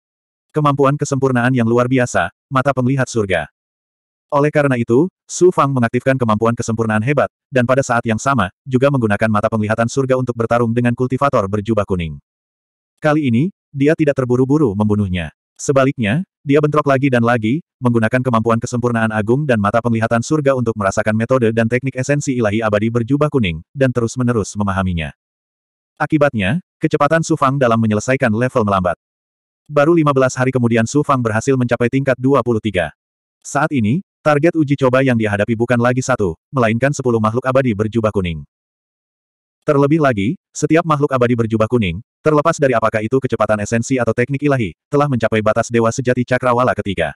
Kemampuan kesempurnaan yang luar biasa, mata penglihat surga. Oleh karena itu, Su Fang mengaktifkan kemampuan kesempurnaan hebat, dan pada saat yang sama, juga menggunakan mata penglihatan surga untuk bertarung dengan kultivator berjubah kuning. Kali ini, dia tidak terburu-buru membunuhnya. Sebaliknya, dia bentrok lagi dan lagi, menggunakan kemampuan kesempurnaan agung dan mata penglihatan surga untuk merasakan metode dan teknik esensi ilahi abadi berjubah kuning, dan terus-menerus memahaminya. Akibatnya, kecepatan Su Fang dalam menyelesaikan level melambat. Baru 15 hari kemudian Su Fang berhasil mencapai tingkat 23. Saat ini, Target uji coba yang dihadapi bukan lagi satu, melainkan sepuluh makhluk abadi berjubah kuning. Terlebih lagi, setiap makhluk abadi berjubah kuning, terlepas dari apakah itu kecepatan esensi atau teknik ilahi, telah mencapai batas dewa sejati cakrawala ketiga.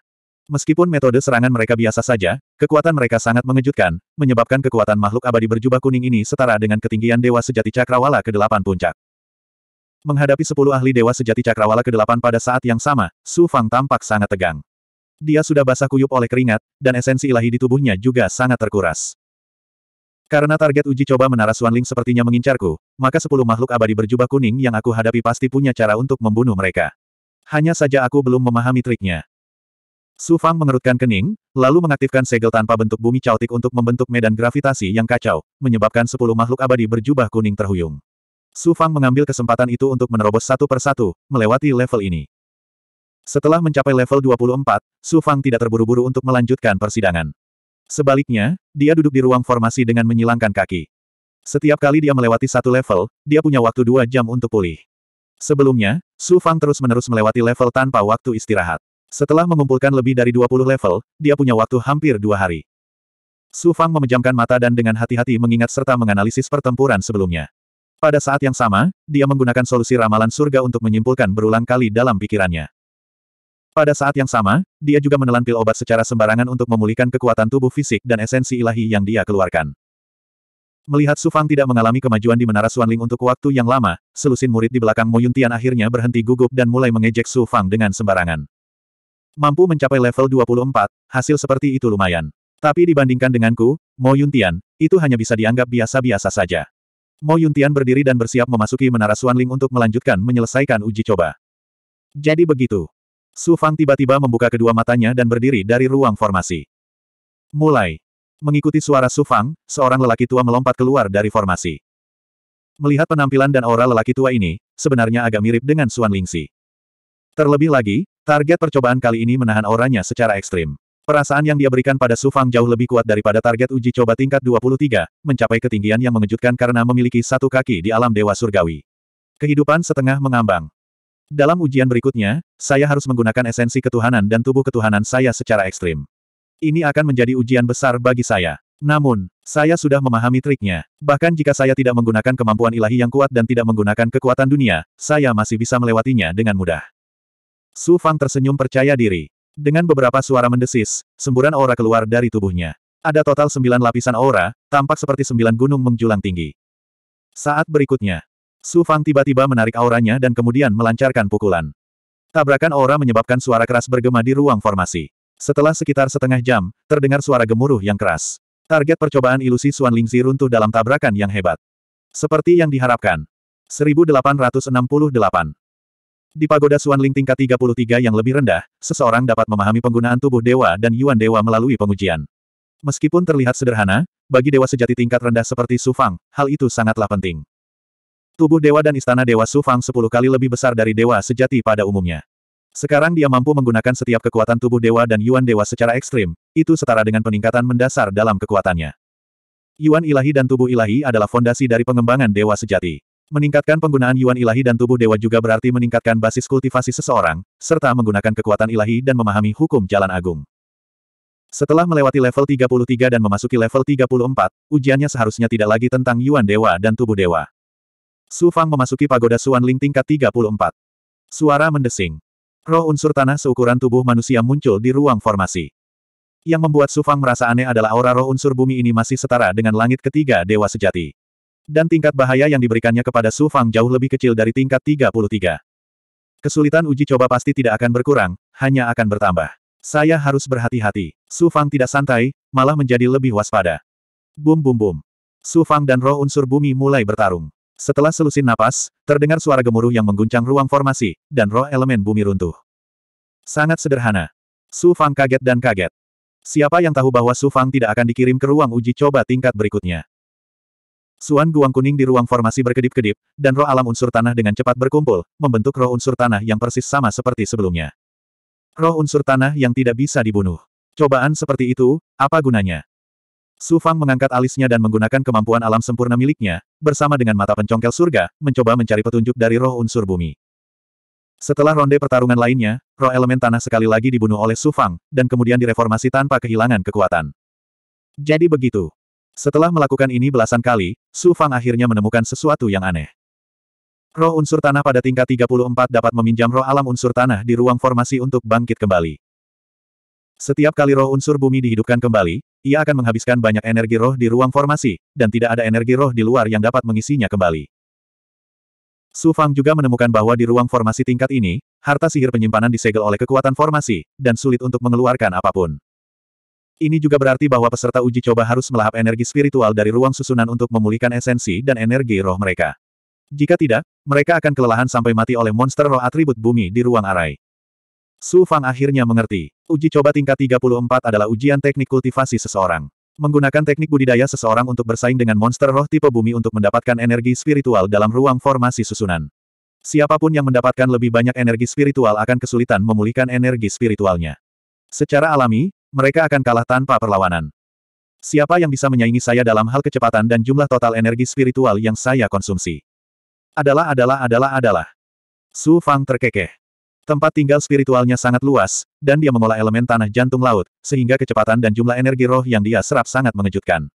Meskipun metode serangan mereka biasa saja, kekuatan mereka sangat mengejutkan, menyebabkan kekuatan makhluk abadi berjubah kuning ini setara dengan ketinggian Dewa Sejati Cakrawala ke-8 puncak. Menghadapi sepuluh ahli Dewa Sejati Cakrawala ke-8 pada saat yang sama, Su Fang tampak sangat tegang. Dia sudah basah kuyup oleh keringat, dan esensi ilahi di tubuhnya juga sangat terkuras. Karena target uji coba menara Suanling sepertinya mengincarku, maka sepuluh makhluk abadi berjubah kuning yang aku hadapi pasti punya cara untuk membunuh mereka. Hanya saja aku belum memahami triknya. Su Fang mengerutkan kening, lalu mengaktifkan segel tanpa bentuk bumi caotik untuk membentuk medan gravitasi yang kacau, menyebabkan sepuluh makhluk abadi berjubah kuning terhuyung. Su Fang mengambil kesempatan itu untuk menerobos satu persatu, melewati level ini. Setelah mencapai level 24, Su Fang tidak terburu-buru untuk melanjutkan persidangan. Sebaliknya, dia duduk di ruang formasi dengan menyilangkan kaki. Setiap kali dia melewati satu level, dia punya waktu dua jam untuk pulih. Sebelumnya, Su Fang terus-menerus melewati level tanpa waktu istirahat. Setelah mengumpulkan lebih dari 20 level, dia punya waktu hampir dua hari. Su Fang memejamkan mata dan dengan hati-hati mengingat serta menganalisis pertempuran sebelumnya. Pada saat yang sama, dia menggunakan solusi ramalan surga untuk menyimpulkan berulang kali dalam pikirannya. Pada saat yang sama, dia juga menelan pil obat secara sembarangan untuk memulihkan kekuatan tubuh fisik dan esensi ilahi yang dia keluarkan. Melihat Sufang tidak mengalami kemajuan di Menara Suanling untuk waktu yang lama, selusin murid di belakang Moyuntian akhirnya berhenti gugup dan mulai mengejek Sufang dengan sembarangan. Mampu mencapai level 24, hasil seperti itu lumayan. Tapi dibandingkan denganku, Moyuntian, itu hanya bisa dianggap biasa-biasa saja. Moyuntian berdiri dan bersiap memasuki Menara Suanling untuk melanjutkan menyelesaikan uji coba. Jadi begitu. Su Fang tiba-tiba membuka kedua matanya dan berdiri dari ruang formasi. Mulai. Mengikuti suara Su Fang, seorang lelaki tua melompat keluar dari formasi. Melihat penampilan dan aura lelaki tua ini, sebenarnya agak mirip dengan Suan Lingxi. Terlebih lagi, target percobaan kali ini menahan auranya secara ekstrim. Perasaan yang dia berikan pada Su Fang jauh lebih kuat daripada target uji coba tingkat 23, mencapai ketinggian yang mengejutkan karena memiliki satu kaki di alam dewa surgawi. Kehidupan setengah mengambang. Dalam ujian berikutnya, saya harus menggunakan esensi ketuhanan dan tubuh ketuhanan saya secara ekstrim. Ini akan menjadi ujian besar bagi saya. Namun, saya sudah memahami triknya. Bahkan jika saya tidak menggunakan kemampuan ilahi yang kuat dan tidak menggunakan kekuatan dunia, saya masih bisa melewatinya dengan mudah. Su Fang tersenyum percaya diri. Dengan beberapa suara mendesis, semburan aura keluar dari tubuhnya. Ada total sembilan lapisan aura, tampak seperti sembilan gunung menjulang tinggi. Saat berikutnya, Su Fang tiba-tiba menarik auranya dan kemudian melancarkan pukulan. Tabrakan aura menyebabkan suara keras bergema di ruang formasi. Setelah sekitar setengah jam, terdengar suara gemuruh yang keras. Target percobaan ilusi Suan Lingzi runtuh dalam tabrakan yang hebat. Seperti yang diharapkan. 1868 Di pagoda Suan Ling tingkat 33 yang lebih rendah, seseorang dapat memahami penggunaan tubuh dewa dan yuan dewa melalui pengujian. Meskipun terlihat sederhana, bagi dewa sejati tingkat rendah seperti Su Fang, hal itu sangatlah penting. Tubuh dewa dan istana dewa Su sepuluh kali lebih besar dari dewa sejati pada umumnya. Sekarang dia mampu menggunakan setiap kekuatan tubuh dewa dan yuan dewa secara ekstrim, itu setara dengan peningkatan mendasar dalam kekuatannya. Yuan ilahi dan tubuh ilahi adalah fondasi dari pengembangan dewa sejati. Meningkatkan penggunaan yuan ilahi dan tubuh dewa juga berarti meningkatkan basis kultivasi seseorang, serta menggunakan kekuatan ilahi dan memahami hukum jalan agung. Setelah melewati level 33 dan memasuki level 34, ujiannya seharusnya tidak lagi tentang yuan dewa dan tubuh dewa. Su Fang memasuki pagoda Suan Ling tingkat 34. Suara mendesing. Roh unsur tanah seukuran tubuh manusia muncul di ruang formasi. Yang membuat Su Fang merasa aneh adalah aura roh unsur bumi ini masih setara dengan langit ketiga dewa sejati. Dan tingkat bahaya yang diberikannya kepada Su Fang jauh lebih kecil dari tingkat 33. Kesulitan uji coba pasti tidak akan berkurang, hanya akan bertambah. Saya harus berhati-hati. Su Fang tidak santai, malah menjadi lebih waspada. Bum bum bum. Su Fang dan roh unsur bumi mulai bertarung. Setelah selusin napas, terdengar suara gemuruh yang mengguncang ruang formasi, dan roh elemen bumi runtuh. Sangat sederhana. Su Fang kaget dan kaget. Siapa yang tahu bahwa Su Fang tidak akan dikirim ke ruang uji coba tingkat berikutnya? Suan Guang Kuning di ruang formasi berkedip-kedip, dan roh alam unsur tanah dengan cepat berkumpul, membentuk roh unsur tanah yang persis sama seperti sebelumnya. Roh unsur tanah yang tidak bisa dibunuh. Cobaan seperti itu, apa gunanya? Su Fang mengangkat alisnya dan menggunakan kemampuan alam sempurna miliknya, bersama dengan mata pencongkel surga, mencoba mencari petunjuk dari roh unsur bumi. Setelah ronde pertarungan lainnya, roh elemen tanah sekali lagi dibunuh oleh Su Fang, dan kemudian direformasi tanpa kehilangan kekuatan. Jadi begitu. Setelah melakukan ini belasan kali, Su Fang akhirnya menemukan sesuatu yang aneh. Roh unsur tanah pada tingkat 34 dapat meminjam roh alam unsur tanah di ruang formasi untuk bangkit kembali. Setiap kali roh unsur bumi dihidupkan kembali, ia akan menghabiskan banyak energi roh di ruang formasi, dan tidak ada energi roh di luar yang dapat mengisinya kembali. Su Fang juga menemukan bahwa di ruang formasi tingkat ini, harta sihir penyimpanan disegel oleh kekuatan formasi, dan sulit untuk mengeluarkan apapun. Ini juga berarti bahwa peserta uji coba harus melahap energi spiritual dari ruang susunan untuk memulihkan esensi dan energi roh mereka. Jika tidak, mereka akan kelelahan sampai mati oleh monster roh atribut bumi di ruang arai. Su Fang akhirnya mengerti. Uji coba tingkat 34 adalah ujian teknik kultivasi seseorang. Menggunakan teknik budidaya seseorang untuk bersaing dengan monster roh tipe bumi untuk mendapatkan energi spiritual dalam ruang formasi susunan. Siapapun yang mendapatkan lebih banyak energi spiritual akan kesulitan memulihkan energi spiritualnya. Secara alami, mereka akan kalah tanpa perlawanan. Siapa yang bisa menyaingi saya dalam hal kecepatan dan jumlah total energi spiritual yang saya konsumsi? Adalah adalah adalah adalah. Su Fang terkekeh. Tempat tinggal spiritualnya sangat luas, dan dia mengolah elemen tanah jantung laut, sehingga kecepatan dan jumlah energi roh yang dia serap sangat mengejutkan.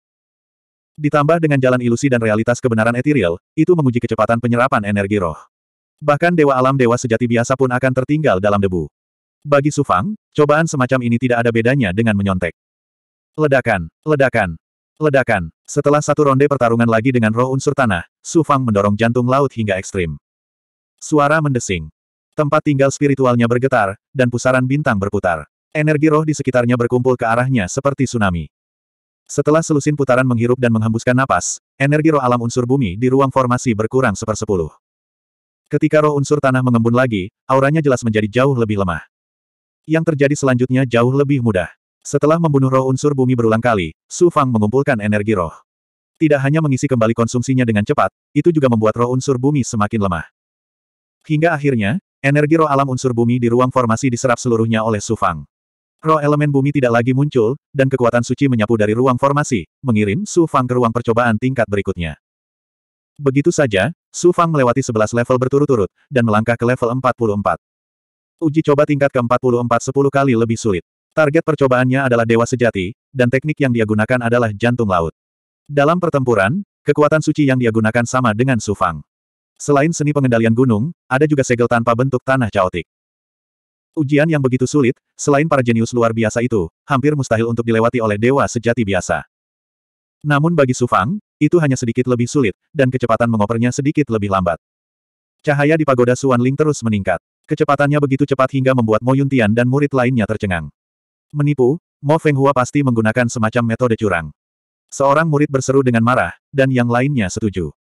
Ditambah dengan jalan ilusi dan realitas kebenaran etiril, itu menguji kecepatan penyerapan energi roh. Bahkan dewa alam dewa sejati biasa pun akan tertinggal dalam debu. Bagi Sufang, cobaan semacam ini tidak ada bedanya dengan menyontek. Ledakan, ledakan, ledakan. Setelah satu ronde pertarungan lagi dengan roh unsur tanah, Sufang mendorong jantung laut hingga ekstrim. Suara mendesing. Tempat tinggal spiritualnya bergetar, dan pusaran bintang berputar. Energi roh di sekitarnya berkumpul ke arahnya seperti tsunami. Setelah selusin putaran menghirup dan menghembuskan napas, energi roh alam unsur bumi di ruang formasi berkurang sepersepuluh. Ketika roh unsur tanah mengembun lagi, auranya jelas menjadi jauh lebih lemah. Yang terjadi selanjutnya jauh lebih mudah. Setelah membunuh roh unsur bumi berulang kali, Su Fang mengumpulkan energi roh. Tidak hanya mengisi kembali konsumsinya dengan cepat, itu juga membuat roh unsur bumi semakin lemah. Hingga akhirnya, Energi roh alam unsur bumi di ruang formasi diserap seluruhnya oleh Sufang. Roh elemen bumi tidak lagi muncul, dan kekuatan suci menyapu dari ruang formasi, mengirim Su Fang ke ruang percobaan tingkat berikutnya. Begitu saja, Su Fang melewati 11 level berturut-turut, dan melangkah ke level 44. Uji coba tingkat ke-44 10 kali lebih sulit. Target percobaannya adalah dewa sejati, dan teknik yang dia gunakan adalah jantung laut. Dalam pertempuran, kekuatan suci yang dia gunakan sama dengan Su Fang. Selain seni pengendalian gunung, ada juga segel tanpa bentuk tanah caotik. Ujian yang begitu sulit, selain para jenius luar biasa itu, hampir mustahil untuk dilewati oleh dewa sejati biasa. Namun bagi Sufang, itu hanya sedikit lebih sulit, dan kecepatan mengopernya sedikit lebih lambat. Cahaya di pagoda Suan Ling terus meningkat. Kecepatannya begitu cepat hingga membuat Mo Yuntian dan murid lainnya tercengang. Menipu, Mo Feng Hua pasti menggunakan semacam metode curang. Seorang murid berseru dengan marah, dan yang lainnya setuju.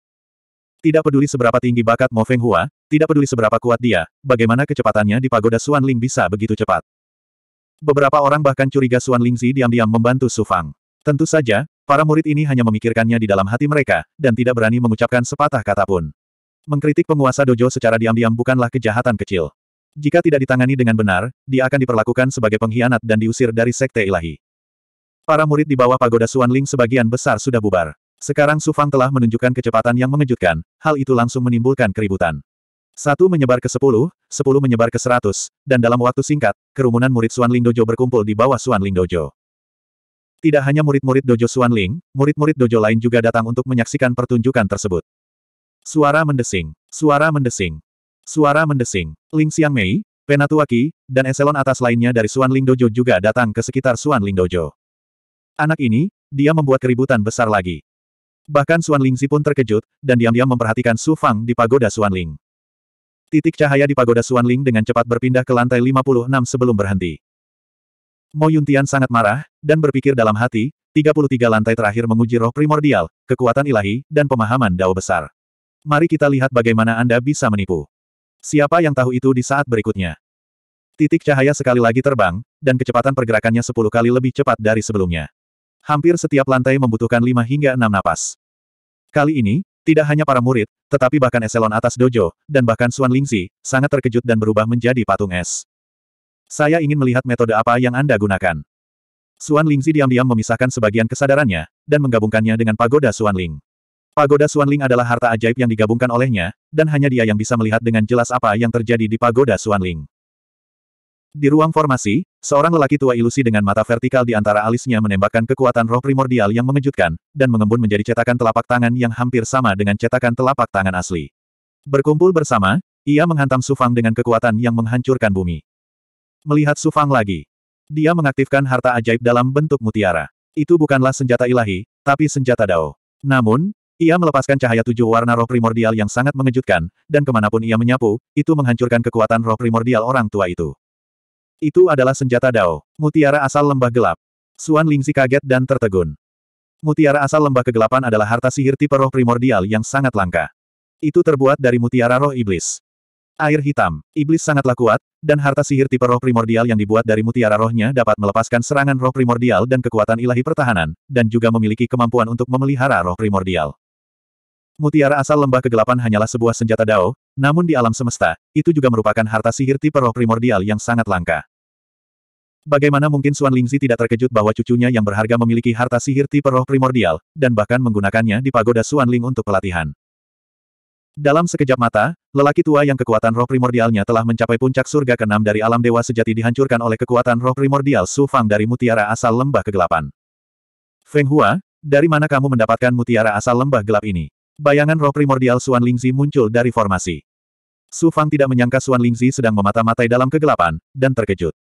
Tidak peduli seberapa tinggi bakat Mo Feng Hua, tidak peduli seberapa kuat dia, bagaimana kecepatannya di pagoda Suan Ling bisa begitu cepat. Beberapa orang bahkan curiga Suan Lingzi diam-diam membantu Su Fang. Tentu saja, para murid ini hanya memikirkannya di dalam hati mereka, dan tidak berani mengucapkan sepatah kata pun. Mengkritik penguasa dojo secara diam-diam bukanlah kejahatan kecil. Jika tidak ditangani dengan benar, dia akan diperlakukan sebagai pengkhianat dan diusir dari sekte ilahi. Para murid di bawah pagoda Suan Ling sebagian besar sudah bubar. Sekarang Su Fang telah menunjukkan kecepatan yang mengejutkan, hal itu langsung menimbulkan keributan. Satu menyebar ke sepuluh, sepuluh menyebar ke seratus, dan dalam waktu singkat, kerumunan murid Suan Ling Dojo berkumpul di bawah Suan Ling Dojo. Tidak hanya murid-murid Dojo Suan Ling, murid-murid Dojo lain juga datang untuk menyaksikan pertunjukan tersebut. Suara mendesing, suara mendesing, suara mendesing. Ling Xiang Mei, Penatuaki, dan eselon atas lainnya dari Suan Ling Dojo juga datang ke sekitar Suan Ling Dojo. Anak ini, dia membuat keributan besar lagi. Bahkan Xuan Lingzi pun terkejut, dan diam-diam memperhatikan Su Fang di pagoda Xuan Ling. Titik cahaya di pagoda Xuan Ling dengan cepat berpindah ke lantai 56 sebelum berhenti. Mo Yuntian sangat marah, dan berpikir dalam hati, 33 lantai terakhir menguji roh primordial, kekuatan ilahi, dan pemahaman dao besar. Mari kita lihat bagaimana Anda bisa menipu. Siapa yang tahu itu di saat berikutnya. Titik cahaya sekali lagi terbang, dan kecepatan pergerakannya 10 kali lebih cepat dari sebelumnya. Hampir setiap lantai membutuhkan 5 hingga 6 napas. Kali ini, tidak hanya para murid, tetapi bahkan eselon atas dojo, dan bahkan Suan Lingzi, sangat terkejut dan berubah menjadi patung es. Saya ingin melihat metode apa yang Anda gunakan. Suan Lingzi diam-diam memisahkan sebagian kesadarannya, dan menggabungkannya dengan pagoda Suan Ling. Pagoda Suan Ling adalah harta ajaib yang digabungkan olehnya, dan hanya dia yang bisa melihat dengan jelas apa yang terjadi di pagoda Suan Ling. Di ruang formasi, seorang lelaki tua ilusi dengan mata vertikal di antara alisnya menembakkan kekuatan roh primordial yang mengejutkan, dan mengembun menjadi cetakan telapak tangan yang hampir sama dengan cetakan telapak tangan asli. Berkumpul bersama, ia menghantam Sufang dengan kekuatan yang menghancurkan bumi. Melihat Sufang lagi, dia mengaktifkan harta ajaib dalam bentuk mutiara. Itu bukanlah senjata ilahi, tapi senjata dao. Namun, ia melepaskan cahaya tujuh warna roh primordial yang sangat mengejutkan, dan kemanapun ia menyapu, itu menghancurkan kekuatan roh primordial orang tua itu. Itu adalah senjata Dao, mutiara asal lembah gelap. Suan Lingzi kaget dan tertegun. Mutiara asal lembah kegelapan adalah harta sihir tipe roh primordial yang sangat langka. Itu terbuat dari mutiara roh iblis. Air hitam, iblis sangatlah kuat, dan harta sihir tipe roh primordial yang dibuat dari mutiara rohnya dapat melepaskan serangan roh primordial dan kekuatan ilahi pertahanan, dan juga memiliki kemampuan untuk memelihara roh primordial. Mutiara asal lembah kegelapan hanyalah sebuah senjata dao, namun di alam semesta, itu juga merupakan harta sihir tipe roh primordial yang sangat langka. Bagaimana mungkin Suan Lingzi tidak terkejut bahwa cucunya yang berharga memiliki harta sihir tipe roh primordial, dan bahkan menggunakannya di pagoda Suan Ling untuk pelatihan. Dalam sekejap mata, lelaki tua yang kekuatan roh primordialnya telah mencapai puncak surga keenam dari alam dewa sejati dihancurkan oleh kekuatan roh primordial Su Fang dari mutiara asal lembah kegelapan. Feng Hua, dari mana kamu mendapatkan mutiara asal lembah gelap ini? Bayangan roh primordial Suan Lingzi muncul dari formasi. Su Fang tidak menyangka Suan Lingzi sedang memata-matai dalam kegelapan, dan terkejut.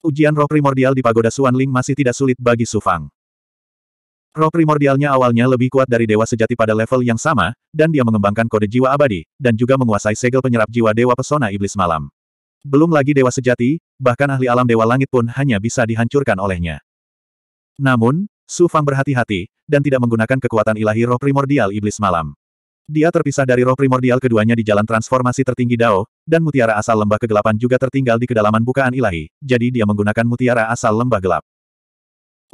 Ujian roh primordial di pagoda Suan Ling masih tidak sulit bagi Su Fang. Roh primordialnya awalnya lebih kuat dari dewa sejati pada level yang sama, dan dia mengembangkan kode jiwa abadi, dan juga menguasai segel penyerap jiwa dewa pesona iblis malam. Belum lagi dewa sejati, bahkan ahli alam dewa langit pun hanya bisa dihancurkan olehnya. Namun, Su Fang berhati-hati, dan tidak menggunakan kekuatan ilahi roh primordial iblis malam. Dia terpisah dari roh primordial keduanya di jalan transformasi tertinggi Dao, dan mutiara asal lembah kegelapan juga tertinggal di kedalaman bukaan ilahi, jadi dia menggunakan mutiara asal lembah gelap.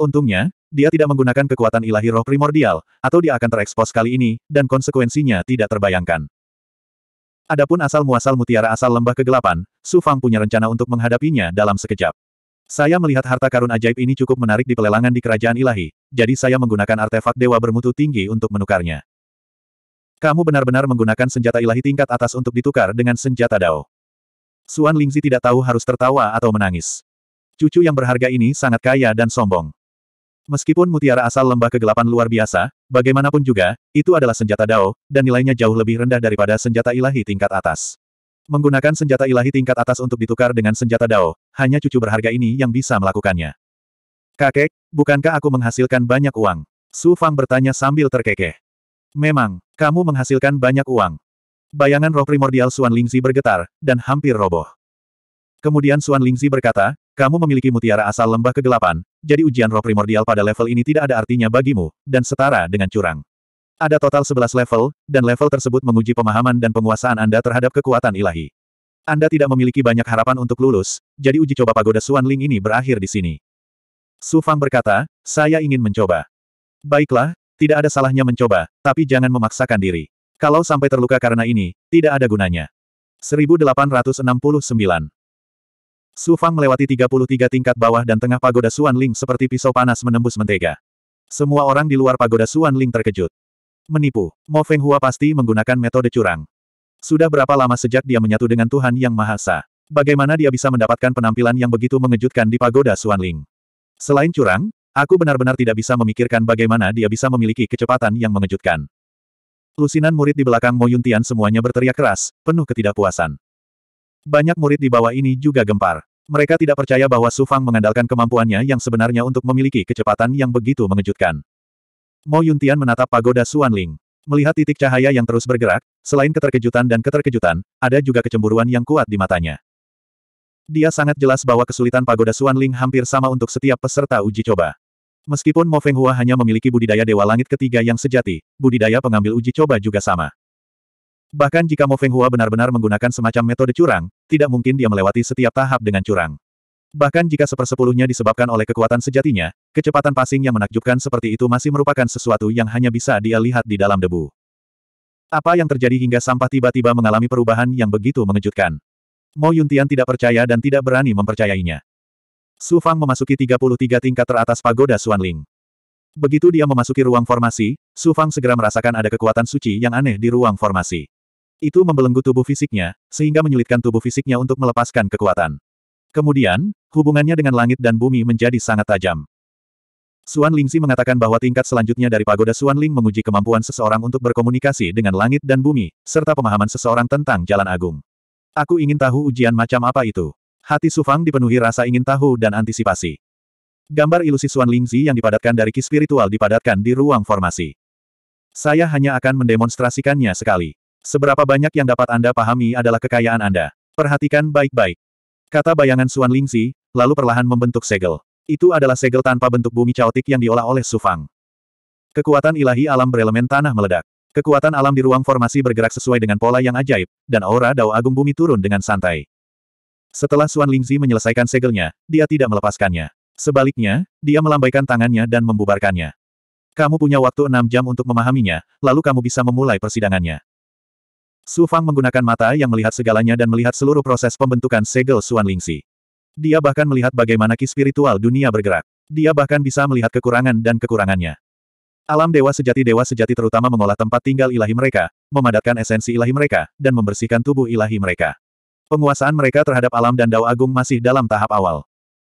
Untungnya, dia tidak menggunakan kekuatan ilahi roh primordial, atau dia akan terekspos kali ini, dan konsekuensinya tidak terbayangkan. Adapun asal-muasal mutiara asal lembah kegelapan, Su Fang punya rencana untuk menghadapinya dalam sekejap. Saya melihat harta karun ajaib ini cukup menarik di pelelangan di kerajaan ilahi, jadi saya menggunakan artefak dewa bermutu tinggi untuk menukarnya. Kamu benar-benar menggunakan senjata ilahi tingkat atas untuk ditukar dengan senjata Dao. Suan Lingzi tidak tahu harus tertawa atau menangis. Cucu yang berharga ini sangat kaya dan sombong. Meskipun mutiara asal lembah kegelapan luar biasa, bagaimanapun juga, itu adalah senjata Dao, dan nilainya jauh lebih rendah daripada senjata ilahi tingkat atas. Menggunakan senjata ilahi tingkat atas untuk ditukar dengan senjata Dao, hanya cucu berharga ini yang bisa melakukannya. Kakek, bukankah aku menghasilkan banyak uang? Su Fang bertanya sambil terkekeh. Memang, kamu menghasilkan banyak uang. Bayangan roh primordial Suan Lingzi bergetar, dan hampir roboh. Kemudian Suan Lingzi berkata, kamu memiliki mutiara asal lembah kegelapan, jadi ujian roh primordial pada level ini tidak ada artinya bagimu, dan setara dengan curang. Ada total 11 level, dan level tersebut menguji pemahaman dan penguasaan Anda terhadap kekuatan ilahi. Anda tidak memiliki banyak harapan untuk lulus, jadi uji coba pagoda Suan Ling ini berakhir di sini. Su Fang berkata, saya ingin mencoba. Baiklah, tidak ada salahnya mencoba, tapi jangan memaksakan diri. Kalau sampai terluka karena ini, tidak ada gunanya. 1869 Su Fang melewati 33 tingkat bawah dan tengah pagoda Suan Ling seperti pisau panas menembus mentega. Semua orang di luar pagoda Suan Ling terkejut. Menipu, Mo Feng Hua pasti menggunakan metode curang. Sudah berapa lama sejak dia menyatu dengan Tuhan Yang Maha Esa? Bagaimana dia bisa mendapatkan penampilan yang begitu mengejutkan di pagoda Suan Ling? Selain curang, Aku benar-benar tidak bisa memikirkan bagaimana dia bisa memiliki kecepatan yang mengejutkan. Lusinan murid di belakang Mo Yuntian semuanya berteriak keras, penuh ketidakpuasan. Banyak murid di bawah ini juga gempar. Mereka tidak percaya bahwa Su Fang mengandalkan kemampuannya yang sebenarnya untuk memiliki kecepatan yang begitu mengejutkan. Mo Yuntian menatap pagoda Suan Ling. Melihat titik cahaya yang terus bergerak, selain keterkejutan dan keterkejutan, ada juga kecemburuan yang kuat di matanya. Dia sangat jelas bahwa kesulitan pagoda Suan Ling hampir sama untuk setiap peserta uji coba. Meskipun Mo Feng Hua hanya memiliki budidaya Dewa Langit ketiga yang sejati, budidaya pengambil uji coba juga sama. Bahkan jika Mo Feng Hua benar-benar menggunakan semacam metode curang, tidak mungkin dia melewati setiap tahap dengan curang. Bahkan jika sepersepuluhnya disebabkan oleh kekuatan sejatinya, kecepatan passing yang menakjubkan seperti itu masih merupakan sesuatu yang hanya bisa dia lihat di dalam debu. Apa yang terjadi hingga sampah tiba-tiba mengalami perubahan yang begitu mengejutkan? Mo Yuntian tidak percaya dan tidak berani mempercayainya. Su Fang memasuki 33 tingkat teratas pagoda Ling. Begitu dia memasuki ruang formasi, Su Fang segera merasakan ada kekuatan suci yang aneh di ruang formasi. Itu membelenggu tubuh fisiknya, sehingga menyulitkan tubuh fisiknya untuk melepaskan kekuatan. Kemudian, hubungannya dengan langit dan bumi menjadi sangat tajam. Suan Lingsi mengatakan bahwa tingkat selanjutnya dari pagoda Suan Ling menguji kemampuan seseorang untuk berkomunikasi dengan langit dan bumi, serta pemahaman seseorang tentang jalan agung. Aku ingin tahu ujian macam apa itu. Hati Sufang dipenuhi rasa ingin tahu dan antisipasi. Gambar ilusi Suan Lingzi yang dipadatkan dari ki spiritual dipadatkan di ruang formasi. Saya hanya akan mendemonstrasikannya sekali. Seberapa banyak yang dapat Anda pahami adalah kekayaan Anda. Perhatikan baik-baik. Kata bayangan Suan Lingzi, lalu perlahan membentuk segel. Itu adalah segel tanpa bentuk bumi caotik yang diolah oleh Sufang. Kekuatan ilahi alam berelemen tanah meledak. Kekuatan alam di ruang formasi bergerak sesuai dengan pola yang ajaib, dan aura dao agung bumi turun dengan santai. Setelah Suan Lingzi menyelesaikan segelnya, dia tidak melepaskannya. Sebaliknya, dia melambaikan tangannya dan membubarkannya. Kamu punya waktu enam jam untuk memahaminya, lalu kamu bisa memulai persidangannya. Su Fang menggunakan mata yang melihat segalanya dan melihat seluruh proses pembentukan segel Suan Lingzi. Dia bahkan melihat bagaimana ki spiritual dunia bergerak. Dia bahkan bisa melihat kekurangan dan kekurangannya. Alam dewa sejati dewa sejati terutama mengolah tempat tinggal ilahi mereka, memadatkan esensi ilahi mereka, dan membersihkan tubuh ilahi mereka. Penguasaan mereka terhadap alam dan dao agung masih dalam tahap awal.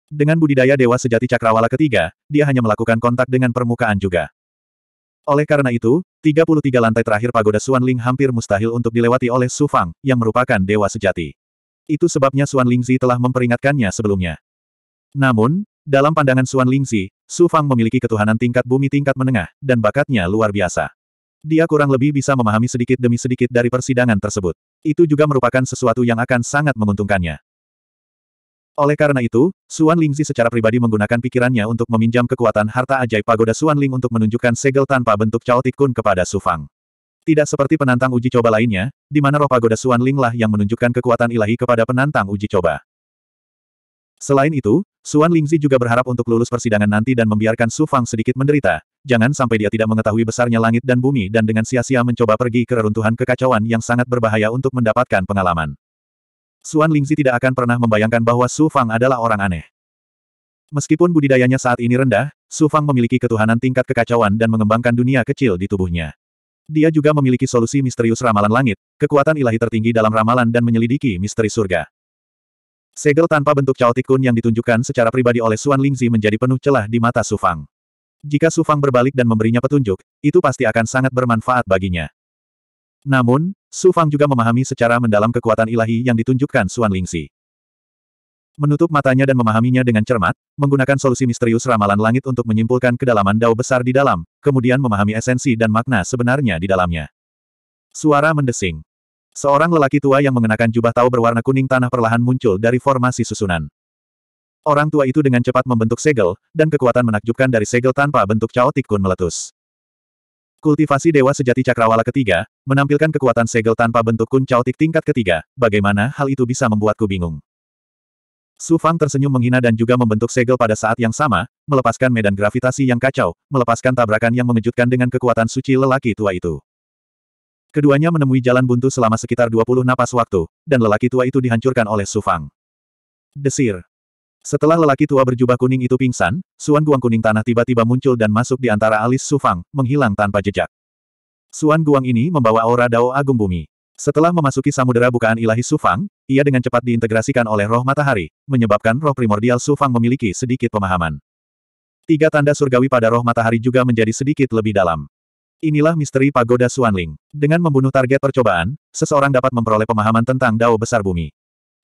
Dengan budidaya Dewa Sejati Cakrawala ketiga, dia hanya melakukan kontak dengan permukaan juga. Oleh karena itu, 33 lantai terakhir pagoda Suan Ling hampir mustahil untuk dilewati oleh Su Fang, yang merupakan Dewa Sejati. Itu sebabnya Suan Lingzi telah memperingatkannya sebelumnya. Namun, dalam pandangan Suan Lingzi, Su Fang memiliki ketuhanan tingkat bumi tingkat menengah, dan bakatnya luar biasa. Dia kurang lebih bisa memahami sedikit demi sedikit dari persidangan tersebut itu juga merupakan sesuatu yang akan sangat menguntungkannya. Oleh karena itu, Suan Lingzi secara pribadi menggunakan pikirannya untuk meminjam kekuatan harta ajaib pagoda Suan Ling untuk menunjukkan segel tanpa bentuk Cao Tikun kepada Su Fang. Tidak seperti penantang uji coba lainnya, di mana roh pagoda Suan Ling lah yang menunjukkan kekuatan ilahi kepada penantang uji coba. Selain itu, Suan Lingzi juga berharap untuk lulus persidangan nanti dan membiarkan Su Fang sedikit menderita, jangan sampai dia tidak mengetahui besarnya langit dan bumi dan dengan sia-sia mencoba pergi ke reruntuhan kekacauan yang sangat berbahaya untuk mendapatkan pengalaman. Suan Lingzi tidak akan pernah membayangkan bahwa Su Fang adalah orang aneh. Meskipun budidayanya saat ini rendah, Su Fang memiliki ketuhanan tingkat kekacauan dan mengembangkan dunia kecil di tubuhnya. Dia juga memiliki solusi misterius ramalan langit, kekuatan ilahi tertinggi dalam ramalan dan menyelidiki misteri surga. Segel tanpa bentuk caotik yang ditunjukkan secara pribadi oleh Suan Lingzi menjadi penuh celah di mata Su Fang. Jika Sufang berbalik dan memberinya petunjuk, itu pasti akan sangat bermanfaat baginya. Namun, Sufang juga memahami secara mendalam kekuatan ilahi yang ditunjukkan Suan Lingxi. Menutup matanya dan memahaminya dengan cermat, menggunakan solusi misterius ramalan langit untuk menyimpulkan kedalaman dao besar di dalam, kemudian memahami esensi dan makna sebenarnya di dalamnya. Suara mendesing. Seorang lelaki tua yang mengenakan jubah tahu berwarna kuning tanah perlahan muncul dari formasi susunan. Orang tua itu dengan cepat membentuk segel, dan kekuatan menakjubkan dari segel tanpa bentuk caotik kun meletus. Kultivasi Dewa Sejati Cakrawala ketiga, menampilkan kekuatan segel tanpa bentuk kun caotik tingkat ketiga, bagaimana hal itu bisa membuatku bingung. Su Fang tersenyum menghina dan juga membentuk segel pada saat yang sama, melepaskan medan gravitasi yang kacau, melepaskan tabrakan yang mengejutkan dengan kekuatan suci lelaki tua itu. Keduanya menemui jalan buntu selama sekitar 20 napas waktu, dan lelaki tua itu dihancurkan oleh Su Fang. Desir. Setelah lelaki tua berjubah kuning itu pingsan, Suan Guang kuning tanah tiba-tiba muncul dan masuk di antara alis Sufang, menghilang tanpa jejak. Suan Guang ini membawa aura Dao Agung Bumi. Setelah memasuki samudera bukaan ilahi Sufang, ia dengan cepat diintegrasikan oleh roh matahari, menyebabkan roh primordial Sufang memiliki sedikit pemahaman. Tiga tanda surgawi pada roh matahari juga menjadi sedikit lebih dalam. Inilah misteri pagoda Suanling. Dengan membunuh target percobaan, seseorang dapat memperoleh pemahaman tentang Dao Besar Bumi.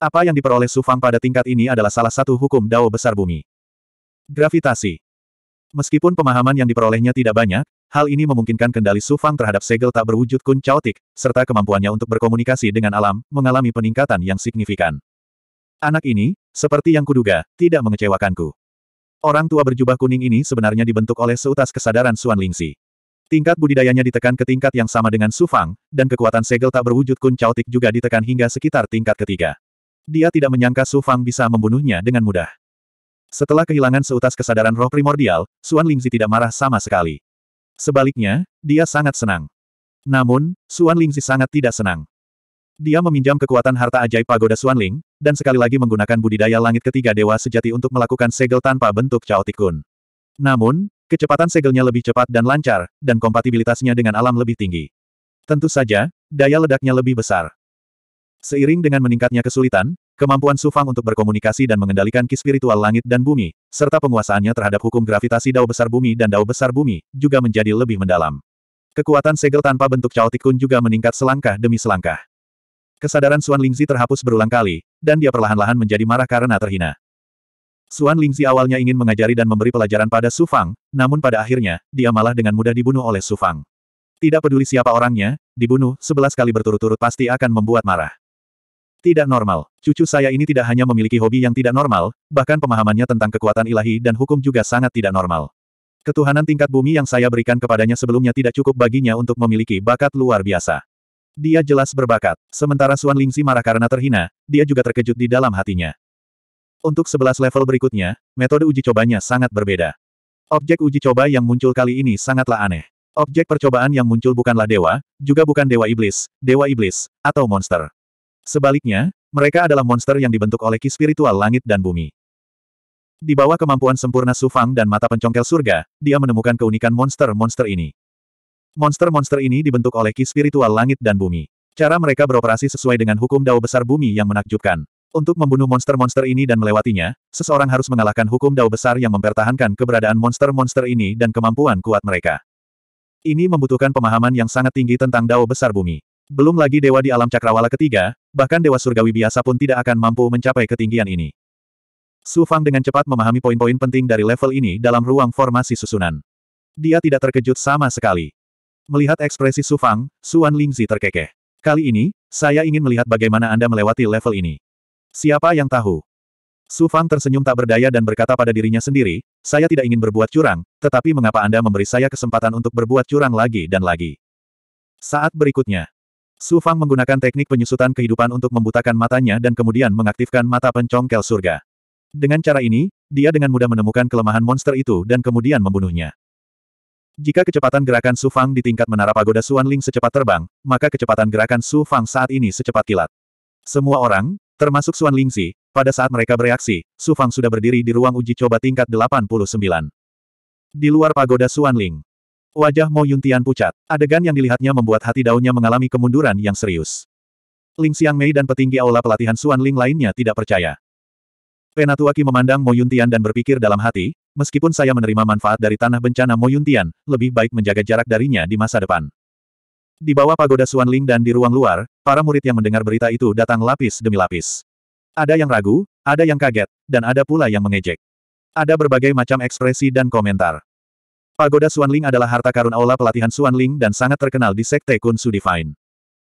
Apa yang diperoleh Su Fang pada tingkat ini adalah salah satu hukum dao besar bumi. Gravitasi. Meskipun pemahaman yang diperolehnya tidak banyak, hal ini memungkinkan kendali Su Fang terhadap segel tak berwujud kun caotik, serta kemampuannya untuk berkomunikasi dengan alam, mengalami peningkatan yang signifikan. Anak ini, seperti yang kuduga, tidak mengecewakanku. Orang tua berjubah kuning ini sebenarnya dibentuk oleh seutas kesadaran Suan Lingxi. Tingkat budidayanya ditekan ke tingkat yang sama dengan Sufang, dan kekuatan segel tak berwujud kun caotik juga ditekan hingga sekitar tingkat ketiga. Dia tidak menyangka Su Fang bisa membunuhnya dengan mudah. Setelah kehilangan seutas kesadaran roh primordial, Xuan Lingzi tidak marah sama sekali. Sebaliknya, dia sangat senang. Namun, Xuan Lingzi sangat tidak senang. Dia meminjam kekuatan harta ajaib pagoda Ling, dan sekali lagi menggunakan budidaya langit ketiga dewa sejati untuk melakukan segel tanpa bentuk Chaotic Namun, kecepatan segelnya lebih cepat dan lancar, dan kompatibilitasnya dengan alam lebih tinggi. Tentu saja, daya ledaknya lebih besar. Seiring dengan meningkatnya kesulitan, kemampuan Sufang untuk berkomunikasi dan mengendalikan ki spiritual langit dan bumi, serta penguasaannya terhadap hukum gravitasi dao besar bumi dan dao besar bumi, juga menjadi lebih mendalam. Kekuatan segel tanpa bentuk caotik juga meningkat selangkah demi selangkah. Kesadaran Suan Lingzi terhapus berulang kali, dan dia perlahan-lahan menjadi marah karena terhina. Suan Lingzi awalnya ingin mengajari dan memberi pelajaran pada Sufang, namun pada akhirnya, dia malah dengan mudah dibunuh oleh Sufang. Tidak peduli siapa orangnya, dibunuh, sebelas kali berturut-turut pasti akan membuat marah. Tidak normal. Cucu saya ini tidak hanya memiliki hobi yang tidak normal, bahkan pemahamannya tentang kekuatan ilahi dan hukum juga sangat tidak normal. Ketuhanan tingkat bumi yang saya berikan kepadanya sebelumnya tidak cukup baginya untuk memiliki bakat luar biasa. Dia jelas berbakat. Sementara Suan Lingxi marah karena terhina, dia juga terkejut di dalam hatinya. Untuk sebelas level berikutnya, metode uji cobanya sangat berbeda. Objek uji coba yang muncul kali ini sangatlah aneh. Objek percobaan yang muncul bukanlah dewa, juga bukan dewa iblis, dewa iblis, atau monster. Sebaliknya, mereka adalah monster yang dibentuk oleh ki spiritual langit dan bumi. Di bawah kemampuan sempurna Sufang dan mata pencongkel surga, dia menemukan keunikan monster-monster ini. Monster-monster ini dibentuk oleh ki spiritual langit dan bumi. Cara mereka beroperasi sesuai dengan hukum dao besar bumi yang menakjubkan. Untuk membunuh monster-monster ini dan melewatinya, seseorang harus mengalahkan hukum dao besar yang mempertahankan keberadaan monster-monster ini dan kemampuan kuat mereka. Ini membutuhkan pemahaman yang sangat tinggi tentang dao besar bumi. Belum lagi dewa di alam cakrawala ketiga, bahkan dewa surgawi biasa pun tidak akan mampu mencapai ketinggian ini. Su Fang dengan cepat memahami poin-poin penting dari level ini dalam ruang formasi susunan. Dia tidak terkejut sama sekali. Melihat ekspresi Su Fang, Suan Lingzi terkekeh. Kali ini, saya ingin melihat bagaimana Anda melewati level ini. Siapa yang tahu? Su Fang tersenyum tak berdaya dan berkata pada dirinya sendiri, saya tidak ingin berbuat curang, tetapi mengapa Anda memberi saya kesempatan untuk berbuat curang lagi dan lagi? Saat berikutnya, Su Fang menggunakan teknik penyusutan kehidupan untuk membutakan matanya dan kemudian mengaktifkan mata pencongkel surga. Dengan cara ini, dia dengan mudah menemukan kelemahan monster itu dan kemudian membunuhnya. Jika kecepatan gerakan Su Fang di tingkat menara pagoda Suan Ling secepat terbang, maka kecepatan gerakan Su Fang saat ini secepat kilat. Semua orang, termasuk Suan Ling Zi, pada saat mereka bereaksi, Su Fang sudah berdiri di ruang uji coba tingkat 89. Di luar pagoda Suan Ling, Wajah Mo Yuntian pucat. Adegan yang dilihatnya membuat hati daunnya mengalami kemunduran yang serius. Ling Xiang Mei dan petinggi aula pelatihan Suan Ling lainnya tidak percaya. Penatuaki memandang Mo Yuntian dan berpikir dalam hati, meskipun saya menerima manfaat dari tanah bencana Mo Yuntian, lebih baik menjaga jarak darinya di masa depan. Di bawah pagoda Suan Ling dan di ruang luar, para murid yang mendengar berita itu datang lapis demi lapis. Ada yang ragu, ada yang kaget, dan ada pula yang mengejek. Ada berbagai macam ekspresi dan komentar. Pagoda Suanling adalah harta karun aula pelatihan Suanling dan sangat terkenal di Sekte Kunsu Divine.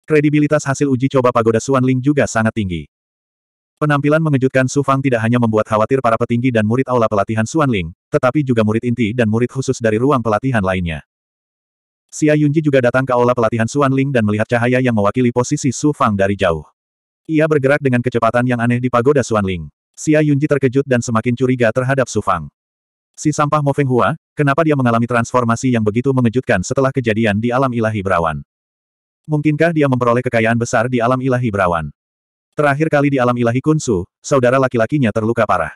Kredibilitas hasil uji coba Pagoda Suanling juga sangat tinggi. Penampilan mengejutkan Su Fang tidak hanya membuat khawatir para petinggi dan murid aula pelatihan Suanling, tetapi juga murid inti dan murid khusus dari ruang pelatihan lainnya. Xia Yunji juga datang ke aula pelatihan Suanling dan melihat cahaya yang mewakili posisi Su Fang dari jauh. Ia bergerak dengan kecepatan yang aneh di pagoda Suanling. Xia Yunji terkejut dan semakin curiga terhadap Su Fang. Si sampah Mo Feng Hua, kenapa dia mengalami transformasi yang begitu mengejutkan setelah kejadian di alam ilahi berawan? Mungkinkah dia memperoleh kekayaan besar di alam ilahi berawan? Terakhir kali di alam ilahi Kunsu, saudara laki-lakinya terluka parah.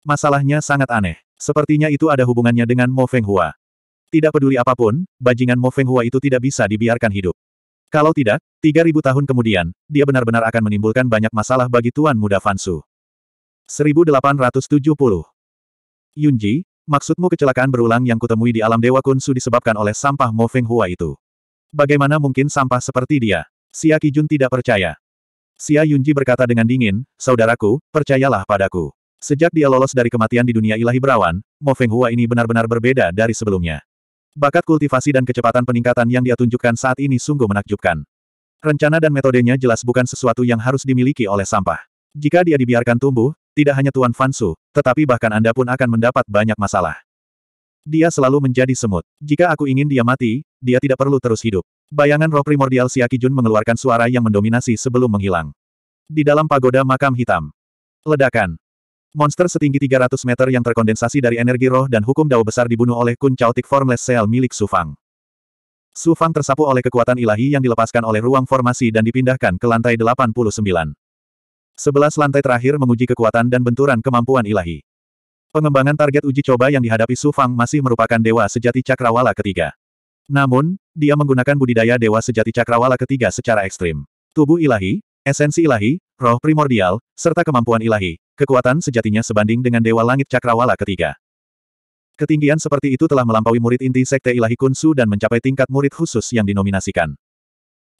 Masalahnya sangat aneh. Sepertinya itu ada hubungannya dengan Mo Feng Hua. Tidak peduli apapun, bajingan Mo Feng Hua itu tidak bisa dibiarkan hidup. Kalau tidak, 3000 tahun kemudian, dia benar-benar akan menimbulkan banyak masalah bagi Tuan Muda Fansu. 1870 Yunji, Maksudmu kecelakaan berulang yang kutemui di alam Dewa Kunsu disebabkan oleh sampah Mo Feng Hua itu? Bagaimana mungkin sampah seperti dia? Xia Kijun tidak percaya. Xia Yunji berkata dengan dingin, Saudaraku, percayalah padaku. Sejak dia lolos dari kematian di dunia ilahi berawan, Mo Feng Hua ini benar-benar berbeda dari sebelumnya. Bakat kultivasi dan kecepatan peningkatan yang dia tunjukkan saat ini sungguh menakjubkan. Rencana dan metodenya jelas bukan sesuatu yang harus dimiliki oleh sampah. Jika dia dibiarkan tumbuh, tidak hanya Tuan Fansu, tetapi bahkan Anda pun akan mendapat banyak masalah. Dia selalu menjadi semut. Jika aku ingin dia mati, dia tidak perlu terus hidup. Bayangan roh primordial Siaki Jun mengeluarkan suara yang mendominasi sebelum menghilang. Di dalam pagoda makam hitam. Ledakan. Monster setinggi 300 meter yang terkondensasi dari energi roh dan hukum dao besar dibunuh oleh Kun Chaotic Formless Seal milik Sufang. Sufang tersapu oleh kekuatan ilahi yang dilepaskan oleh ruang formasi dan dipindahkan ke lantai 89. Sebelas lantai terakhir menguji kekuatan dan benturan kemampuan ilahi. Pengembangan target uji coba yang dihadapi Su Fang masih merupakan dewa sejati cakrawala ketiga. Namun, dia menggunakan budidaya dewa sejati cakrawala ketiga secara ekstrim. Tubuh ilahi, esensi ilahi, roh primordial, serta kemampuan ilahi, kekuatan sejatinya sebanding dengan dewa langit cakrawala ketiga. Ketinggian seperti itu telah melampaui murid inti Sekte Ilahi Kunsu dan mencapai tingkat murid khusus yang dinominasikan.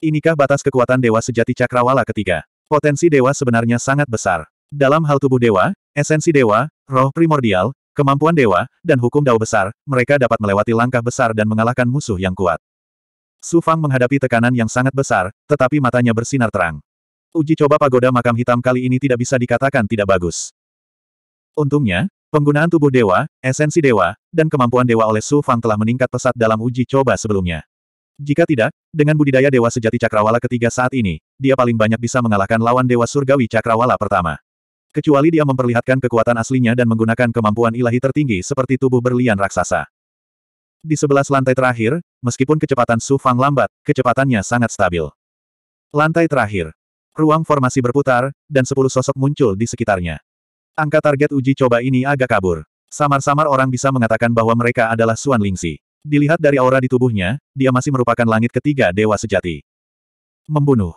Inikah batas kekuatan Dewa Sejati Cakrawala ketiga? Potensi dewa sebenarnya sangat besar. Dalam hal tubuh dewa, esensi dewa, roh primordial, kemampuan dewa, dan hukum dao besar, mereka dapat melewati langkah besar dan mengalahkan musuh yang kuat. Su Fang menghadapi tekanan yang sangat besar, tetapi matanya bersinar terang. Uji coba pagoda makam hitam kali ini tidak bisa dikatakan tidak bagus. Untungnya, penggunaan tubuh dewa, esensi dewa, dan kemampuan dewa oleh Su Fang telah meningkat pesat dalam uji coba sebelumnya. Jika tidak, dengan budidaya Dewa Sejati Cakrawala ketiga saat ini, dia paling banyak bisa mengalahkan lawan Dewa Surgawi Cakrawala pertama. Kecuali dia memperlihatkan kekuatan aslinya dan menggunakan kemampuan ilahi tertinggi seperti tubuh berlian raksasa. Di sebelas lantai terakhir, meskipun kecepatan Su Fang lambat, kecepatannya sangat stabil. Lantai terakhir. Ruang formasi berputar, dan sepuluh sosok muncul di sekitarnya. Angka target uji coba ini agak kabur. Samar-samar orang bisa mengatakan bahwa mereka adalah Suan Lingxi. Dilihat dari aura di tubuhnya, dia masih merupakan langit ketiga dewa sejati. Membunuh.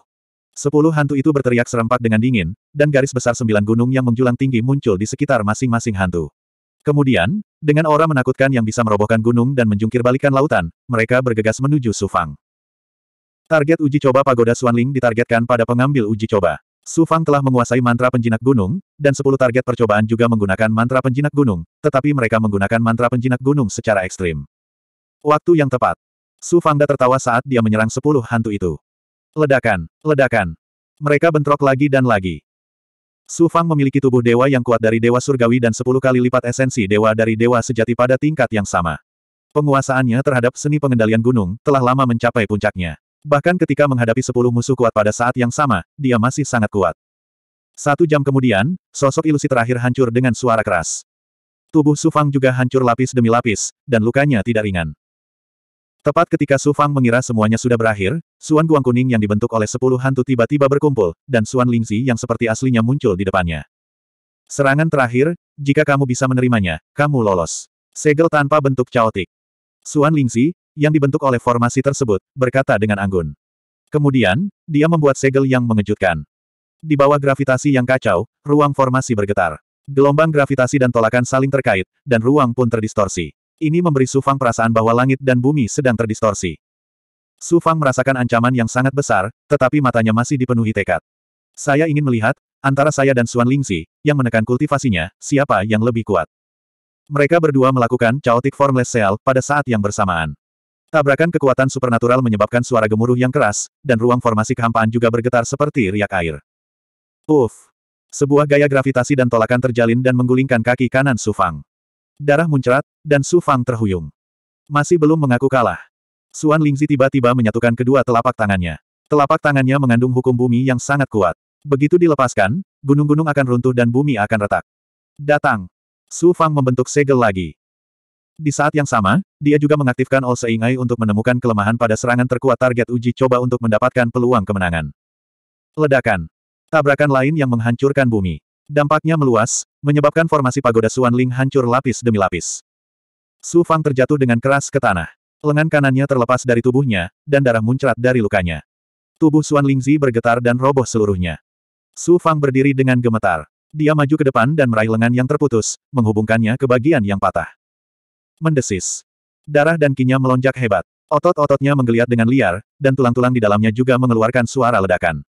Sepuluh hantu itu berteriak serempak dengan dingin, dan garis besar sembilan gunung yang menjulang tinggi muncul di sekitar masing-masing hantu. Kemudian, dengan aura menakutkan yang bisa merobohkan gunung dan menjungkir balikan lautan, mereka bergegas menuju Sufang. Target uji coba pagoda Suanling ditargetkan pada pengambil uji coba. Sufang telah menguasai mantra penjinak gunung, dan sepuluh target percobaan juga menggunakan mantra penjinak gunung, tetapi mereka menggunakan mantra penjinak gunung secara ekstrim. Waktu yang tepat. Su Fangda tertawa saat dia menyerang sepuluh hantu itu. Ledakan, ledakan. Mereka bentrok lagi dan lagi. Su Fang memiliki tubuh dewa yang kuat dari dewa surgawi dan sepuluh kali lipat esensi dewa dari dewa sejati pada tingkat yang sama. Penguasaannya terhadap seni pengendalian gunung telah lama mencapai puncaknya. Bahkan ketika menghadapi sepuluh musuh kuat pada saat yang sama, dia masih sangat kuat. Satu jam kemudian, sosok ilusi terakhir hancur dengan suara keras. Tubuh Su Fang juga hancur lapis demi lapis, dan lukanya tidak ringan. Tepat ketika Su Fang mengira semuanya sudah berakhir, Suan Guang Kuning yang dibentuk oleh sepuluh hantu tiba-tiba berkumpul, dan Suan Lingzi yang seperti aslinya muncul di depannya. Serangan terakhir, jika kamu bisa menerimanya, kamu lolos. Segel tanpa bentuk caotik. Suan Lingzi, yang dibentuk oleh formasi tersebut, berkata dengan anggun. Kemudian, dia membuat segel yang mengejutkan. Di bawah gravitasi yang kacau, ruang formasi bergetar. Gelombang gravitasi dan tolakan saling terkait, dan ruang pun terdistorsi. Ini memberi Sufang perasaan bahwa langit dan bumi sedang terdistorsi. Sufang merasakan ancaman yang sangat besar, tetapi matanya masih dipenuhi tekad. Saya ingin melihat, antara saya dan Suan Lingxi, yang menekan kultivasinya, siapa yang lebih kuat. Mereka berdua melakukan chaotic formless seal pada saat yang bersamaan. Tabrakan kekuatan supernatural menyebabkan suara gemuruh yang keras, dan ruang formasi kehampaan juga bergetar seperti riak air. Uff! Sebuah gaya gravitasi dan tolakan terjalin dan menggulingkan kaki kanan Sufang. Darah muncrat, dan Su Fang terhuyung. Masih belum mengaku kalah. Suan Lingzi tiba-tiba menyatukan kedua telapak tangannya. Telapak tangannya mengandung hukum bumi yang sangat kuat. Begitu dilepaskan, gunung-gunung akan runtuh dan bumi akan retak. Datang. Su Fang membentuk segel lagi. Di saat yang sama, dia juga mengaktifkan All Seingai untuk menemukan kelemahan pada serangan terkuat target uji coba untuk mendapatkan peluang kemenangan. Ledakan. Tabrakan lain yang menghancurkan bumi. Dampaknya meluas, menyebabkan formasi pagoda Suan Ling hancur lapis demi lapis. Su Fang terjatuh dengan keras ke tanah. Lengan kanannya terlepas dari tubuhnya, dan darah muncrat dari lukanya. Tubuh Suan Lingzi bergetar dan roboh seluruhnya. Su Fang berdiri dengan gemetar. Dia maju ke depan dan meraih lengan yang terputus, menghubungkannya ke bagian yang patah. Mendesis. Darah dan kinya melonjak hebat. Otot-ototnya menggeliat dengan liar, dan tulang-tulang di dalamnya juga mengeluarkan suara ledakan.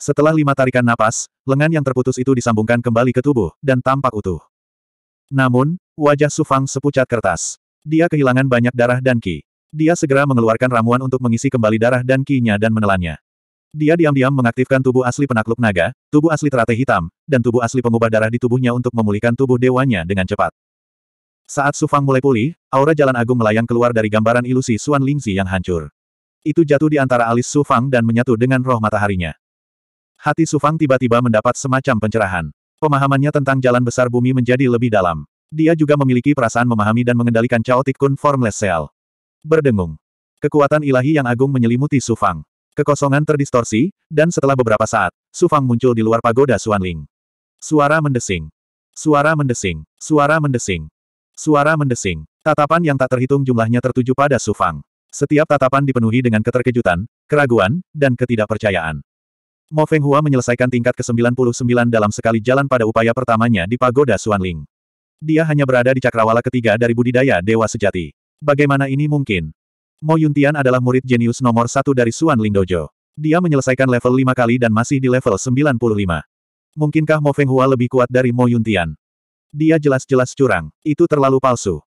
Setelah lima tarikan napas, lengan yang terputus itu disambungkan kembali ke tubuh, dan tampak utuh. Namun, wajah Sufang sepucat kertas. Dia kehilangan banyak darah dan ki. Dia segera mengeluarkan ramuan untuk mengisi kembali darah dan ki-nya dan menelannya. Dia diam-diam mengaktifkan tubuh asli penakluk naga, tubuh asli teratai hitam, dan tubuh asli pengubah darah di tubuhnya untuk memulihkan tubuh dewanya dengan cepat. Saat Sufang mulai pulih, aura jalan agung melayang keluar dari gambaran ilusi Suan Lingzi yang hancur. Itu jatuh di antara alis Sufang dan menyatu dengan roh mataharinya. Hati Sufang tiba-tiba mendapat semacam pencerahan. Pemahamannya tentang jalan besar bumi menjadi lebih dalam. Dia juga memiliki perasaan memahami dan mengendalikan Chaotic Kun Formless cell. Berdengung. Kekuatan ilahi yang agung menyelimuti Sufang. Kekosongan terdistorsi, dan setelah beberapa saat, Sufang muncul di luar pagoda Suanling. Suara mendesing. Suara mendesing. Suara mendesing. Suara mendesing. Tatapan yang tak terhitung jumlahnya tertuju pada Sufang. Setiap tatapan dipenuhi dengan keterkejutan, keraguan, dan ketidakpercayaan. Mo Feng Hua menyelesaikan tingkat ke-99 dalam sekali jalan pada upaya pertamanya di pagoda Xuanling. Dia hanya berada di cakrawala ketiga dari budidaya dewa sejati. Bagaimana ini mungkin? Mo Yuntian adalah murid jenius nomor satu dari Xuanling Dojo. Dia menyelesaikan level lima kali dan masih di level 95. Mungkinkah Mo Feng Hua lebih kuat dari Mo Yuntian? Dia jelas-jelas curang. Itu terlalu palsu.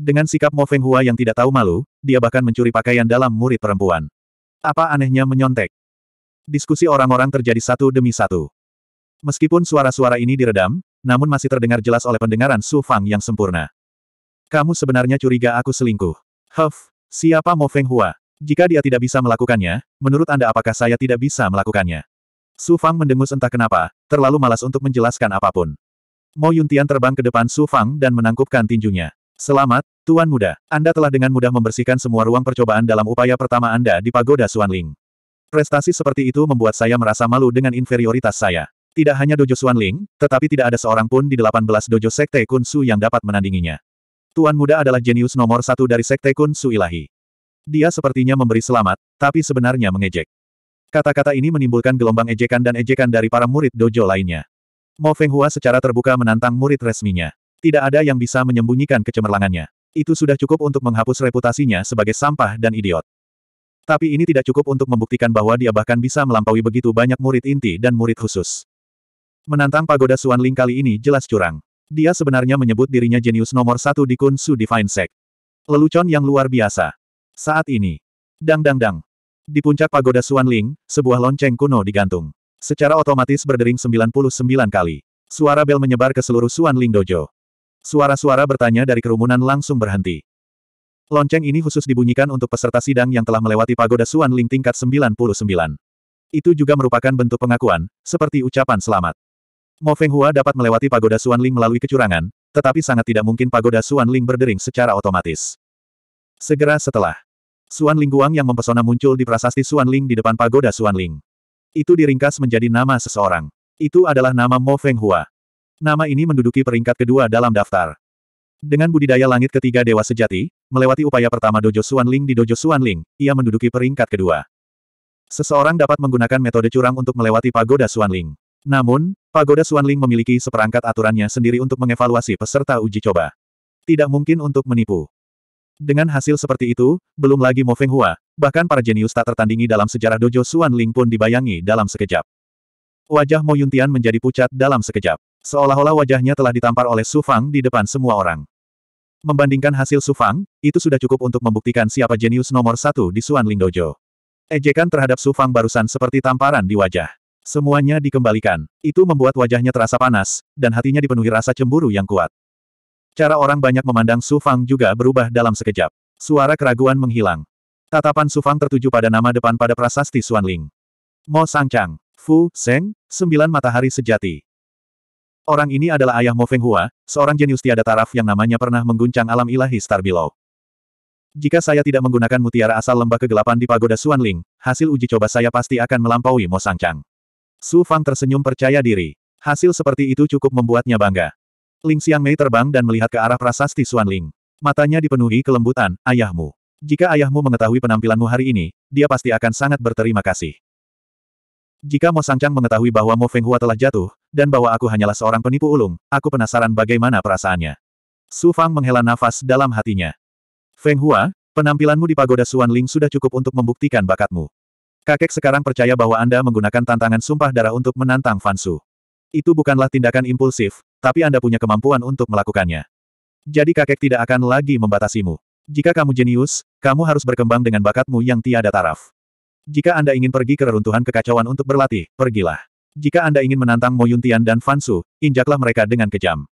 Dengan sikap Mo Feng Hua yang tidak tahu malu, dia bahkan mencuri pakaian dalam murid perempuan. Apa anehnya menyontek? Diskusi orang-orang terjadi satu demi satu. Meskipun suara-suara ini diredam, namun masih terdengar jelas oleh pendengaran Su Fang yang sempurna. Kamu sebenarnya curiga aku selingkuh. Huff, siapa Mo Feng Hua? Jika dia tidak bisa melakukannya, menurut Anda apakah saya tidak bisa melakukannya? Su Fang mendengus entah kenapa, terlalu malas untuk menjelaskan apapun. Mo Yuntian terbang ke depan Su Fang dan menangkupkan tinjunya. Selamat, Tuan Muda. Anda telah dengan mudah membersihkan semua ruang percobaan dalam upaya pertama Anda di Pagoda Suanling. Prestasi seperti itu membuat saya merasa malu dengan inferioritas saya. Tidak hanya dojo Xuan Ling, tetapi tidak ada seorang pun di 18 dojo Sekte Kunsu yang dapat menandinginya. Tuan muda adalah jenius nomor satu dari Sekte Kunsu ilahi. Dia sepertinya memberi selamat, tapi sebenarnya mengejek. Kata-kata ini menimbulkan gelombang ejekan dan ejekan dari para murid dojo lainnya. Mo Feng Hua secara terbuka menantang murid resminya. Tidak ada yang bisa menyembunyikan kecemerlangannya. Itu sudah cukup untuk menghapus reputasinya sebagai sampah dan idiot. Tapi ini tidak cukup untuk membuktikan bahwa dia bahkan bisa melampaui begitu banyak murid inti dan murid khusus. Menantang pagoda Suan Ling kali ini jelas curang. Dia sebenarnya menyebut dirinya jenius nomor satu di Kun Su Divine Sect. Lelucon yang luar biasa. Saat ini. Dang dang dang. Di puncak pagoda Suan Ling, sebuah lonceng kuno digantung. Secara otomatis berdering 99 kali. Suara bel menyebar ke seluruh Suan Ling Dojo. Suara-suara bertanya dari kerumunan langsung berhenti. Lonceng ini khusus dibunyikan untuk peserta sidang yang telah melewati pagoda Suan Ling tingkat 99. Itu juga merupakan bentuk pengakuan, seperti ucapan selamat. Mo Feng Hua dapat melewati pagoda Suan Ling melalui kecurangan, tetapi sangat tidak mungkin pagoda Suan Ling berdering secara otomatis. Segera setelah, Suan Ling Guang yang mempesona muncul di prasasti Suan Ling di depan pagoda Suan Ling. Itu diringkas menjadi nama seseorang. Itu adalah nama Mo Feng Hua. Nama ini menduduki peringkat kedua dalam daftar. Dengan budidaya langit ketiga dewa sejati, Melewati upaya pertama Dojo Suanling di Dojo Suanling, ia menduduki peringkat kedua. Seseorang dapat menggunakan metode curang untuk melewati pagoda Suanling, Namun, pagoda Suanling memiliki seperangkat aturannya sendiri untuk mengevaluasi peserta uji coba. Tidak mungkin untuk menipu. Dengan hasil seperti itu, belum lagi Mo Feng Hua, bahkan para jenius tak tertandingi dalam sejarah Dojo Suanling pun dibayangi dalam sekejap. Wajah Mo Yuntian menjadi pucat dalam sekejap. Seolah-olah wajahnya telah ditampar oleh Su Fang di depan semua orang. Membandingkan hasil Sufang, itu sudah cukup untuk membuktikan siapa jenius nomor satu di Suan Ling Dojo. Ejekan terhadap Sufang barusan seperti tamparan di wajah. Semuanya dikembalikan. Itu membuat wajahnya terasa panas, dan hatinya dipenuhi rasa cemburu yang kuat. Cara orang banyak memandang Sufang juga berubah dalam sekejap. Suara keraguan menghilang. Tatapan Sufang tertuju pada nama depan pada prasasti Suan Ling. Mo Sang Chang, Fu, Seng, sembilan matahari sejati. Orang ini adalah ayah Mo Feng Hua, seorang jenius tiada taraf yang namanya pernah mengguncang alam ilahi Star Below. Jika saya tidak menggunakan mutiara asal lembah kegelapan di pagoda Suan Ling, hasil uji coba saya pasti akan melampaui Mo Sangchang. Su Fang tersenyum percaya diri. Hasil seperti itu cukup membuatnya bangga. Ling Xiang Mei terbang dan melihat ke arah prasasti Suan Ling. Matanya dipenuhi kelembutan, ayahmu. Jika ayahmu mengetahui penampilanmu hari ini, dia pasti akan sangat berterima kasih. Jika Mo Sangchang mengetahui bahwa Mo Feng Hua telah jatuh, dan bahwa aku hanyalah seorang penipu ulung, aku penasaran bagaimana perasaannya. Su Fang menghela nafas dalam hatinya. Feng Hua, penampilanmu di pagoda Suan Ling sudah cukup untuk membuktikan bakatmu. Kakek sekarang percaya bahwa Anda menggunakan tantangan sumpah darah untuk menantang Fansu. Itu bukanlah tindakan impulsif, tapi Anda punya kemampuan untuk melakukannya. Jadi kakek tidak akan lagi membatasimu. Jika kamu jenius, kamu harus berkembang dengan bakatmu yang tiada taraf. Jika Anda ingin pergi ke reruntuhan kekacauan untuk berlatih, pergilah. Jika Anda ingin menantang Mo Yuntian dan Fansu, injaklah mereka dengan kejam.